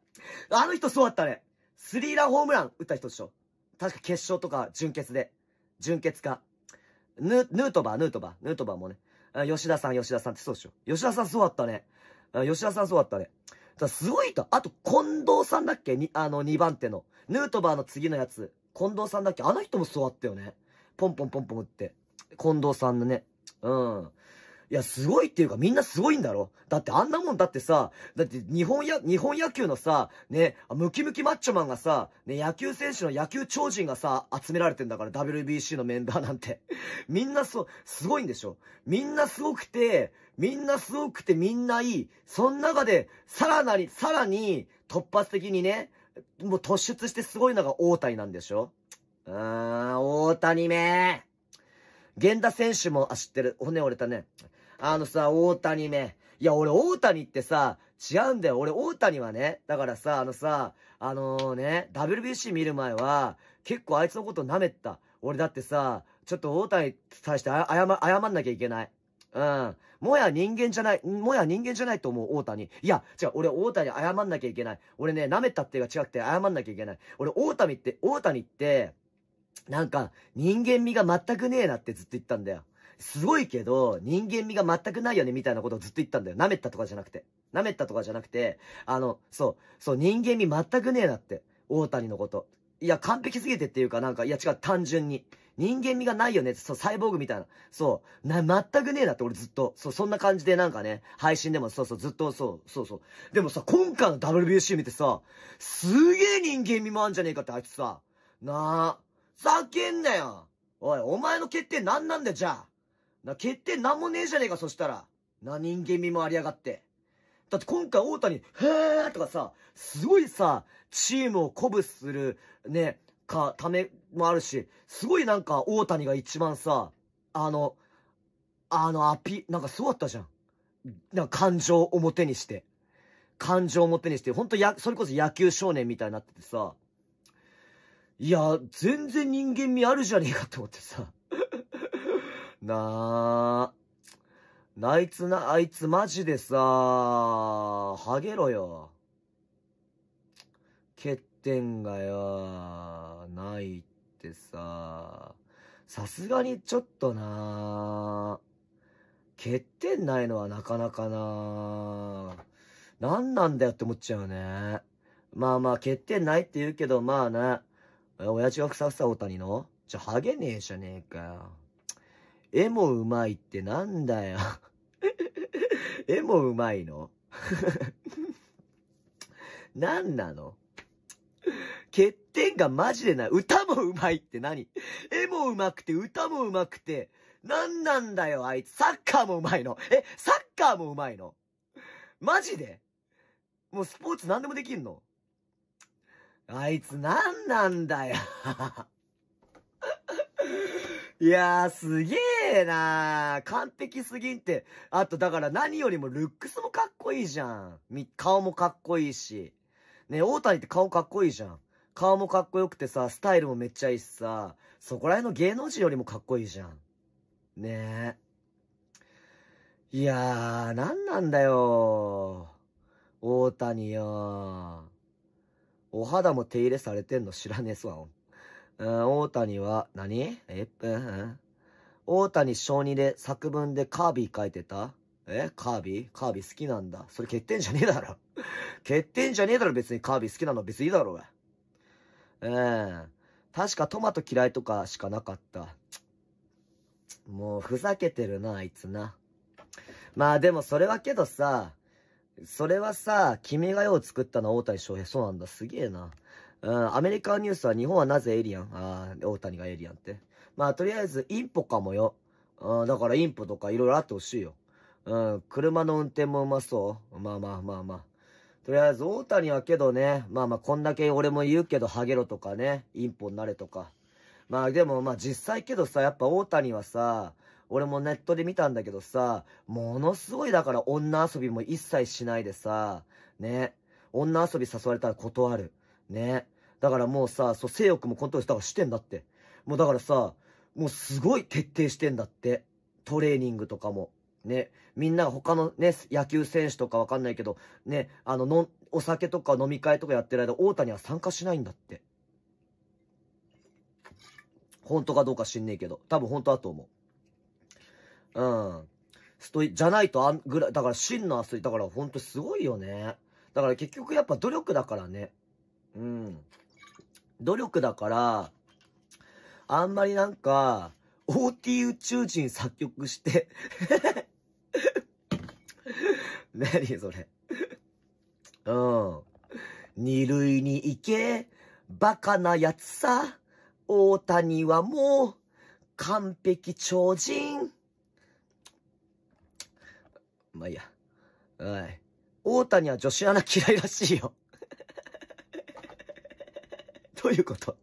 あの人すごかったね。スリーランホームラン打った人でしょ。確か決勝とか準決で。準決か。ヌ、ヌートバー、ヌートバー、ヌートバーもね。吉田さん、吉田さんってそうでしょ。吉田さんすごかったね。吉田さんすごかったね。だすごいと。あと、近藤さんだっけに、あの、2番手の。ヌートバーの次のやつ。近藤さんだっけあの人も座ったよね。ポンポンポンポン打って。近藤さんのね。うん。いや、すごいっていうかみんなすごいんだろ。だってあんなもんだってさ、だって日本や、日本野球のさ、ね、ムキムキマッチョマンがさ、ね、野球選手の野球超人がさ、集められてんだから WBC のメンバーなんて。*laughs* みんなそう、すごいんでしょ。みんなすごくて、みんなすごくてみんないい。その中で、さらなり、さらに突発的にね、もう突出してすごいのが大谷なんでしょうーん、大谷め源田選手も、あ、知ってる。骨折れたね。あのさ、大谷め。いや、俺大谷ってさ、違うんだよ。俺大谷はね、だからさ、あのさ、あのー、ね、WBC 見る前は、結構あいつのこと舐めた。俺だってさ、ちょっと大谷に対して謝、謝んなきゃいけない。うん。もや人間じゃない、もや人間じゃないと思う、大谷。いや、違う、俺大谷謝んなきゃいけない。俺ね、舐めたっていうが違くて謝んなきゃいけない。俺大谷って、大谷って、なんか、人間味が全くねえなってずっと言ったんだよ。すごいけど、人間味が全くないよね、みたいなことをずっと言ったんだよ。舐めたとかじゃなくて。舐めたとかじゃなくて、あの、そう、そう、人間味全くねえなって。大谷のこと。いや、完璧すぎてっていうか、なんか、いや違う、単純に。人間味がないよねって、そう、サイボーグみたいな。そう、な、全くねえなって俺ずっと。そう、そんな感じでなんかね、配信でもそうそう、ずっとそう、そうそう。でもさ、今回の WBC 見てさ、すげえ人間味もあんじゃねえかってあいつさ、なあ、ざけんなよおい、お前の決定なんなんだよ、じゃあな、決定なんもねえじゃねえか、そしたら。な、人間味もありやがって。だって今回大谷、へーとかさ、すごいさ、チームを鼓舞する、ね、か、ためもあるし、すごいなんか大谷が一番さ、あの、あのアピ、なんかすごかったじゃん。なんか感情を表にして。感情を表にして、ほんとや、それこそ野球少年みたいになっててさ、いや、全然人間味あるじゃねえかって思ってさ。なあ。ないつな、あいつマジでさ、ハゲろよ。欠点がよ、ないってさ、さすがにちょっとな欠点ないのはなかなかなー。なんなんだよって思っちゃうね。まあまあ、欠点ないって言うけど、まあな、親父がふさふさ大谷のじゃ、ハゲねえじゃねえかよ。絵もうまいってなんだよ *laughs* 絵もうまいの *laughs* 何なの欠点がマジでない。歌もうまいって何絵もうまくて、歌もうまくて。何なんだよ、あいつ。サッカーもうまいの。え、サッカーもうまいの。マジでもうスポーツ何でもできんのあいつ何なんだよ。いやー、すげえなー。完璧すぎんって。あと、だから何よりもルックスもかっこいいじゃん。顔もかっこいいし。ね、大谷って顔かっこいいじゃん。顔もかっこよくてさ、スタイルもめっちゃいいしさ、そこら辺の芸能人よりもかっこいいじゃん。ねえ。いやー、なんなんだよ。大谷よ。お肌も手入れされてんの知らねえすわ、ほんと。うん、大谷は何、え、うん、大谷小2で作文でカービィ書いてたえカービィカービィ好きなんだ。それ欠点じゃねえだろ。欠点じゃねえだろ、別にカービィ好きなの別にいいだろ、うん。確かトマト嫌いとかしかなかった。もうふざけてるな、あいつな。まあでもそれはけどさ、それはさ、君が世を作ったのは大谷翔平。そうなんだ。すげえな。うん、アメリカニュースは日本はなぜエイリアンああ、大谷がエイリアンって。まあ、とりあえず、インポかもよ。うん、だからインポとかいろいろあってほしいよ。うん、車の運転もうまそう。まあまあまあまあ。とりあえず、大谷はけどね、まあまあ、こんだけ俺も言うけど、ハゲろとかね、インポになれとか。まあでも、まあ実際けどさ、やっぱ大谷はさ、俺もネットで見たんだけどさ、ものすごいだから女遊びも一切しないでさ、ね、女遊び誘われたら断る。ね。だからもうさ、そう、性欲もコントロールしたからしてんだって。もうだからさ、もうすごい徹底してんだって。トレーニングとかも。ね、みんな他のね、野球選手とかわかんないけど、ね、あの、の、お酒とか飲み会とかやってる間、大谷は参加しないんだって。本当かどうか知んねえけど、多分本当だと思う。うん。ストイ、じゃないとあんぐらい、だから真のアスリート、だから本当すごいよね。だから結局やっぱ努力だからね。うん。努力だから、あんまりなんか、OT 宇宙人作曲して *laughs* 何それうん。二類に行け、バカなやつさ。大谷はもう、完璧超人。まあ、いいや。はい。大谷は女子アナ嫌いらしいよどういうこと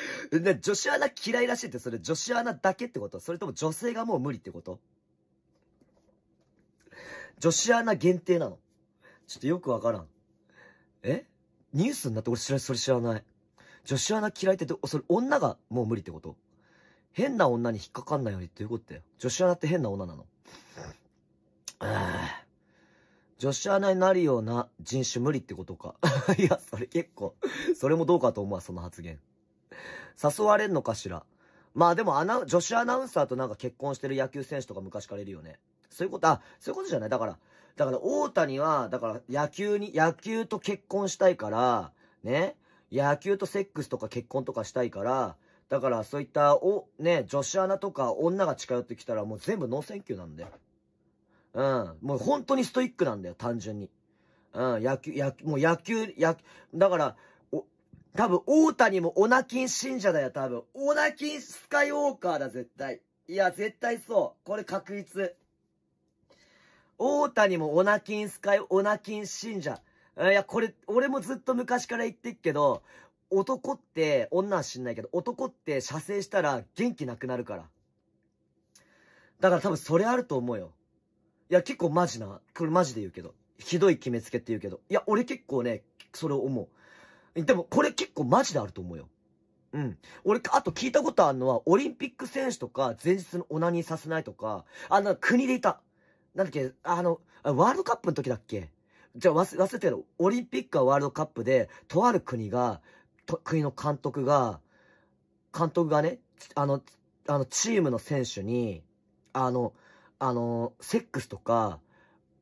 *laughs* 女子アナ嫌いらしいって、それ女子アナだけってことそれとも女性がもう無理ってこと女子アナ限定なのちょっとよくわからん。えニュースになって俺知らない、それ知らない。女子アナ嫌いって、それ女がもう無理ってこと変な女に引っかかんないようにっていうことだよ。女子アナって変な女なの。ああ。女子アナになるような人種無理ってことか。*laughs* いや、それ結構、それもどうかと思うわ、その発言。誘われんのかしら。まあでもアナ、女子アナウンサーとなんか結婚してる野球選手とか昔からいるよね。そういうこと、あ、そういうことじゃない。だから、だから大谷は、だから野球に、野球と結婚したいから、ね、野球とセックスとか結婚とかしたいから、だからそういった、お、ね、女子アナとか女が近寄ってきたらもう全部ノーセンキューなんで。うん。もう本当にストイックなんだよ、単純に。うん、野球、野球、もう野球、野球、だから、お、多分、大谷もオナキン信者だよ、多分。オナキンスカイウォーカーだ、絶対。いや、絶対そう。これ確率。大谷もオナキンスカイ、オナキン信者。いや、これ、俺もずっと昔から言ってっけど、男って、女は知んないけど、男って射精したら元気なくなるから。だから多分それあると思うよ。いや、結構マジな、これマジで言うけど、ひどい決めつけって言うけど、いや、俺結構ね、それを思う。でも、これ結構マジであると思うよ。うん。俺、あと聞いたことあるのは、オリンピック選手とか、前日のオナニーさせないとか、あ、ん国でいた。なんだっけ、あの、ワールドカップの時だっけじゃあ忘れてる。オリンピックはワールドカップで、とある国が、国の監督が、監督がね、あの、あの、チームの選手に、あの、あの、セックスとか、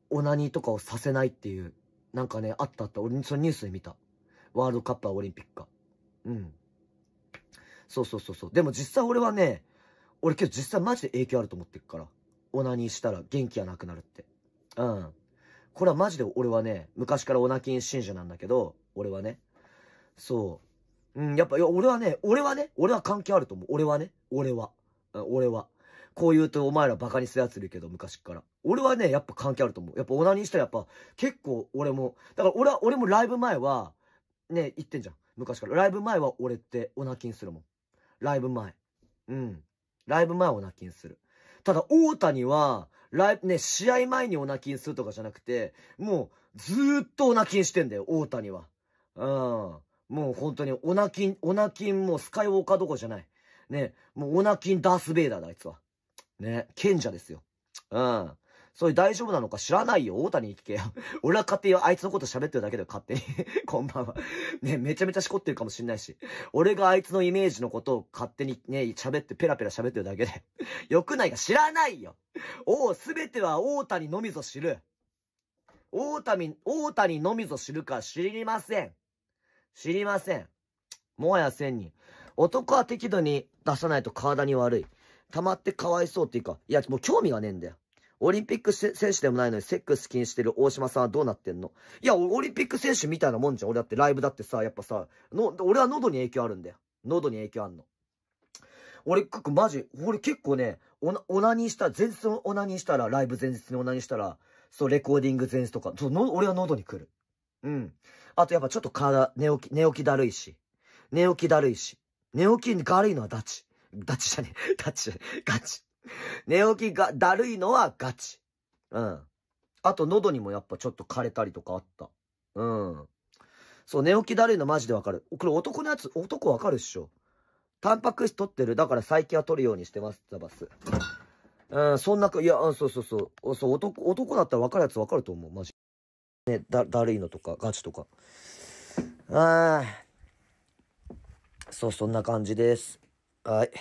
オナニーとかをさせないっていう、なんかね、あったあった。俺、そのニュースで見た。ワールドカップはオリンピックか。うん。そうそうそうそう。でも実際俺はね、俺今日実際マジで影響あると思ってるから。オナニーしたら元気がなくなるって。うん。これはマジで俺はね、昔からオナキン信者なんだけど、俺はね。そう。うん、やっぱ、俺はね、俺はね、俺は関係あると思う。俺はね、俺は。俺は。こう言うとお前らバカにするやついるけど、昔から。俺はね、やっぱ関係あると思う。やっぱオナニーしたらやっぱ、結構俺も、だから俺は、俺もライブ前は、ね、言ってんじゃん。昔から。ライブ前は俺ってオナキンするもん。ライブ前。うん。ライブ前はオナキンする。ただ、大谷は、ライブ、ね、試合前にオナキンするとかじゃなくて、もう、ずーっとオナキンしてんだよ、大谷は。うん。もう本当に、オナキン、オナキンもうスカイウォーカーどころじゃない。ね、もうオナキンダースベイダーだ、あいつは。ね、賢者ですよ。うん。それ大丈夫なのか知らないよ。大谷に聞けよ。*laughs* 俺は勝手にあいつのこと喋ってるだけで勝手に。*laughs* こんばんは。ね、めちゃめちゃしこってるかもしんないし。俺があいつのイメージのことを勝手にね、喋って、ペラペラ喋ってるだけで。*laughs* よくないが知らないよ。おう、すべては大谷のみぞ知る。大谷、大谷のみぞ知るか知りません。知りません。もはや千人。男は適度に出さないと体に悪い。溜まってかわいそうっていうか、いや、もう興味がねえんだよ。オリンピック選手でもないのにセックス禁止してる大島さんはどうなってんのいや、オリンピック選手みたいなもんじゃん。俺だってライブだってさ、やっぱさ、の、俺は喉に影響あるんだよ。喉に影響あんの。俺、結構マジ、俺結構ね、おな、オナニーした、前日のオナニーしたら、ライブ前日にオナニーしたら、そう、レコーディング前日とか、そう、の、俺は喉に来る。うん。あとやっぱちょっと体、寝起き、寝起きだるいし。寝起きだるいし。寝起きに軽いのはダチ。ガチじゃねえ。*laughs* ガチじゃねえ。ガチ。寝起きが、だるいのはガチ。うん。あと喉にもやっぱちょっと枯れたりとかあった。うん。そう、寝起きだるいのマジでわかる。これ男のやつ、男わかるっしょ。タンパク質取ってる。だから最近は取るようにしてます、ザバス。うん、そんな、か、いや、そうそうそう。そう、男、男だったらわかるやつわかると思う、マジ。ね、だ、だるいのとか、ガチとか。ああ。そう、そんな感じです。はい。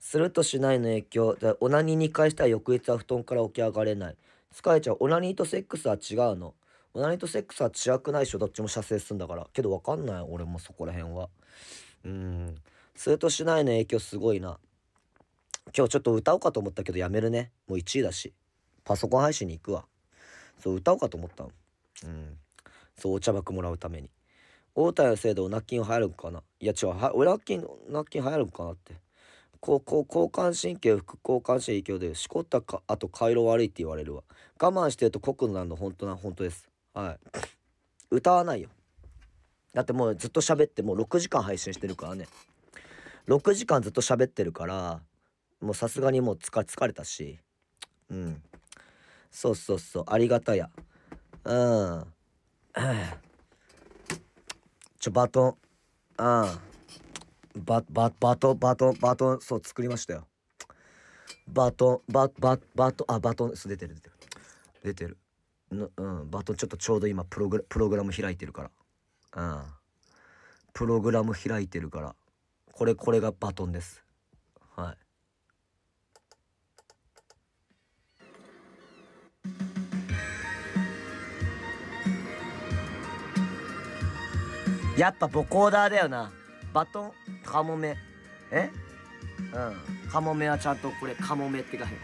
するとしないの影響で、オナニーに返したら翌日は布団から起き上がれない。疲れちゃう。オナニーとセックスは違うの。オナニーとセックスは違くないしょ。どっちも射精すんだから。けどわかんない。俺もそこら辺は。うん。するとしないの影響すごいな。今日ちょっと歌おうかと思ったけどやめるね。もう1位だし。パソコン配信に行くわ。そう、歌おうかと思ったの。うん。そう、お茶爆もらうために。大田の制度、でお納金を入るんかないや違う、はお納金、お納金入るんかなって。こう、こう、交感神経、副交感神経で、しこったか、あと回路悪いって言われるわ。我慢してると濃くなんの、本当な、本当です。はい。歌わないよ。だってもうずっと喋って、もう6時間配信してるからね。6時間ずっと喋ってるから、もうさすがにもう疲れたし。うん。そうそうそう。ありがたや。うん。ちょ、バトン。あバ、バ、バトン、バトン、バトン、そう、作りましたよ。バトン、バ、バ、バトン、あ、バトン、です出てる、出てる。出てる。うん、バトン、ちょっとちょうど今、プログラ、プログラム開いてるから。うん。プログラム開いてるから。これ、これがバトンです。はい。やっぱボコーダーだよなバトンカモメえうんカモメはちゃんとこれカモメって書いて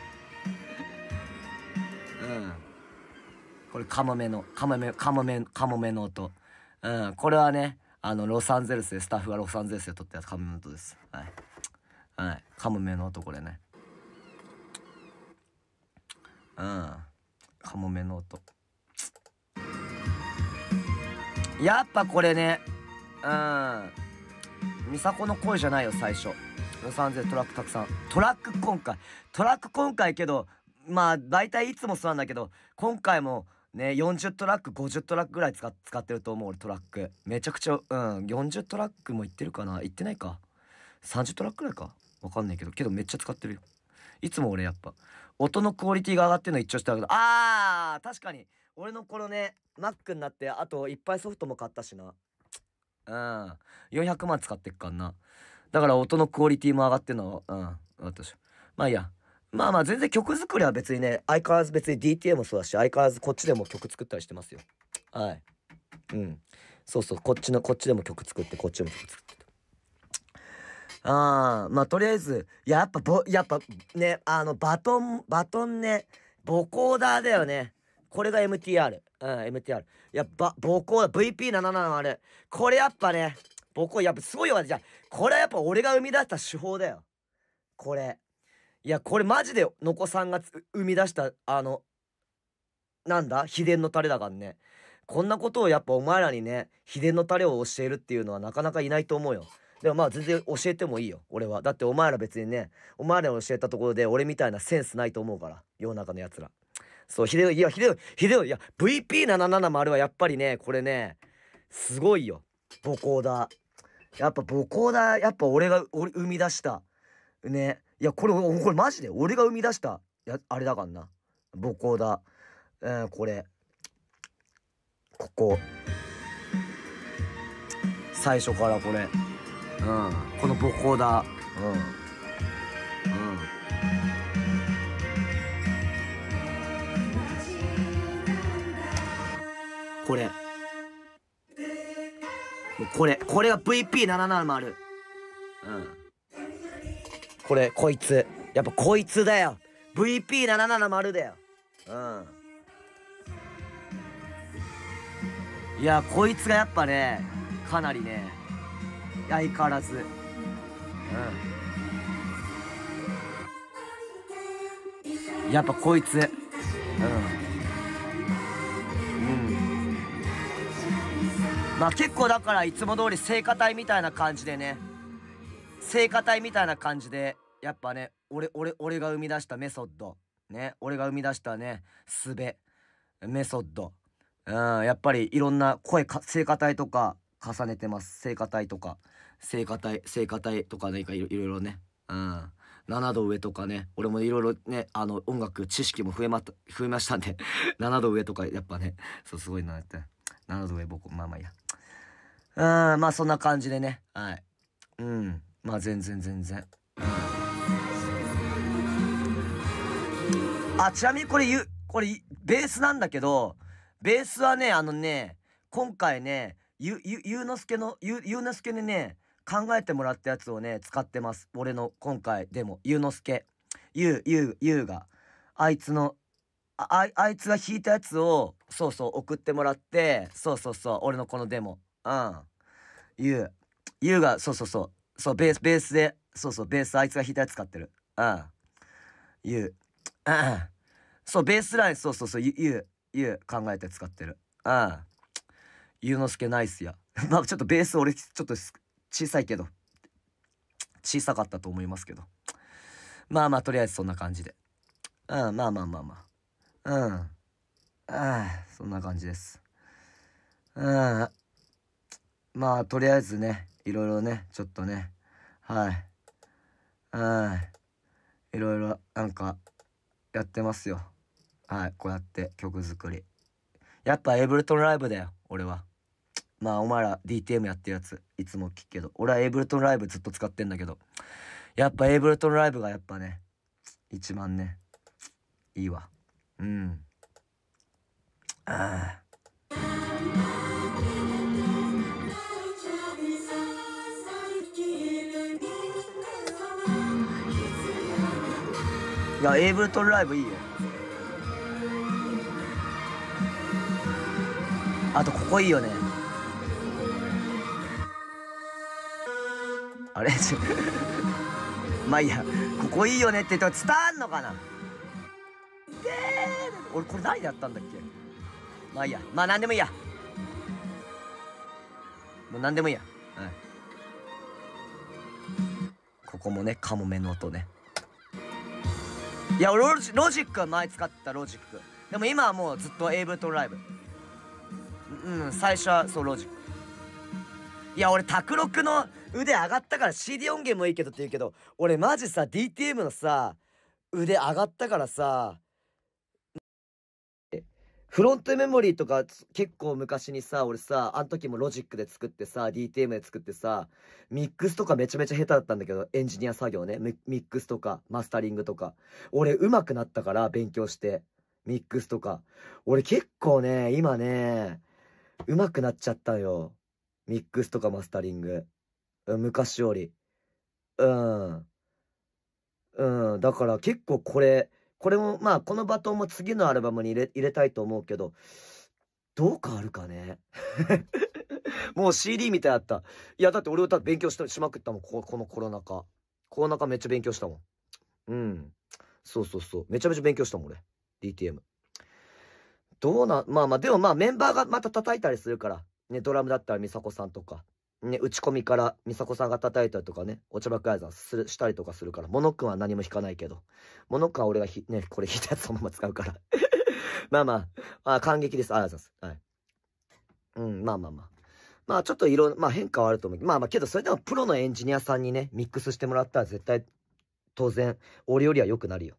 うんこれカモメのカモメカモメカモメの音うんこれはねあのロサンゼルスでスタッフがロサンゼルスで撮ったやつカモメの音ですはい、はい、カモメの音これねうんカモメの音やっぱこれねうん美佐子の声じゃないよ最初ロサンゼルトラックたくさんトラック今回トラック今回けどまあ大体いつもそうなんだけど今回もね40トラック50トラックぐらい使ってると思う俺トラックめちゃくちゃうん40トラックもいってるかないってないか30トラックぐらいかわかんないけどけどめっちゃ使ってるよいつも俺やっぱ音のクオリティが上がってるの一応してたけどあー確かに俺のこのね Mac になってあといっぱいソフトも買ったしなうん。400万使ってっかんな。だから音のクオリティも上がってんのは、うん。私。まあいいや。まあまあ全然曲作りは別にね、相変わらず別に DTA もそうだし、相変わらずこっちでも曲作ったりしてますよ。はい。うん。そうそう、こっちの、こっちでも曲作って、こっちでも曲作ってああ、まあとりあえず、やっぱぼ、やっぱね、あの、バトン、バトンね、ボコーダーだよね。これが MTR。うん、MTR。いや、ば、母校だ。VP77 あれ。これやっぱね、母校、やっぱすごいよ。じゃあ、これはやっぱ俺が生み出した手法だよ。これ。いや、これマジで、のこさんが生み出した、あの、なんだ秘伝のタレだからね。こんなことをやっぱお前らにね、秘伝のタレを教えるっていうのはなかなかいないと思うよ。でもまあ全然教えてもいいよ、俺は。だってお前ら別にね、お前らに教えたところで俺みたいなセンスないと思うから、世の中の奴ら。そう、秀いや、秀秀いや、VP770 はやっぱりね、これね、すごいよ。母校だ。やっぱ母校だ、やっぱ俺が俺生み出した。ね。いや、これ、これマジで俺が生み出した。や、あれだからな。母校だ。うん、これ。ここ。最初からこれ。うん。この母校だ。うん。これ。これ、これが VP770。うん。これ、こいつ。やっぱこいつだよ。VP770 だよ。うん。いや、こいつがやっぱね、かなりね、相変わらず。うん。やっぱこいつ。うん。まあ結構だからいつも通り聖歌隊みたいな感じでね聖歌隊みたいな感じでやっぱね俺俺俺が生み出したメソッドね俺が生み出したねすべメソッドうんやっぱりいろんな声か聖歌隊とか重ねてます聖歌隊とか聖歌隊聖歌隊とか何かいろいろねうん7度上とかね俺もいろいろねあの音楽知識も増えま増えましたんで7 *laughs* 度上とかやっぱねそうすごいなって7度上僕まあまあいいやうん、まあそんな感じでね。はい。うん。まあ全然全然。あ、ちなみにこれ言う、これ、ベースなんだけど、ベースはね、あのね、今回ね、ゆ、ゆ、ゆうのすけの、ゆ、ゆうのすけにね、考えてもらったやつをね、使ってます。俺の今回でも、ゆうのすけ。ゆう、ゆう、ゆうが、あいつの、あ、あいつが弾いたやつを、そうそう、送ってもらって、そうそうそう、俺のこのデモ。うん。ユウ。ユウが、そうそうそう。そう、ベース、ベースで、そうそう、ベース、あいつが弾いたやつ買ってる。うん。ユウ。うそう、ベースライン、そうそうそう、ユウ、ユウ考えて使ってる。うん。ゆうのすけナイスや。*laughs* まあちょっとベース俺、ちょっと小さいけど、小さかったと思いますけど。まあまあ、とりあえずそんな感じで。うん、まあまあまあまあ。うん。ああ、そんな感じです。うん。まあ、とりあえずね、いろいろね、ちょっとね、はい。はい。いろいろ、なんか、やってますよ。はい、こうやって曲作り。やっぱエイブルトンライブだよ、俺は。まあ、お前ら DTM やってるやつ、いつも聞くけど。俺はエイブルトンライブずっと使ってんだけど。やっぱエイブルトンライブがやっぱね、一番ね、いいわ。うん。ああ。いやエイブルトンライブいいよあとここいいよねあれ *laughs* まあいいやここいいよねって言ったら伝わんのかな俺これ何だったんだっけまあいいやまあ何でもいいやもう何でもいいや、うん、ここもねカモメの音ねいやロジロジックは前使ったロジックでも今はもうずっとエイブトライブうん最初はそうロジックいや俺卓録の腕上がったから CD 音源もいいけどって言うけど俺マジさ DTM のさ腕上がったからさフロントメモリーとか結構昔にさ、俺さ、あの時もロジックで作ってさ、DTM で作ってさ、ミックスとかめちゃめちゃ下手だったんだけど、エンジニア作業ね、ミックスとか、マスタリングとか。俺上手くなったから勉強して、ミックスとか。俺結構ね、今ね、上手くなっちゃったよ。ミックスとかマスタリング。昔より。うん。うん、だから結構これ、これも、まあ、このバトンも次のアルバムに入れ入れたいと思うけど、どう変わるかね。*laughs* もう CD みたいだった。いや、だって俺歌勉強ししまくったもん、ここのコロナ禍。コロナ禍めっちゃ勉強したもん。うん。そうそうそう。めちゃめちゃ勉強したもん、俺。DTM。どうな、まあまあ、でもまあメンバーがまた叩いたりするから。ね、ドラムだったら美佐子さんとか。ね、打ち込みから美佐子さんが叩いたりとかね、お茶爆改ざするしたりとかするから、モノ君は何も弾かないけど、モノ君は俺がひ、*laughs* ね、これ弾いたやつそのまま使うから。*laughs* まあまあ、あ感激です。ありがとうございます。はい。うん、まあまあまあ。まあちょっといろ、まあ変化はあると思う。まあまあけど、それでもプロのエンジニアさんにね、ミックスしてもらったら絶対、当然、俺よりは良くなるよ。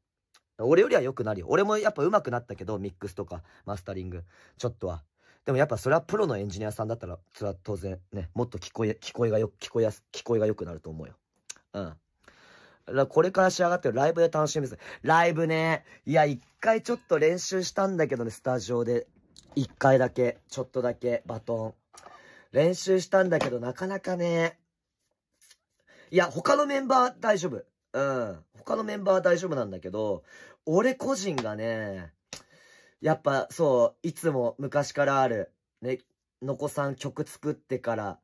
俺よりは良くなるよ。俺もやっぱ上手くなったけど、ミックスとかマスタリング、ちょっとは。でもやっぱそれはプロのエンジニアさんだったら、それは当然ね、もっと聞こえ、聞こえがよ、聞こえやす、聞こえが良くなると思うよ。うん。これから仕上がってるライブで楽しみです。ライブね。いや、一回ちょっと練習したんだけどね、スタジオで。一回だけ、ちょっとだけ、バトン。練習したんだけど、なかなかね。いや、他のメンバー大丈夫。うん。他のメンバーは大丈夫なんだけど、俺個人がね、やっぱそう、いつも昔からある、ね、のこさん曲作ってから、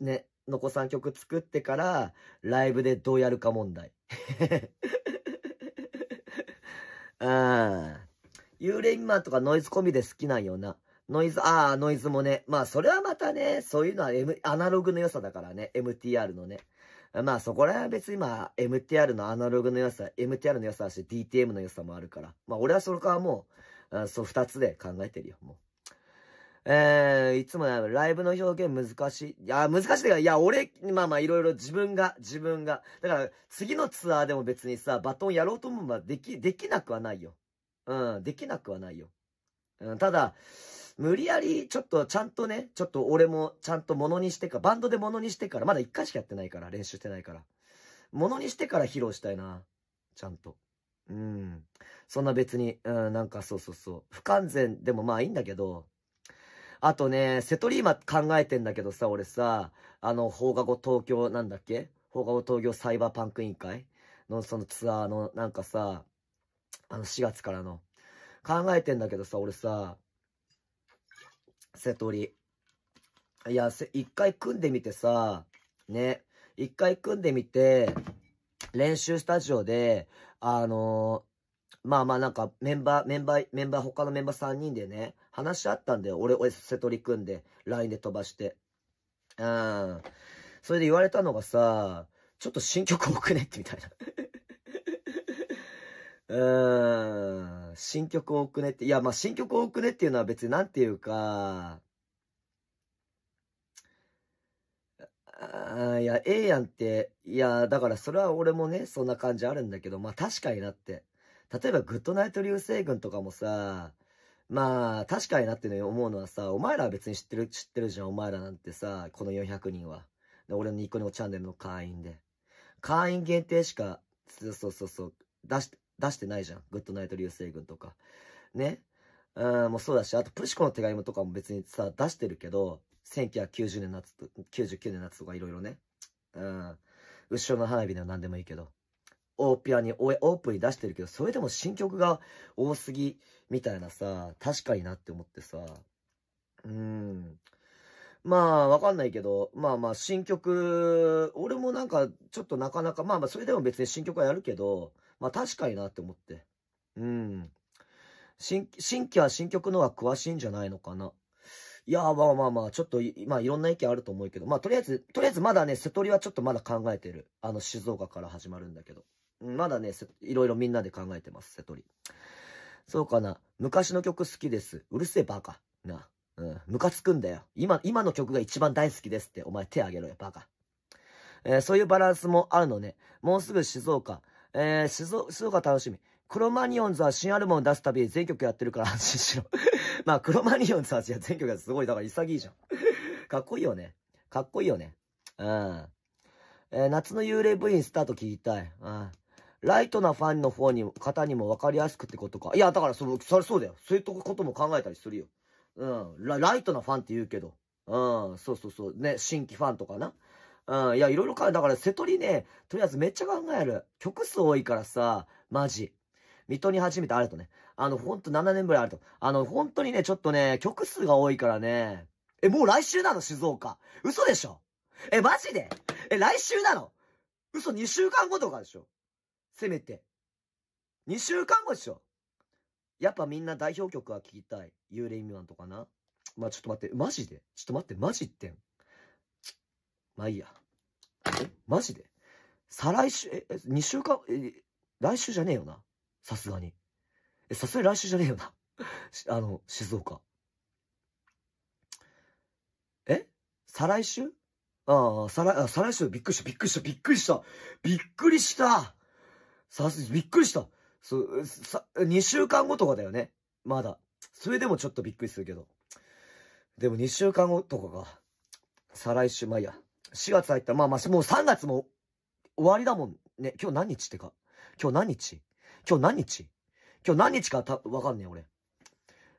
ね、のこさん曲作ってから、ライブでどうやるか問題。あ *laughs* あ。幽霊マンとかノイズ込みで好きなんよな。ノイズ、ああ、ノイズもね。まあ、それはまたね、そういうのは、M、アナログの良さだからね。MTR のね。まあ、そこら辺は別にまあ、MTR のアナログの良さ、MTR の良さだし、DTM の良さもあるから。まあ、俺はそれからもう、あそう、二つで考えてるよ、もう。えー、いつもライブの表現難しい。いや、難しいから、いや、俺、まあまあ、いろいろ自分が、自分が。だから、次のツアーでも別にさ、バトンやろうと思えばでき、できなくはないよ。うん、できなくはないよ。うん、ただ、無理やり、ちょっと、ちゃんとね、ちょっと俺も、ちゃんとものにしてか、バンドでものにしてから、まだ一回しかやってないから、練習してないから。ものにしてから披露したいな。ちゃんと。うん。そんな別に、うん、なんかそうそうそう。不完全でもまあいいんだけど、あとね、瀬戸リーマ考えてんだけどさ、俺さ、あの、放課後東京なんだっけ放課後東京サイバーパンク委員会のそのツアーのなんかさ、あの4月からの。考えてんだけどさ、俺さ、瀬戸リ。いや、一回組んでみてさ、ね、一回組んでみて、練習スタジオで、あのまあまあなんかメンバー、メンバー、メンバー、他のメンバー3人でね、話し合ったんだよ。俺、俺、瀬取り組んで、LINE で飛ばして。うん。それで言われたのがさ、ちょっと新曲多くねってみたいな *laughs* うーん。新曲多くねって。いや、まあ、新曲多くねっていうのは別になんていうか、あいや、ええやんって、いや、だからそれは俺もね、そんな感じあるんだけど、まあ確かになって。例えば、グッドナイト流星群とかもさ、まあ、確かになってね、思うのはさ、お前らは別に知ってる、知ってるじゃん、お前らなんてさ、この400人は。で俺のニコニコチャンネルの会員で。会員限定しか、そうそうそうそう、出し、出してないじゃん。グッドナイト流星群とか。ね。うん、もうそうだし、あと、プシコの手紙とかも別にさ、出してるけど、1990年夏と、99年夏とかいろいろね。うん。後ろの花火では何でもいいけど。オーピアに、オープンに出してるけど、それでも新曲が多すぎ、みたいなさ、確かになって思ってさ。うん。まあ、わかんないけど、まあまあ、新曲、俺もなんか、ちょっとなかなか、まあまあ、それでも別に新曲はやるけど、まあ確かになって思って。うん。新、新規は新曲のは詳しいんじゃないのかな。いやまあまあまあ、ちょっと、まあいろんな意見あると思うけど、まあとりあえず、とりあえずまだね、瀬戸りはちょっとまだ考えてる。あの、静岡から始まるんだけど。まだね、いろいろみんなで考えてます、瀬戸り。そうかな。昔の曲好きです。うるせえバカ。な。うん。ムカつくんだよ。今、今の曲が一番大好きですって。お前手あげろよ、バカ。えー、そういうバランスもあるのね。もうすぐ静岡。えー、静岡楽しみ。クロマニオンズは新アルバム出すたび全曲やってるから安心しろまあ、クロマニオンさんじゃ全曲がすごい、だから潔いじゃん。*laughs* かっこいいよね。かっこいいよね。うん。えー、夏の幽霊部員スタート聞きたい。うん。ライトなファンの方に、方にも分かりやすくってことか。いや、だからその、それそうだよ。そういうことも考えたりするよ。うん。ラライトなファンって言うけど。うん。そうそうそう。ね、新規ファンとかな。うん。いや、いろいろえ、だから、瀬戸りね、とりあえずめっちゃ考える。曲数多いからさ、マジ。水戸に初めてあるとね。あの、ほんと7年ぐらいあると。あの、本当にね、ちょっとね、曲数が多いからね。え、もう来週なの静岡。嘘でしょえ、マジでえ、来週なの嘘2週間後とかでしょせめて。2週間後でしょやっぱみんな代表曲は聴きたい。幽霊未満とかな。まあ、ちょっと待って、マジでちょっと待って、マジってん。まあいいや。えマジで再来週、え、2週間、え、来週じゃねえよな。さすがに。え、さすがに来週じゃねえよな。*laughs* あの、静岡。え再来週ああ、再来、再来週、びっくりした、びっくりした、びっくりした。びっくりしたさす、びっくりした。そう、さ、2週間後とかだよね。まだ。それでもちょっとびっくりするけど。でも2週間後とかか。再来週、まあいいや。4月入ったら、まあまあ、もう3月も終わりだもんね。今日何日ってか。今日何日今日何日今日何日かた、わかんねえ、俺。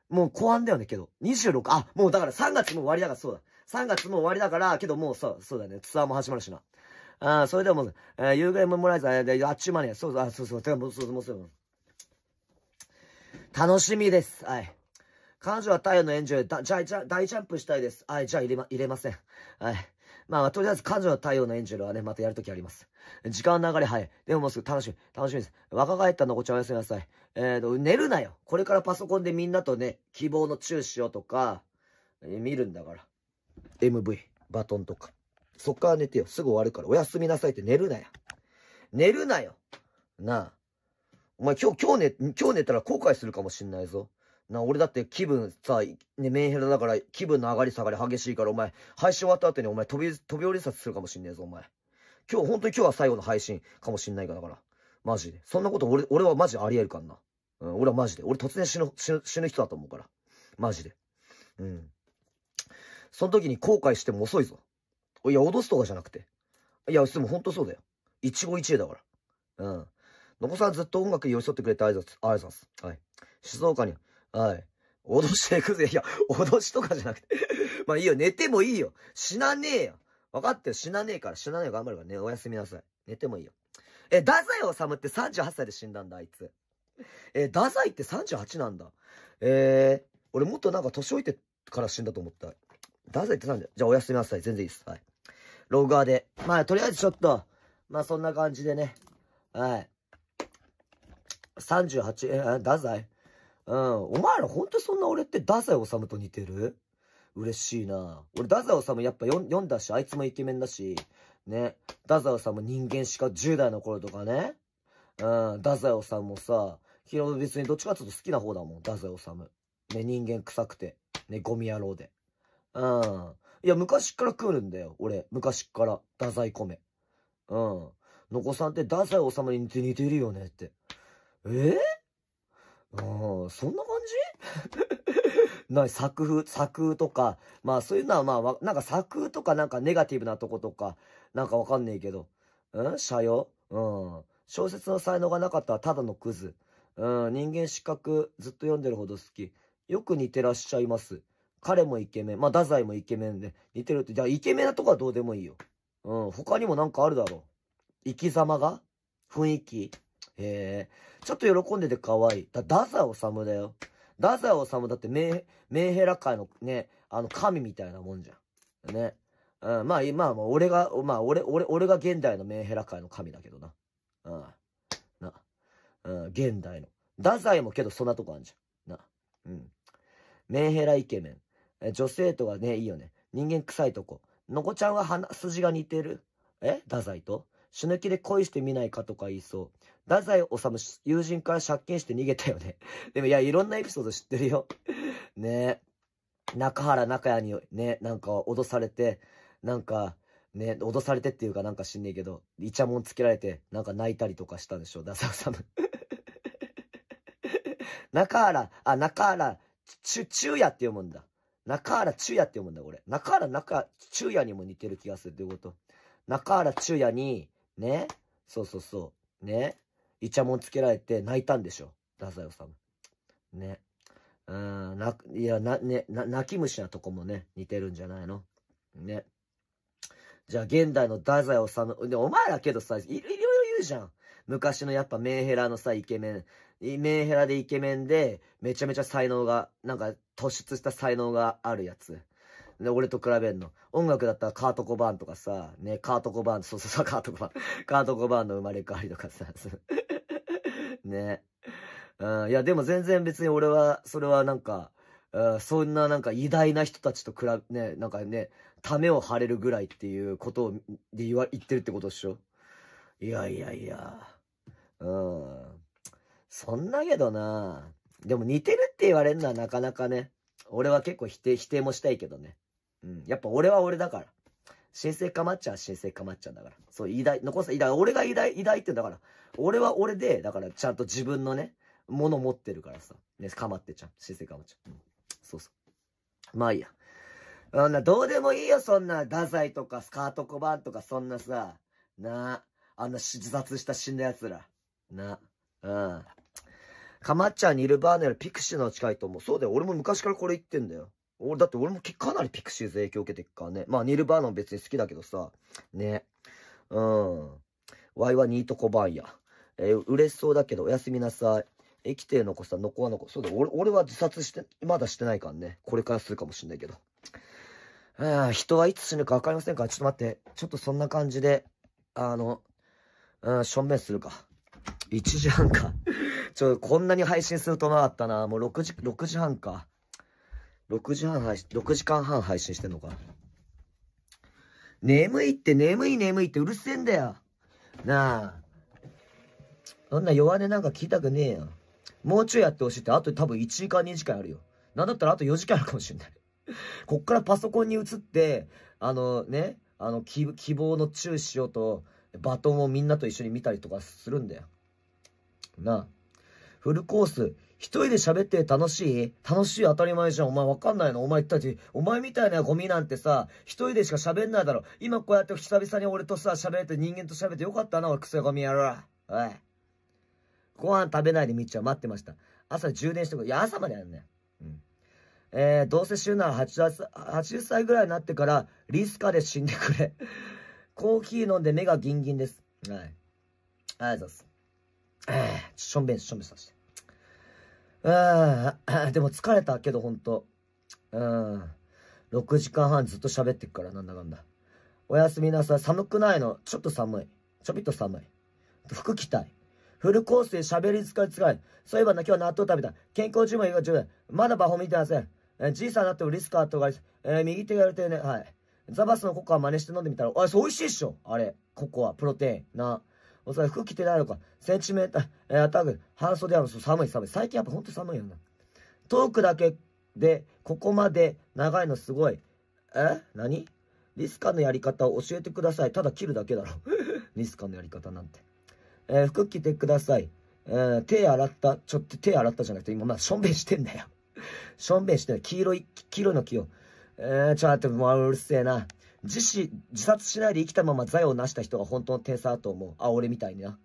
もう後半だよね、けど。26、あ、もうだから3月も終わりだから、そうだ。3月も終わりだから、けどもうそうそうだね、ツアーも始まるしな。ああ、それでもえー、有害ももらえず、ああっちゅう間そうそう、あ、そうそう、てもう、そうそう、もうそう。楽しみです。はい。彼女は太陽のエンジョイ、じゃあ、じゃあ、大ジャンプしたいです。はい、じゃあ入れま、入れません。はい。まあ、とりあえず彼女の太陽のエンジェルはね、またやるときあります。時間の流れ、早い。でももうすぐ楽しみ、楽しみです。若返ったのこちゃおやすみなさい。えっ、ー、と、寝るなよ。これからパソコンでみんなとね、希望のチューしようとか、えー、見るんだから。MV、バトンとか。そっから寝てよ。すぐ終わるから。おやすみなさいって寝るなよ。寝るなよ。なあ。お前今日、今日寝、今日寝たら後悔するかもしんないぞ。な、俺だって気分さ、ね、メンヘラだから気分の上がり下がり激しいから、お前、配信終わった後にお前飛び、飛び降り殺するかもしんねえぞ、お前。今日、本当に今日は最後の配信かもしんないから、だから。マジで。そんなこと俺、俺はマジあり得るからな。うん、俺はマジで。俺突然死ぬ、死ぬ、死ぬ人だと思うから。マジで。うん。その時に後悔しても遅いぞ。いや、脅すとかじゃなくて。いや、でも本当そうだよ。一期一会だから。うん。のこさんずっと音楽に寄り添ってくれて挨拶、挨拶。はい。静岡にはい。脅してくぜ。いや、*laughs* 脅しとかじゃなくて *laughs* まあいいよ、寝てもいいよ。死なねえよ。分かってる、死なねえから、死なねえ頑張るからね。おやすみなさい。寝てもいいよ。え、太宰治って38歳で死んだんだ、あいつ。え、太宰って38なんだ。えー、俺もっとなんか年老いてから死んだと思った。太宰って何んじゃあおやすみなさい。全然いいです。はい。ロガーで。まあ、とりあえずちょっと、まあそんな感じでね。はい。38、えダ太宰うん。お前らほんとそんな俺って太宰治と似てる嬉しいな。俺太宰治やっぱ読んだし、あいつもイケメンだし、ね。太宰治人間しか10代の頃とかね。うん。太宰治もさ、ヒロ別にどっちかっょっうと好きな方だもん。太宰治。ね、人間臭くて。ね、ゴミ野郎で。うん。いや、昔から食うんだよ。俺、昔から。太宰米。うん。のこさんって太宰治に似てるよねって。えー、うん、そんな感じ *laughs* な作風、作風とか、まあそういうのはまあ、なんか作風とかなんかネガティブなとことか、なんかわかんねえけど、うん社用うん。小説の才能がなかったらただのクズ。うん、人間失格、ずっと読んでるほど好き。よく似てらっしゃいます。彼もイケメン。まあ、太宰もイケメンで、似てるって。じゃあ、イケメンなとこはどうでもいいよ。うん、他にもなんかあるだろう。生き様が雰囲気へえ。ちょっと喜んでて可愛い。だ、ダザオサムだよ。ダザオサムだってメー、メンヘラ界のね、あの神みたいなもんじゃん。ね。うん、まあ、まあ、まあ、俺が、まあ、俺、俺、俺が現代のメーヘラ界の神だけどな。うん。な。うん、現代の。ダザイもけどそんなとこあんじゃん。な。うん。メーヘライケメン。え、女性とはね、いいよね。人間臭いとこ。のこちゃんは鼻、筋が似てる。えダザイと死ぬ気で恋してみないかとか言いそう。太宰治、友人から借金して逃げたよね。*laughs* でもいや、いろんなエピソード知ってるよ。*laughs* ねえ。中原中也にね、なんか脅されて、なんか、ね、脅されてっていうかなんか知んねえけど、イチャモンつけられて、なんか泣いたりとかしたんでしょ、太宰治む。*laughs* 中原、あ、中原、ちゅ、ちゅうやって読むんだ。中原ちゅうやって読むんだ、これ。中原中、ちゅうやにも似てる気がするってこと。中原ちゅうやに、ね。そうそうそう。ね。イチャモンつけられて泣いたんでしょ。太宰治。ね。うん、泣いや、な、ね、な、泣き虫なとこもね、似てるんじゃないのね。じゃあ、現代の太宰治、で、お前らけどさ、いろいろ言うじゃん。昔のやっぱメンヘラのさ、イケメン。メンヘラでイケメンで、めちゃめちゃ才能が、なんか突出した才能があるやつ。で、俺と比べんの。音楽だったらカート・コバーンとかさ、ね、カート・コバーン、そうそうそう、カート・コバーン、カート・コバーンの生まれ変わりとかさ、*laughs* ね。うん、いや、でも全然別に俺は、それはなんか、うん、そんななんか偉大な人たちと比べ、ね、なんかね、ためを張れるぐらいっていうことを、で言わ、言ってるってことでしょいやいやいや。うん。そんなけどな。でも似てるって言われるのはなかなかね。俺は結構否定、否定もしたいけどね。うん。やっぱ俺は俺だから。神聖かまっちゃは神聖かまっちゃだから。そう、偉大、残す、偉大、俺が偉大、偉大ってだから。俺は俺で、だからちゃんと自分のね、もの持ってるからさ。ね、かまってちゃん。神聖かまっちゃう。うん。そうそう。まあいいや。あんな、どうでもいいよ、そんな、太宰とか、スカート小判とか、そんなさ、なあ、あんな自殺した死んだ奴ら。なあ、うん。かまっちゃん、ニルバーネル、ピクシーの近いと思う。そうだよ、俺も昔からこれ言ってんだよ。俺、だって俺もかなりピクシーズ影響受けてるからね。まあ、ニルバーノン別に好きだけどさ。ね。うん。ワイはニートコバンや。えー、嬉しそうだけど、おやすみなさい。生きての子さ、のこはのこ。そうだ、俺、俺は自殺して、まだしてないからね。これからするかもしんないけど。あ人はいつ死ぬかわかりませんから、ちょっと待って。ちょっとそんな感じで、あの、うん、正面するか。1時半か。*laughs* ちょ、こんなに配信するとなかったな。もう6時、6時半か。6時半配信、6時間半配信してんのか。眠いって眠い眠いってうるせえんだよ。なあ。そんな弱音なんか聞いたくねえよ。もうちょいやってほしいって、あと多分1時間2時間あるよ。なんだったらあと4時間あるかもしれない。*laughs* こっからパソコンに移って、あのね、あの、希望の注視をと、バトンをみんなと一緒に見たりとかするんだよ。なあ。フルコース一人で喋って楽しい楽しい当たり前じゃん。お前わかんないのお前たち、お前みたいなゴミなんてさ、一人でしか喋んないだろ。今こうやって久々に俺とさ、喋って人間と喋ってよかったな、俺クソゴミやろ。おい。ご飯食べないでみっちゃん待ってました。朝充電してくる。いや、朝までやるね。うん。えー、どうせ死ぬなら80 80歳ぐらいになってから、リスカで死んでくれ。*laughs* コーヒー飲んで目がギンギンです。はい。ありがとうございます。えー、しょんべん、しょんべんさせて。うん。*coughs* でも疲れたけど、ほんと。うん。6時間半ずっと喋ってっから、なんだかんだ。おやすみなさい。寒くないの。ちょっと寒い。ちょびっと寒い。服着たい。フルコースで喋り疲れ疲れ。そういえばな、今日は納豆食べた。健康寿命が十分。まだバホ見てません。えー、じいさんになってもリスクったとか、えー、右手がやれてるね。はい。ザバスのココア真似して飲んでみたら、あう美味しいっしょあれ、ココア、プロテイン、な。おそらく服着てないのか。センチメーター、え、あたぐ、半袖ある寒い寒い。最近やっぱほんと寒いよな。トークだけで、ここまで長いのすごい。え何リスカのやり方を教えてください。ただ切るだけだろ。*laughs* リスカのやり方なんて。えー、服着てください。えー、手洗った。ちょっと手洗ったじゃなくて、今まだしょんべんしてんだよ。*laughs* しょんべんしてだよ。黄色い、黄色いの木を。えー、ちょっと、もううるせえな。自死、自殺しないで生きたまま財を成した人が本当の天才だと思う。あ、俺みたいにな。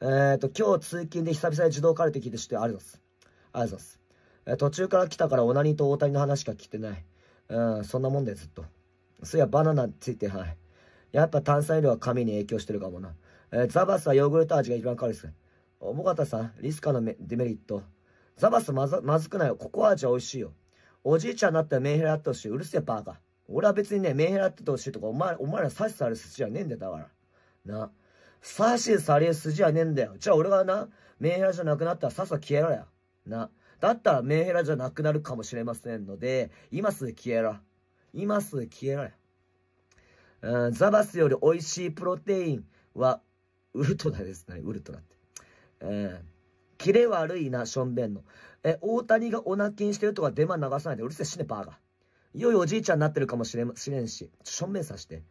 えっ、ー、と、今日通勤で久々に自動カルテ聞いて知ってありがとうございます。ありがとうございます。えー、途中から来たからオナニーと大谷の話しか聞いてない。うん、そんなもんだよ、ずっと。そういや、バナナについて、はい。やっぱ炭酸量は髪に影響してるかもな。えー、ザバスはヨーグルト味が一番軽いです。尾たさん、リスカのデメリット。ザバスまずまずくないよ。ココア味は美味しいよ。おじいちゃんになったらメンヘラやってほしい。うるせえ、バーー。俺は別にね、メンヘラってうしとか、お前、お前ら差しされる筋じゃねえんだよ、だから。な。差しされる筋じゃねえんだよ。じゃあ俺がな、メンヘラじゃなくなったらさっさ消えろや。な。だったらメンヘラじゃなくなるかもしれませんので、今すぐ消えろ。今すぐ消えろや。ザバスより美味しいプロテインは、ウルトラですね。ウルトラって。えキレ悪いな、ションベンの。え、大谷がオナキンしてるとかデマ流さないで、うるせえ死ね、バーガー。いよいよおじいちゃんになってるかもしれんし、しょんべさして。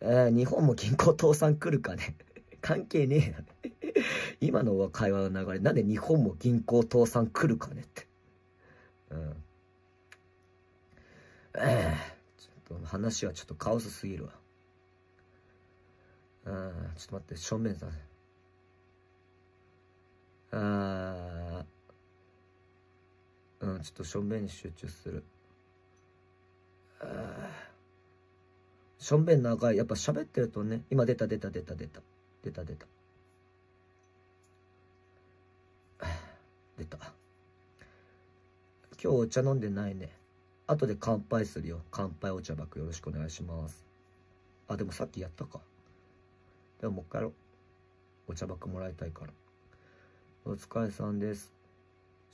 えー、日本も銀行倒産来るかね。*laughs* 関係ねえな。*laughs* 今の会話の流れ、なんで日本も銀行倒産来るかねって。うん。えー、ちょっと話はちょっとカオスすぎるわ。うん、ちょっと待って、正面さん。あうん、ちょっと正面に集中する。しょんべん長い。やっぱ喋ってるとね、今出た出た出た出た。出た出た。*sighs* 出た。今日お茶飲んでないね。後で乾杯するよ。乾杯お茶爆よろしくお願いします。あ、でもさっきやったか。でももう一回やろう。お茶爆もらいたいから。お疲れさんです。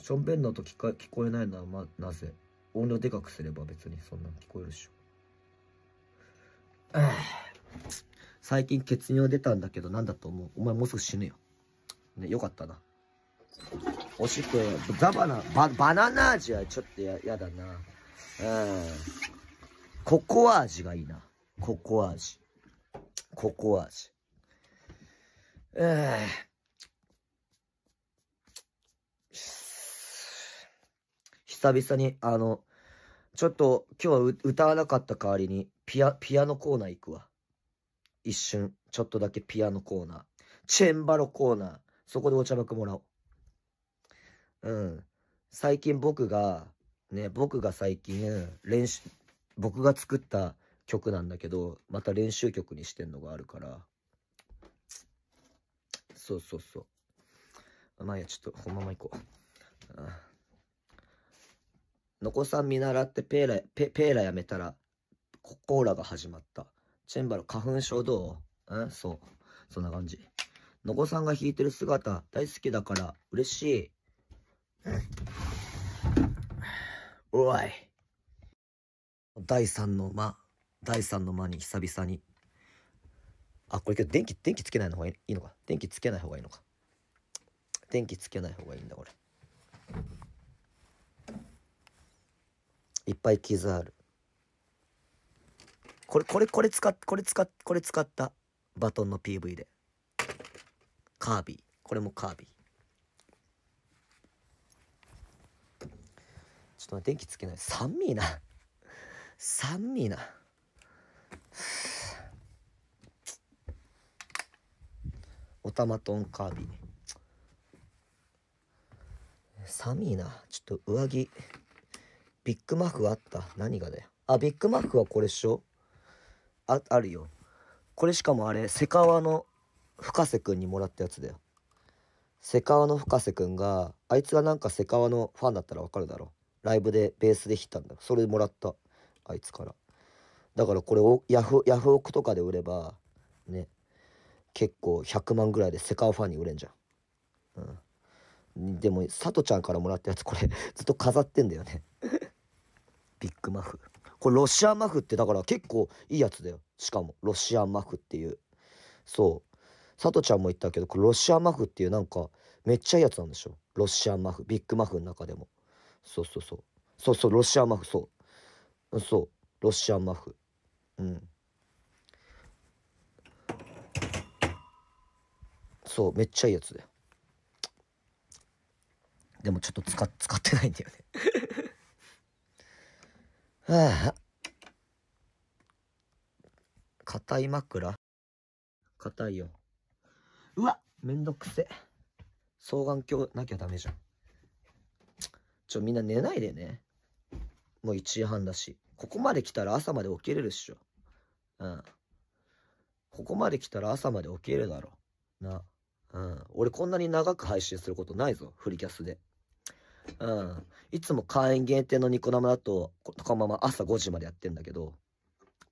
しょんべんの音聞こえないのは、ま、なぜ音量でかくすれば別にそんな聞こえるっしょ。*sighs* 最近血尿出たんだけどなんだと思うお前もうすぐ死ぬよ。ね、よかったな。おしっこザバナ、バ、バナナ味はちょっとや、やだな。うん。ココア味がいいな。ココア味。ココア味。えー。久々に、あの、ちょっと今日は歌わなかった代わりに、ピア、ピアノコーナー行くわ。一瞬、ちょっとだけピアノコーナー。チェンバロコーナー。そこでお茶爆もらおう。うん。最近僕が、ね、僕が最近、練習、僕が作った曲なんだけど、また練習曲にしてんのがあるから。そうそうそう。まあいや、ちょっと、このまま行こう。のこさん見習ってペーラ、ペ、ペーラやめたら、コーラが始まった。チェンバロ、花粉症どうんそう。そんな感じ。のこさんが弾いてる姿、大好きだから、嬉しい。おい。第3の間、第3の間に久々に。あ、これけど電気、電気つけないのがいいのか。電気つけない方がいいのか。電気つけない方がいいんだ、これ。いっぱい傷あるこれこれこれ使っこれ使っこれ使ったバトンの PV でカービィこれもカービィちょっと待って電気つけない寒いな寒いなおたまトンカービィ寒いなちょっと上着ビッグマフあった何がだよあビッグマックはこれっしょああるよこれしかもあれセカワの深瀬くんにもらったやつだよセカワの深瀬くんがあいつがなんかセカワのファンだったらわかるだろライブでベースで弾いたんだそれもらったあいつからだからこれをヤフヤフオクとかで売ればね結構100万ぐらいでセカオファンに売れんじゃんうんでもさとちゃんからもらったやつこれずっと飾ってんだよねビッグマフ。これロシアマフってだから結構いいやつだよ。しかも、ロシアンマフっていう。そう。さとちゃんも言ったけど、これロシアンマフっていうなんか、めっちゃいいやつなんでしょ。ロシアンマフ。ビッグマフの中でも。そうそうそう。そうそう、ロシアンマフ、そう。そう、ロシアンマフ。うん。そう、めっちゃいいやつだよ。でもちょっと使、使ってないんだよね *sighs* 硬い枕硬いよ。うわめんどくせ。双眼鏡なきゃダメじゃん。ちょ、みんな寝ないでね。もう1時半だし。ここまで来たら朝まで起きれるっしょ。うん。ここまで来たら朝まで起きれるだろ。な。うん。俺こんなに長く配信することないぞ。フリキャスで。うん。いつも会員限定のニコ生だと、とかまま朝5時までやってんだけど、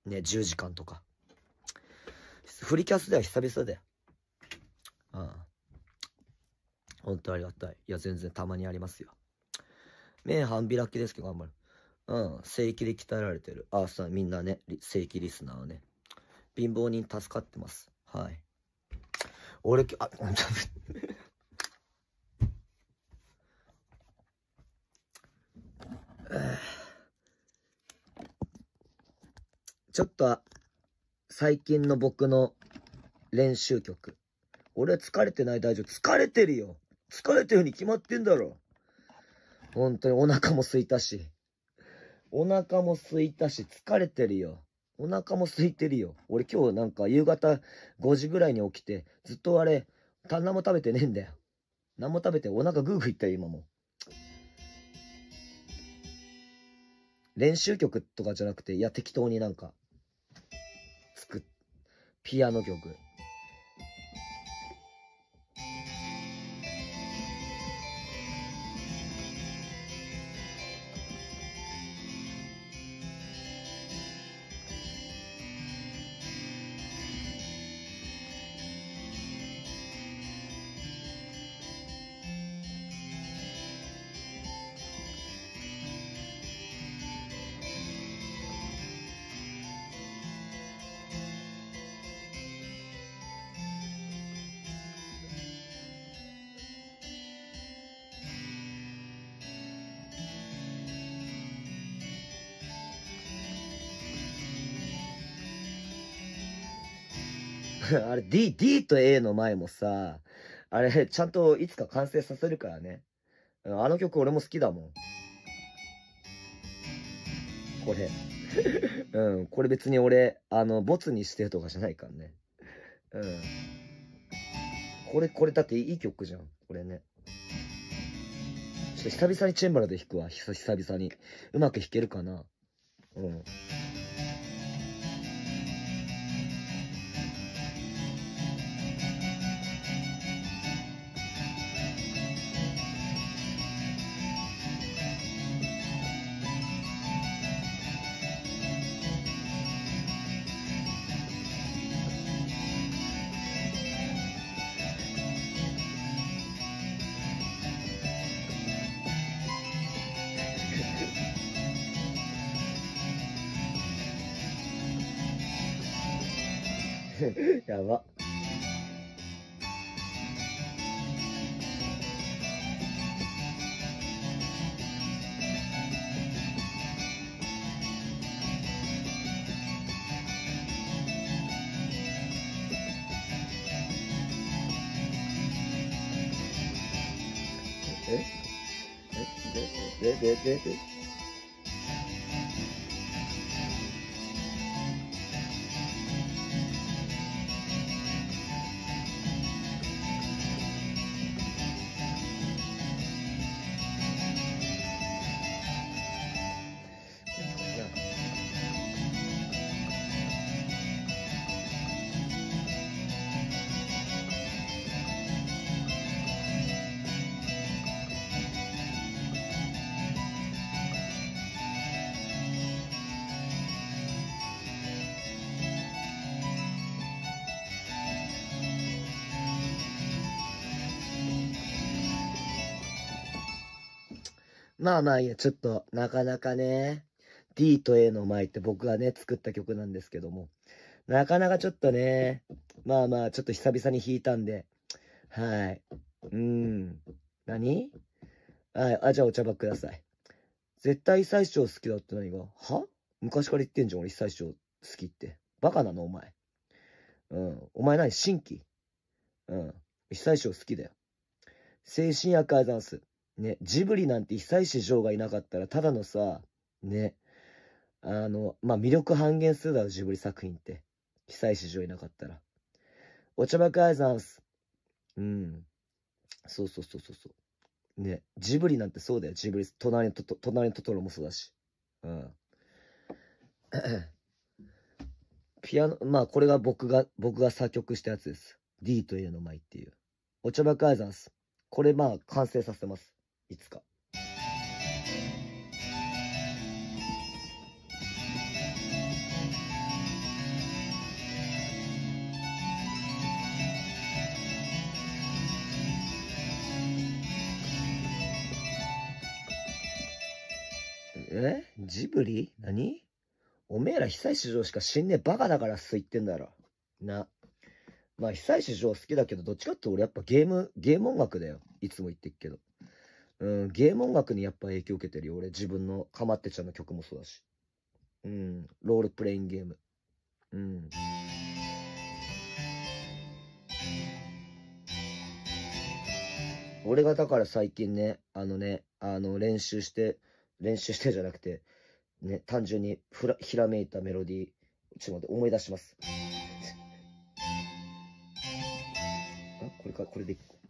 ね、10時間とか。フリキャスでは久々だよ。うん。本当ありがたい。いや、全然たまにありますよ。目半開きですけど、頑張る。うん。正規で鍛えられてる。あ、そう、みんなね、正規リスナーはね。貧乏人助かってます。はい。俺、あ、*sighs* ちょっと、最近の僕の練習曲。俺は疲れてない大丈夫。疲れてるよ疲れてるに決まってんだろ本当にお腹も空いたし。お腹も空いたし、疲れてるよ。お腹も空いてるよ。俺今日なんか夕方5時ぐらいに起きて、ずっとあれ、何も食べてねえんだよ。何も食べてお腹グーグーいったよ、今も。練習曲とかじゃなくて、いや、適当になんか、作っ、ピアノ曲。D、D と A の前もさ、あれ、ちゃんといつか完成させるからね。あの曲俺も好きだもん。これ。*laughs* うん、これ別に俺、あの、ボツにしてるとかじゃないからね。うん。これ、これだっていい曲じゃん。これね。ちょっと久々にチェンバラで弾くわ。久々に。うまく弾けるかな。うん。*laughs* やば。ええででででででまあまあいいや、ちょっと、なかなかね、D と A の前って僕がね、作った曲なんですけども、なかなかちょっとね、まあまあ、ちょっと久々に弾いたんで、はい。うーん。何はい。あ、じゃあお茶ばください。絶対最初好きだって何がは昔から言ってんじゃん、俺最初好きって。バカなの、お前。うん。お前何新規うん。被災を好きだよ。精神ア改ざザンス。ね、ジブリなんて久石譲がいなかったら、ただのさ、ね、あの、まあ、魅力半減するだろ、ジブリ作品って。久石譲いなかったら。お茶ばかいざんす。うん。そうそうそうそうそう。ね、ジブリなんてそうだよ、ジブリ。隣のトト、隣のトトロもそうだし。うん。ピアノ、まあこれが僕が、僕が作曲したやつです。D というの舞っていう。お茶ばかいざんす。これまあ完成させます。いつか。えジブリ何おめえら被災石譲しか死んねえバカだからっす言ってんだろ。な。まあ被久石譲好きだけど、どっちかって俺やっぱゲーム、ゲーム音楽だよ。いつも言ってっけど。うん、ゲーム音楽にやっぱ影響受けてるよ。俺、自分のかまってちゃんの曲もそうだし。うん、ロールプレインゲーム。うん。俺がだから最近ね、あのね、あの、練習して、練習してじゃなくて、ね、単純にふら、ひらめいたメロディー、ちょっと待って、思い出します。あ、これか、これでいこう。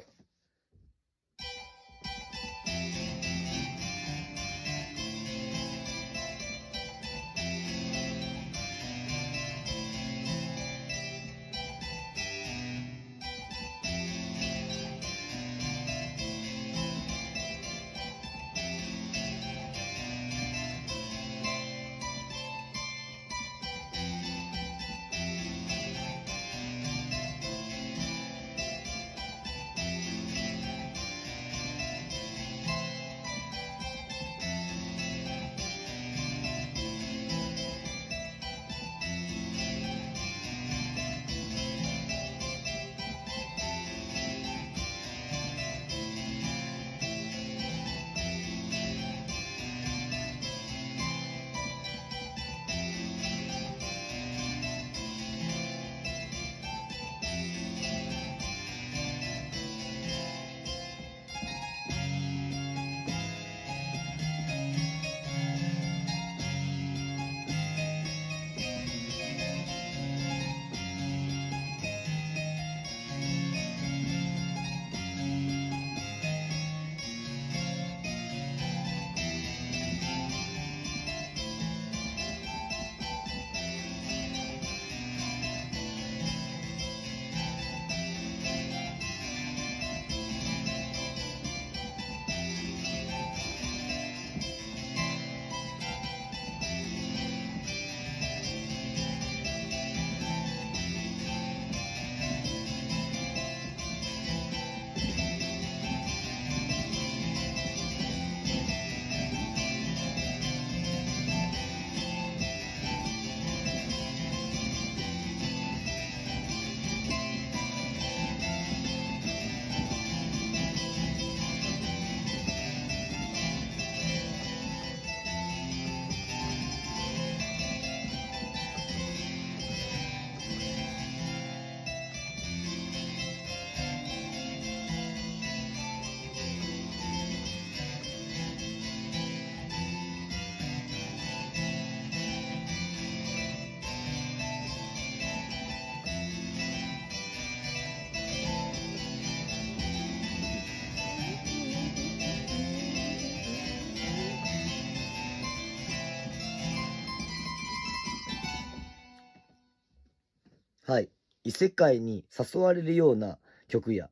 異世界に誘われるような曲や。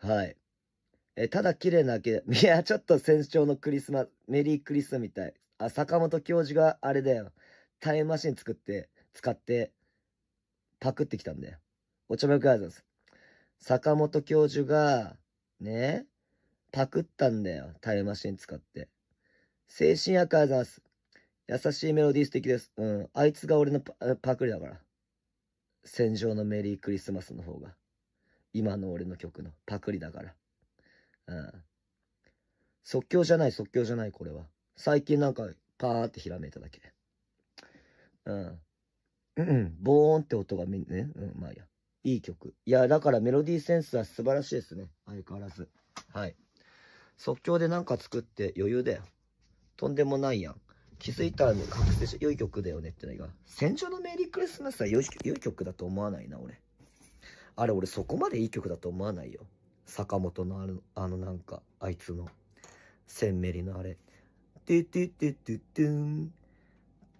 はい。え、ただ綺麗なだけ、*laughs* いや、ちょっと戦争のクリスマス、メリークリスマスみたい。あ、坂本教授があれだよ。タイムマシン作って、使って、パクってきたんだよ。お茶目くあいです。坂本教授が、ね、パクったんだよ。タイムマシン使って。精神薬ありざす。優しいメロディー素敵です。うん。あいつが俺のパパクリだから。戦場のメリークリスマスの方が、今の俺の曲のパクリだから。うん。即興じゃない、即興じゃない、これは。最近なんか、パーってひらめいただけ。うん。うん、ボーンって音がみんね。うん、まあいや。いい曲。いや、だからメロディーセンスは素晴らしいですね。相変わらず。はい。即興でなんか作って余裕だよ。とんでもないやん。気づいたら覚醒して、良い曲だよねってのが、戦場のメリークリスマスは良い良い曲だと思わないな、俺。あれ、俺そこまでいい曲だと思わないよ。坂本のあの、あのなんか、あいつの、センメリのあれ。トゥトゥトゥトゥトゥン。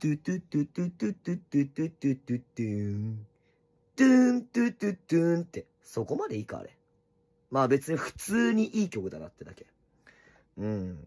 トゥトゥトゥトゥトゥトゥトゥトゥトゥトゥトゥン。トゥントゥトゥトゥンって、そこまでいいか、あれ。まあ別に普通にいい曲だなってだけ。うん。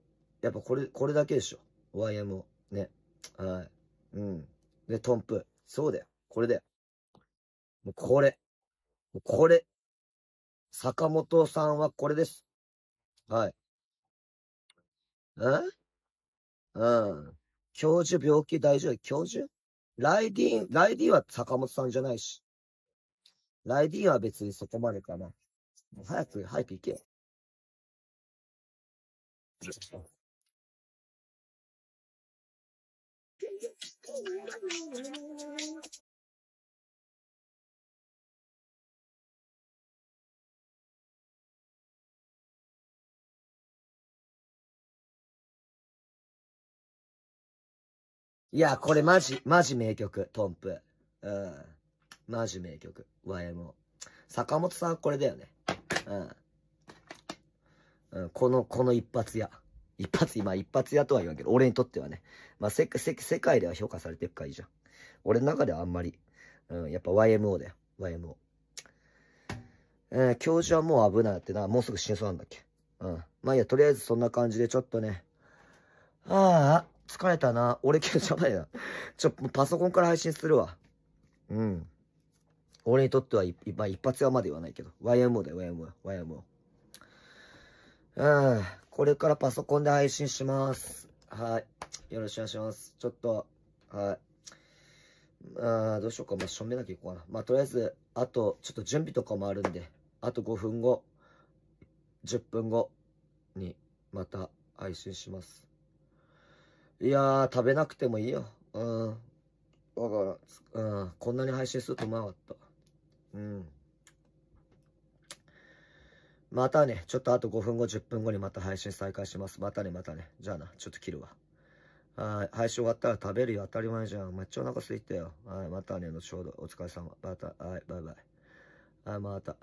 やっぱこれ、これだけでしょ。YMO。ね。はい。うん。で、トンプ。そうだよ。これだよ。もうこれ。もうこれ。坂本さんはこれです。はい。んうん。教授、病気大丈夫教授ライディーン、ライディーンは坂本さんじゃないし。ライディーンは別にそこまでかな。もう早く、早く行け。いや、これマジ、マジ名曲、トンプ。うん。マジ名曲、YMO。坂本さんこれだよね。うん。うん、この、この一発屋。一発、今一発屋とは言わんけど、俺にとってはね。まあ、せ、せ、世界では評価されてるからいいじゃん。俺の中ではあんまり。うん、やっぱ YMO だよ。YMO。えー、教授はもう危ないってな、もうすぐ死にそうなんだっけ。うん。まあいや、とりあえずそんな感じでちょっとね。ああ、疲れたな。俺今日じゃないな。ちょ、パソコンから配信するわ。うん。俺にとっては、まあ、一発屋まで言わないけど。YMO だよ、YMO。YMO。うん。これからパソコンで配信します。はい。よろしくお願いします。ちょっと、はい。あどうしようか。まあ、正面だけいこうかな。まあ、とりあえず、あと、ちょっと準備とかもあるんで、あと5分後、10分後に、また配信します。いやー、食べなくてもいいよ。うん。わからん。うん。こんなに配信すると思わなかった。うん。またね、ちょっとあと5分後、10分後にまた配信再開します。またね、またね。じゃあな、ちょっと切るわ。はい、配信終わったら食べるよ。当たり前じゃん。めっちゃお腹空いたよ。はい、またね、後ほど。お疲れ様。また、はい、バイバイ。はい、また。